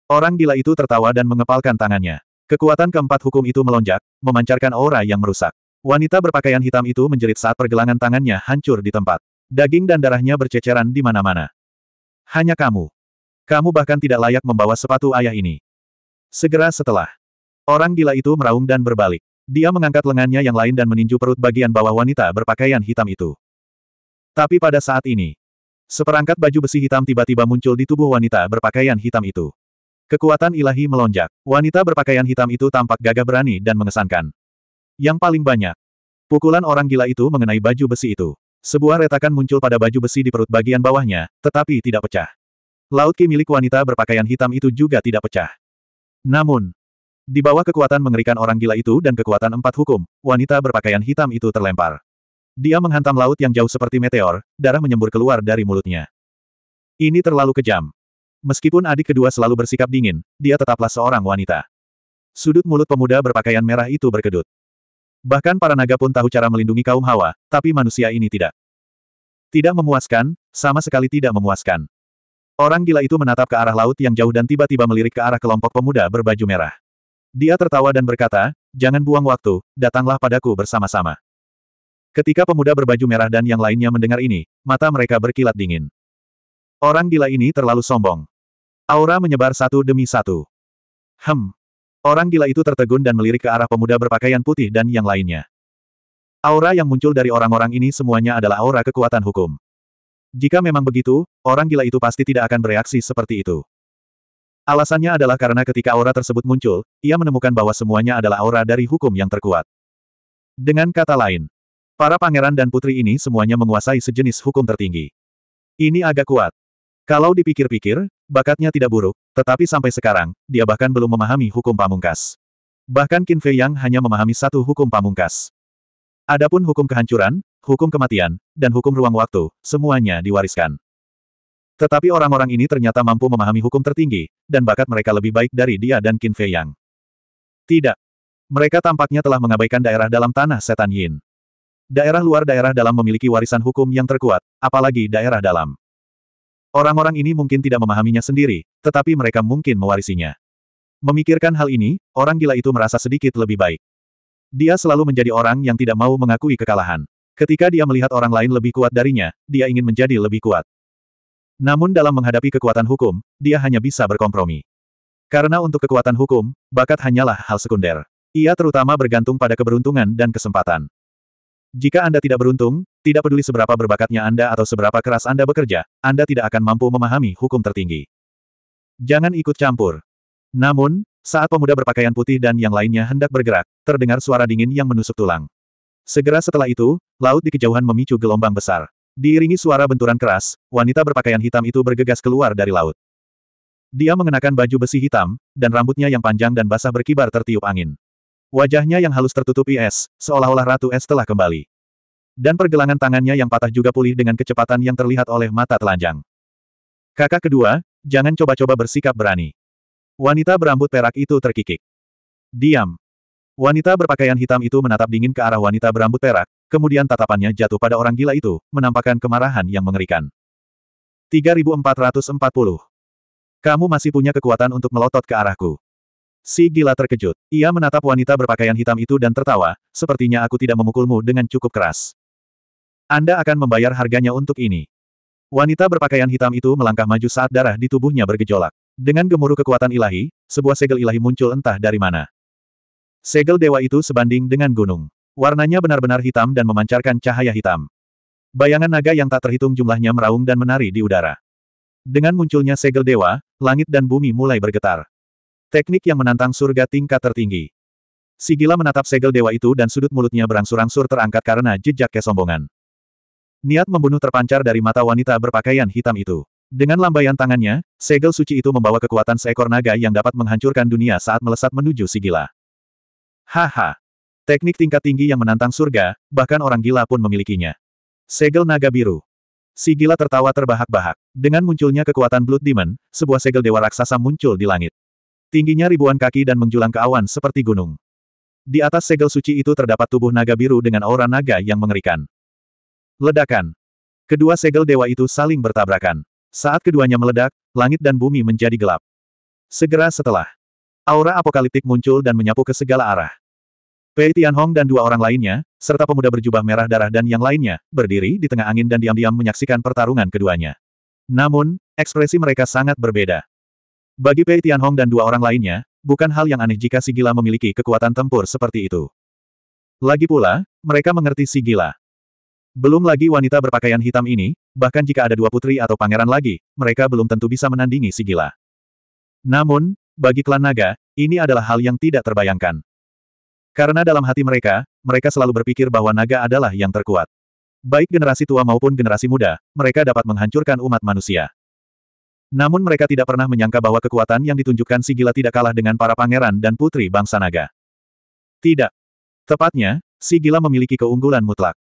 A: Orang gila itu tertawa dan mengepalkan tangannya. Kekuatan keempat hukum itu melonjak, memancarkan aura yang merusak. Wanita berpakaian hitam itu menjerit saat pergelangan tangannya hancur di tempat. Daging dan darahnya berceceran di mana-mana. Hanya kamu. Kamu bahkan tidak layak membawa sepatu ayah ini. Segera setelah. Orang gila itu meraung dan berbalik. Dia mengangkat lengannya yang lain dan meninju perut bagian bawah wanita berpakaian hitam itu. Tapi pada saat ini. Seperangkat baju besi hitam tiba-tiba muncul di tubuh wanita berpakaian hitam itu. Kekuatan ilahi melonjak. Wanita berpakaian hitam itu tampak gagah berani dan mengesankan. Yang paling banyak. Pukulan orang gila itu mengenai baju besi itu. Sebuah retakan muncul pada baju besi di perut bagian bawahnya, tetapi tidak pecah. Laut Ki milik wanita berpakaian hitam itu juga tidak pecah. Namun, di bawah kekuatan mengerikan orang gila itu dan kekuatan empat hukum, wanita berpakaian hitam itu terlempar. Dia menghantam laut yang jauh seperti meteor, darah menyembur keluar dari mulutnya. Ini terlalu kejam. Meskipun adik kedua selalu bersikap dingin, dia tetaplah seorang wanita. Sudut mulut pemuda berpakaian merah itu berkedut. Bahkan para naga pun tahu cara melindungi kaum hawa, tapi manusia ini tidak. Tidak memuaskan, sama sekali tidak memuaskan. Orang gila itu menatap ke arah laut yang jauh dan tiba-tiba melirik ke arah kelompok pemuda berbaju merah. Dia tertawa dan berkata, jangan buang waktu, datanglah padaku bersama-sama. Ketika pemuda berbaju merah dan yang lainnya mendengar ini, mata mereka berkilat dingin. Orang gila ini terlalu sombong. Aura menyebar satu demi satu. Hem, Orang gila itu tertegun dan melirik ke arah pemuda berpakaian putih dan yang lainnya. Aura yang muncul dari orang-orang ini semuanya adalah aura kekuatan hukum. Jika memang begitu, orang gila itu pasti tidak akan bereaksi seperti itu. Alasannya adalah karena ketika aura tersebut muncul, ia menemukan bahwa semuanya adalah aura dari hukum yang terkuat. Dengan kata lain, para pangeran dan putri ini semuanya menguasai sejenis hukum tertinggi. Ini agak kuat. Kalau dipikir-pikir, bakatnya tidak buruk, tetapi sampai sekarang, dia bahkan belum memahami hukum pamungkas. Bahkan Qin Fei Yang hanya memahami satu hukum pamungkas. Adapun hukum kehancuran, hukum kematian, dan hukum ruang waktu, semuanya diwariskan. Tetapi orang-orang ini ternyata mampu memahami hukum tertinggi, dan bakat mereka lebih baik dari dia dan Qin Fei Yang. Tidak. Mereka tampaknya telah mengabaikan daerah dalam tanah setan Yin. Daerah luar daerah dalam memiliki warisan hukum yang terkuat, apalagi daerah dalam. Orang-orang ini mungkin tidak memahaminya sendiri, tetapi mereka mungkin mewarisinya. Memikirkan hal ini, orang gila itu merasa sedikit lebih baik. Dia selalu menjadi orang yang tidak mau mengakui kekalahan. Ketika dia melihat orang lain lebih kuat darinya, dia ingin menjadi lebih kuat. Namun dalam menghadapi kekuatan hukum, dia hanya bisa berkompromi. Karena untuk kekuatan hukum, bakat hanyalah hal sekunder. Ia terutama bergantung pada keberuntungan dan kesempatan. Jika Anda tidak beruntung, tidak peduli seberapa berbakatnya Anda atau seberapa keras Anda bekerja, Anda tidak akan mampu memahami hukum tertinggi. Jangan ikut campur. Namun, saat pemuda berpakaian putih dan yang lainnya hendak bergerak, terdengar suara dingin yang menusuk tulang. Segera setelah itu, laut di kejauhan memicu gelombang besar. Diiringi suara benturan keras, wanita berpakaian hitam itu bergegas keluar dari laut. Dia mengenakan baju besi hitam, dan rambutnya yang panjang dan basah berkibar tertiup angin. Wajahnya yang halus tertutupi es, seolah-olah Ratu Es telah kembali. Dan pergelangan tangannya yang patah juga pulih dengan kecepatan yang terlihat oleh mata telanjang. Kakak kedua, jangan coba-coba bersikap berani. Wanita berambut perak itu terkikik. Diam. Wanita berpakaian hitam itu menatap dingin ke arah wanita berambut perak, kemudian tatapannya jatuh pada orang gila itu, menampakkan kemarahan yang mengerikan. 3440. Kamu masih punya kekuatan untuk melotot ke arahku. Si gila terkejut. Ia menatap wanita berpakaian hitam itu dan tertawa, sepertinya aku tidak memukulmu dengan cukup keras. Anda akan membayar harganya untuk ini. Wanita berpakaian hitam itu melangkah maju saat darah di tubuhnya bergejolak. Dengan gemuruh kekuatan ilahi, sebuah segel ilahi muncul entah dari mana. Segel dewa itu sebanding dengan gunung. Warnanya benar-benar hitam dan memancarkan cahaya hitam. Bayangan naga yang tak terhitung jumlahnya meraung dan menari di udara. Dengan munculnya segel dewa, langit dan bumi mulai bergetar. Teknik yang menantang surga tingkat tertinggi. Sigila menatap segel dewa itu dan sudut mulutnya berangsur-angsur terangkat karena jejak kesombongan. Niat membunuh terpancar dari mata wanita berpakaian hitam itu. Dengan lambaian tangannya, segel suci itu membawa kekuatan seekor naga yang dapat menghancurkan dunia saat melesat menuju Sigila. Haha! Teknik tingkat tinggi yang menantang surga, bahkan orang gila pun memilikinya. Segel naga biru. Sigila tertawa terbahak-bahak. Dengan munculnya kekuatan Blood Demon, sebuah segel dewa raksasa muncul di langit. Tingginya ribuan kaki dan menjulang ke awan seperti gunung. Di atas segel suci itu terdapat tubuh naga biru dengan aura naga yang mengerikan. Ledakan. Kedua segel dewa itu saling bertabrakan. Saat keduanya meledak, langit dan bumi menjadi gelap. Segera setelah, aura apokaliptik muncul dan menyapu ke segala arah. Pei Tianhong dan dua orang lainnya, serta pemuda berjubah merah darah dan yang lainnya, berdiri di tengah angin dan diam-diam menyaksikan pertarungan keduanya. Namun, ekspresi mereka sangat berbeda. Bagi Pei Tianhong dan dua orang lainnya, bukan hal yang aneh jika Sigila memiliki kekuatan tempur seperti itu. Lagi pula, mereka mengerti Sigila. Belum lagi wanita berpakaian hitam ini, bahkan jika ada dua putri atau pangeran lagi, mereka belum tentu bisa menandingi Sigila. Namun, bagi klan naga, ini adalah hal yang tidak terbayangkan. Karena dalam hati mereka, mereka selalu berpikir bahwa naga adalah yang terkuat. Baik generasi tua maupun generasi muda, mereka dapat menghancurkan umat manusia. Namun mereka tidak pernah menyangka bahwa kekuatan yang ditunjukkan si gila tidak kalah dengan para pangeran dan putri bangsa naga. Tidak. Tepatnya, si gila memiliki keunggulan mutlak.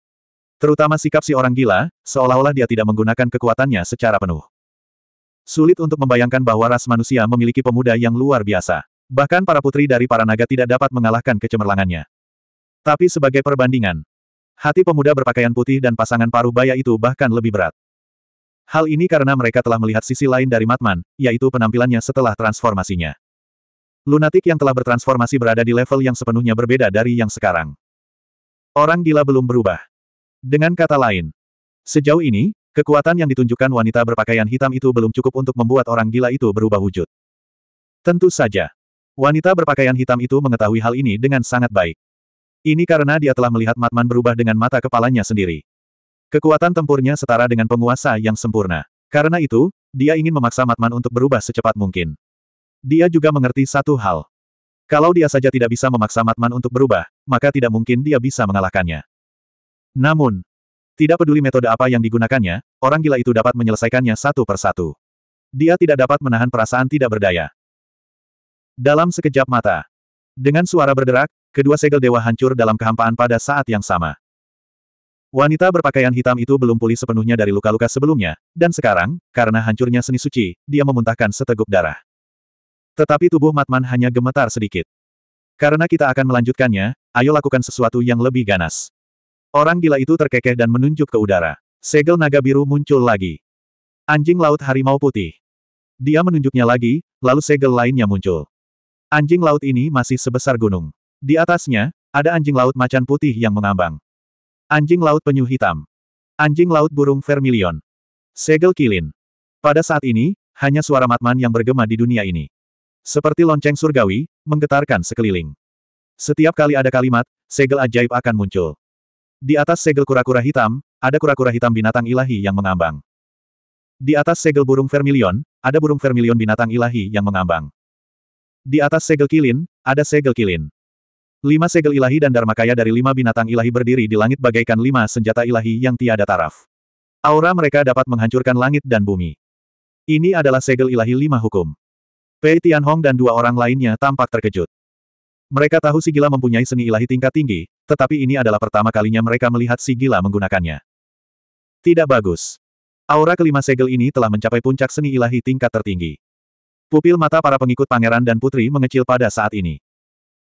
A: Terutama sikap si orang gila, seolah-olah dia tidak menggunakan kekuatannya secara penuh. Sulit untuk membayangkan bahwa ras manusia memiliki pemuda yang luar biasa. Bahkan para putri dari para naga tidak dapat mengalahkan kecemerlangannya. Tapi sebagai perbandingan, hati pemuda berpakaian putih dan pasangan paruh baya itu bahkan lebih berat. Hal ini karena mereka telah melihat sisi lain dari Matman, yaitu penampilannya setelah transformasinya. Lunatik yang telah bertransformasi berada di level yang sepenuhnya berbeda dari yang sekarang. Orang gila belum berubah. Dengan kata lain, sejauh ini, kekuatan yang ditunjukkan wanita berpakaian hitam itu belum cukup untuk membuat orang gila itu berubah wujud. Tentu saja, wanita berpakaian hitam itu mengetahui hal ini dengan sangat baik. Ini karena dia telah melihat Matman berubah dengan mata kepalanya sendiri. Kekuatan tempurnya setara dengan penguasa yang sempurna. Karena itu, dia ingin memaksa Matman untuk berubah secepat mungkin. Dia juga mengerti satu hal. Kalau dia saja tidak bisa memaksa Matman untuk berubah, maka tidak mungkin dia bisa mengalahkannya. Namun, tidak peduli metode apa yang digunakannya, orang gila itu dapat menyelesaikannya satu persatu. Dia tidak dapat menahan perasaan tidak berdaya. Dalam sekejap mata, dengan suara berderak, kedua segel dewa hancur dalam kehampaan pada saat yang sama. Wanita berpakaian hitam itu belum pulih sepenuhnya dari luka-luka sebelumnya, dan sekarang, karena hancurnya seni suci, dia memuntahkan seteguk darah. Tetapi tubuh Matman hanya gemetar sedikit. Karena kita akan melanjutkannya, ayo lakukan sesuatu yang lebih ganas. Orang gila itu terkekeh dan menunjuk ke udara. Segel naga biru muncul lagi. Anjing laut harimau putih. Dia menunjuknya lagi, lalu segel lainnya muncul. Anjing laut ini masih sebesar gunung. Di atasnya, ada anjing laut macan putih yang mengambang. Anjing laut penyu hitam. Anjing laut burung vermilion. Segel kilin. Pada saat ini, hanya suara matman yang bergema di dunia ini. Seperti lonceng surgawi, menggetarkan sekeliling. Setiap kali ada kalimat, segel ajaib akan muncul. Di atas segel kura-kura hitam, ada kura-kura hitam binatang ilahi yang mengambang. Di atas segel burung vermilion, ada burung vermilion binatang ilahi yang mengambang. Di atas segel kilin, ada segel kilin. Lima segel ilahi dan kaya dari lima binatang ilahi berdiri di langit bagaikan lima senjata ilahi yang tiada taraf. Aura mereka dapat menghancurkan langit dan bumi. Ini adalah segel ilahi lima hukum. Pei Tianhong dan dua orang lainnya tampak terkejut. Mereka tahu si gila mempunyai seni ilahi tingkat tinggi, tetapi ini adalah pertama kalinya mereka melihat si gila menggunakannya. Tidak bagus. Aura kelima segel ini telah mencapai puncak seni ilahi tingkat tertinggi. Pupil mata para pengikut pangeran dan putri mengecil pada saat ini.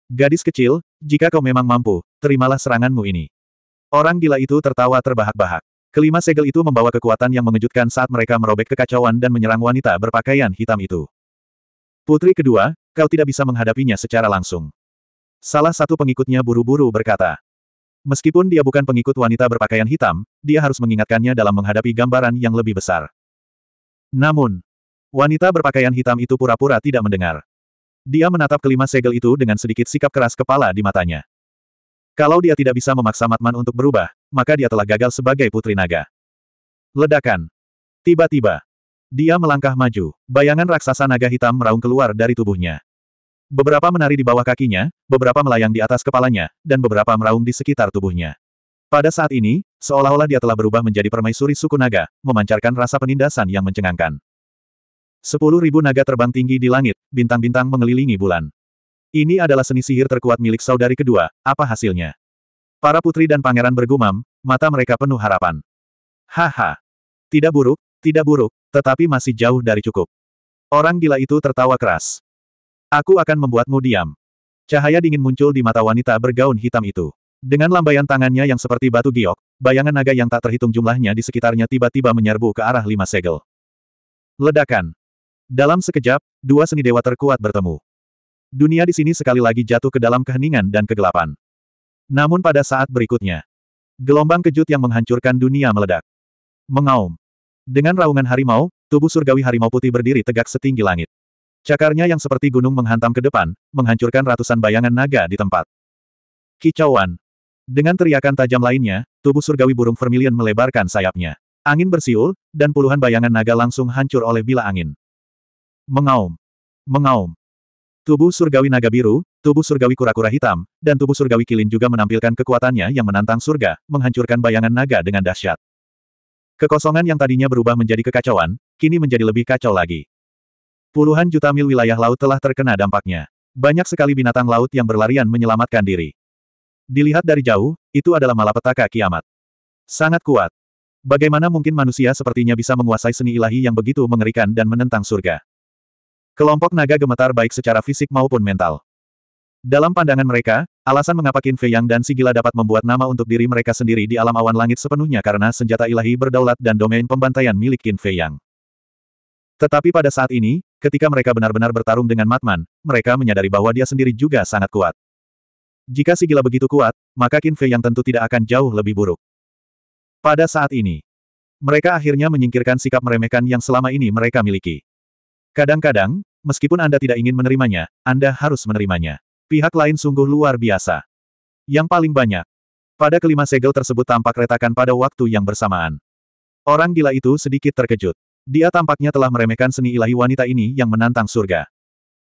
A: Gadis kecil, jika kau memang mampu, terimalah seranganmu ini. Orang gila itu tertawa terbahak-bahak. Kelima segel itu membawa kekuatan yang mengejutkan saat mereka merobek kekacauan dan menyerang wanita berpakaian hitam itu. Putri kedua, kau tidak bisa menghadapinya secara langsung. Salah satu pengikutnya buru-buru berkata. Meskipun dia bukan pengikut wanita berpakaian hitam, dia harus mengingatkannya dalam menghadapi gambaran yang lebih besar. Namun, wanita berpakaian hitam itu pura-pura tidak mendengar. Dia menatap kelima segel itu dengan sedikit sikap keras kepala di matanya. Kalau dia tidak bisa memaksa Matman untuk berubah, maka dia telah gagal sebagai putri naga. Ledakan. Tiba-tiba. Dia melangkah maju, bayangan raksasa naga hitam meraung keluar dari tubuhnya. Beberapa menari di bawah kakinya, beberapa melayang di atas kepalanya, dan beberapa meraung di sekitar tubuhnya. Pada saat ini, seolah-olah dia telah berubah menjadi permaisuri suku naga, memancarkan rasa penindasan yang mencengangkan. Sepuluh ribu naga terbang tinggi di langit, bintang-bintang mengelilingi bulan. Ini adalah seni sihir terkuat milik saudari kedua, apa hasilnya? Para putri dan pangeran bergumam, mata mereka penuh harapan. Haha. Tidak buruk, tidak buruk, tetapi masih jauh dari cukup. Orang gila itu tertawa keras. Aku akan membuatmu diam. Cahaya dingin muncul di mata wanita bergaun hitam itu. Dengan lambaian tangannya yang seperti batu giok, bayangan naga yang tak terhitung jumlahnya di sekitarnya tiba-tiba menyerbu ke arah lima segel. Ledakan. Dalam sekejap, dua seni dewa terkuat bertemu. Dunia di sini sekali lagi jatuh ke dalam keheningan dan kegelapan. Namun pada saat berikutnya, gelombang kejut yang menghancurkan dunia meledak. Mengaum. Dengan raungan harimau, tubuh surgawi harimau putih berdiri tegak setinggi langit. Cakarnya yang seperti gunung menghantam ke depan, menghancurkan ratusan bayangan naga di tempat. Kicauan. Dengan teriakan tajam lainnya, tubuh surgawi burung vermilion melebarkan sayapnya. Angin bersiul, dan puluhan bayangan naga langsung hancur oleh bila angin. Mengaum. Mengaum. Tubuh surgawi naga biru, tubuh surgawi kura-kura hitam, dan tubuh surgawi kilin juga menampilkan kekuatannya yang menantang surga, menghancurkan bayangan naga dengan dahsyat. Kekosongan yang tadinya berubah menjadi kekacauan, kini menjadi lebih kacau lagi. Puluhan juta mil wilayah laut telah terkena dampaknya. Banyak sekali binatang laut yang berlarian menyelamatkan diri. Dilihat dari jauh, itu adalah malapetaka kiamat. Sangat kuat. Bagaimana mungkin manusia sepertinya bisa menguasai seni ilahi yang begitu mengerikan dan menentang surga? Kelompok naga gemetar baik secara fisik maupun mental. Dalam pandangan mereka, alasan mengapa Qin Fei Yang dan Sigila dapat membuat nama untuk diri mereka sendiri di alam awan langit sepenuhnya karena senjata ilahi berdaulat dan domain pembantaian milik Qin Fei Yang. Tetapi pada saat ini, ketika mereka benar-benar bertarung dengan Matman, mereka menyadari bahwa dia sendiri juga sangat kuat. Jika Sigila begitu kuat, maka Qin Fei yang tentu tidak akan jauh lebih buruk. Pada saat ini, mereka akhirnya menyingkirkan sikap meremehkan yang selama ini mereka miliki. Kadang-kadang, meskipun Anda tidak ingin menerimanya, Anda harus menerimanya. Pihak lain sungguh luar biasa. Yang paling banyak. Pada kelima segel tersebut tampak retakan pada waktu yang bersamaan. Orang gila itu sedikit terkejut. Dia tampaknya telah meremehkan seni ilahi wanita ini yang menantang surga.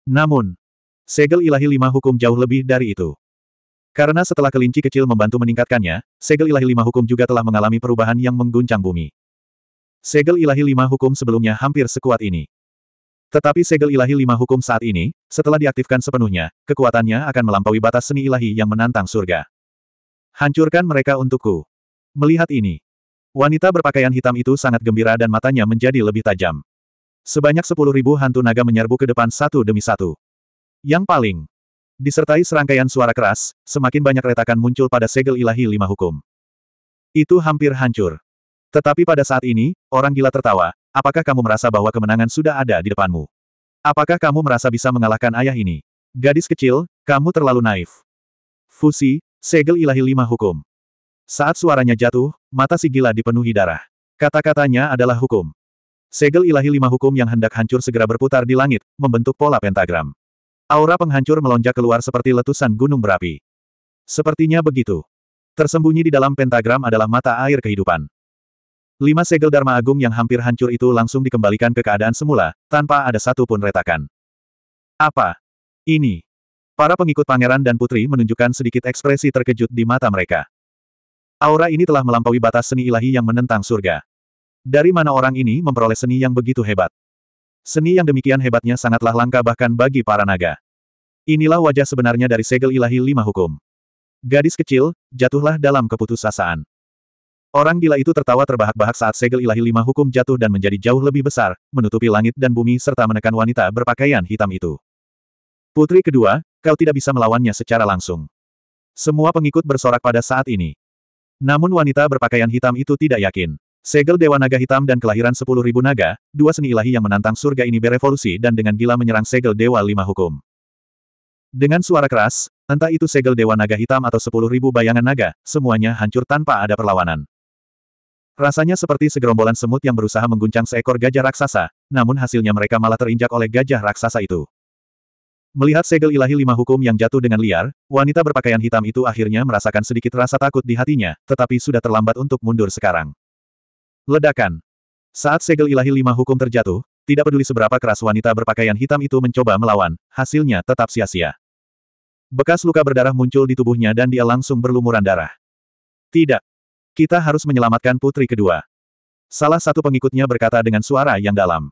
A: Namun, segel ilahi lima hukum jauh lebih dari itu. Karena setelah kelinci kecil membantu meningkatkannya, segel ilahi lima hukum juga telah mengalami perubahan yang mengguncang bumi. Segel ilahi lima hukum sebelumnya hampir sekuat ini. Tetapi segel ilahi lima hukum saat ini, setelah diaktifkan sepenuhnya, kekuatannya akan melampaui batas seni ilahi yang menantang surga. Hancurkan mereka untukku. Melihat ini, wanita berpakaian hitam itu sangat gembira dan matanya menjadi lebih tajam. Sebanyak sepuluh ribu hantu naga menyerbu ke depan satu demi satu. Yang paling disertai serangkaian suara keras, semakin banyak retakan muncul pada segel ilahi lima hukum. Itu hampir hancur. Tetapi pada saat ini, orang gila tertawa, Apakah kamu merasa bahwa kemenangan sudah ada di depanmu? Apakah kamu merasa bisa mengalahkan ayah ini? Gadis kecil, kamu terlalu naif. Fusi, segel ilahi lima hukum. Saat suaranya jatuh, mata si gila dipenuhi darah. Kata-katanya adalah hukum. Segel ilahi lima hukum yang hendak hancur segera berputar di langit, membentuk pola pentagram. Aura penghancur melonjak keluar seperti letusan gunung berapi. Sepertinya begitu. Tersembunyi di dalam pentagram adalah mata air kehidupan. Lima segel Dharma Agung yang hampir hancur itu langsung dikembalikan ke keadaan semula, tanpa ada satu pun retakan. Apa? Ini? Para pengikut pangeran dan putri menunjukkan sedikit ekspresi terkejut di mata mereka. Aura ini telah melampaui batas seni ilahi yang menentang surga. Dari mana orang ini memperoleh seni yang begitu hebat? Seni yang demikian hebatnya sangatlah langka bahkan bagi para naga. Inilah wajah sebenarnya dari segel ilahi lima hukum. Gadis kecil, jatuhlah dalam keputusasaan. Orang gila itu tertawa terbahak-bahak saat segel ilahi lima hukum jatuh dan menjadi jauh lebih besar, menutupi langit dan bumi serta menekan wanita berpakaian hitam itu. Putri kedua, kau tidak bisa melawannya secara langsung. Semua pengikut bersorak pada saat ini. Namun wanita berpakaian hitam itu tidak yakin. Segel Dewa Naga Hitam dan kelahiran 10.000 naga, dua seni ilahi yang menantang surga ini berevolusi dan dengan gila menyerang segel Dewa Lima Hukum. Dengan suara keras, entah itu segel Dewa Naga Hitam atau 10.000 bayangan naga, semuanya hancur tanpa ada perlawanan. Rasanya seperti segerombolan semut yang berusaha mengguncang seekor gajah raksasa, namun hasilnya mereka malah terinjak oleh gajah raksasa itu. Melihat segel ilahi lima hukum yang jatuh dengan liar, wanita berpakaian hitam itu akhirnya merasakan sedikit rasa takut di hatinya, tetapi sudah terlambat untuk mundur sekarang. Ledakan. Saat segel ilahi lima hukum terjatuh, tidak peduli seberapa keras wanita berpakaian hitam itu mencoba melawan, hasilnya tetap sia-sia. Bekas luka berdarah muncul di tubuhnya dan dia langsung berlumuran darah. Tidak. Kita harus menyelamatkan putri kedua. Salah satu pengikutnya berkata dengan suara yang dalam.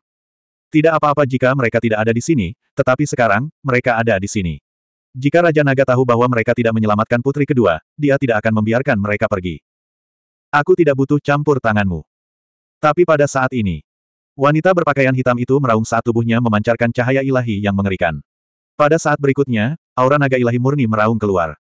A: Tidak apa-apa jika mereka tidak ada di sini, tetapi sekarang, mereka ada di sini. Jika Raja Naga tahu bahwa mereka tidak menyelamatkan putri kedua, dia tidak akan membiarkan mereka pergi. Aku tidak butuh campur tanganmu. Tapi pada saat ini, wanita berpakaian hitam itu meraung saat tubuhnya memancarkan cahaya ilahi yang mengerikan. Pada saat berikutnya, aura naga ilahi murni meraung keluar.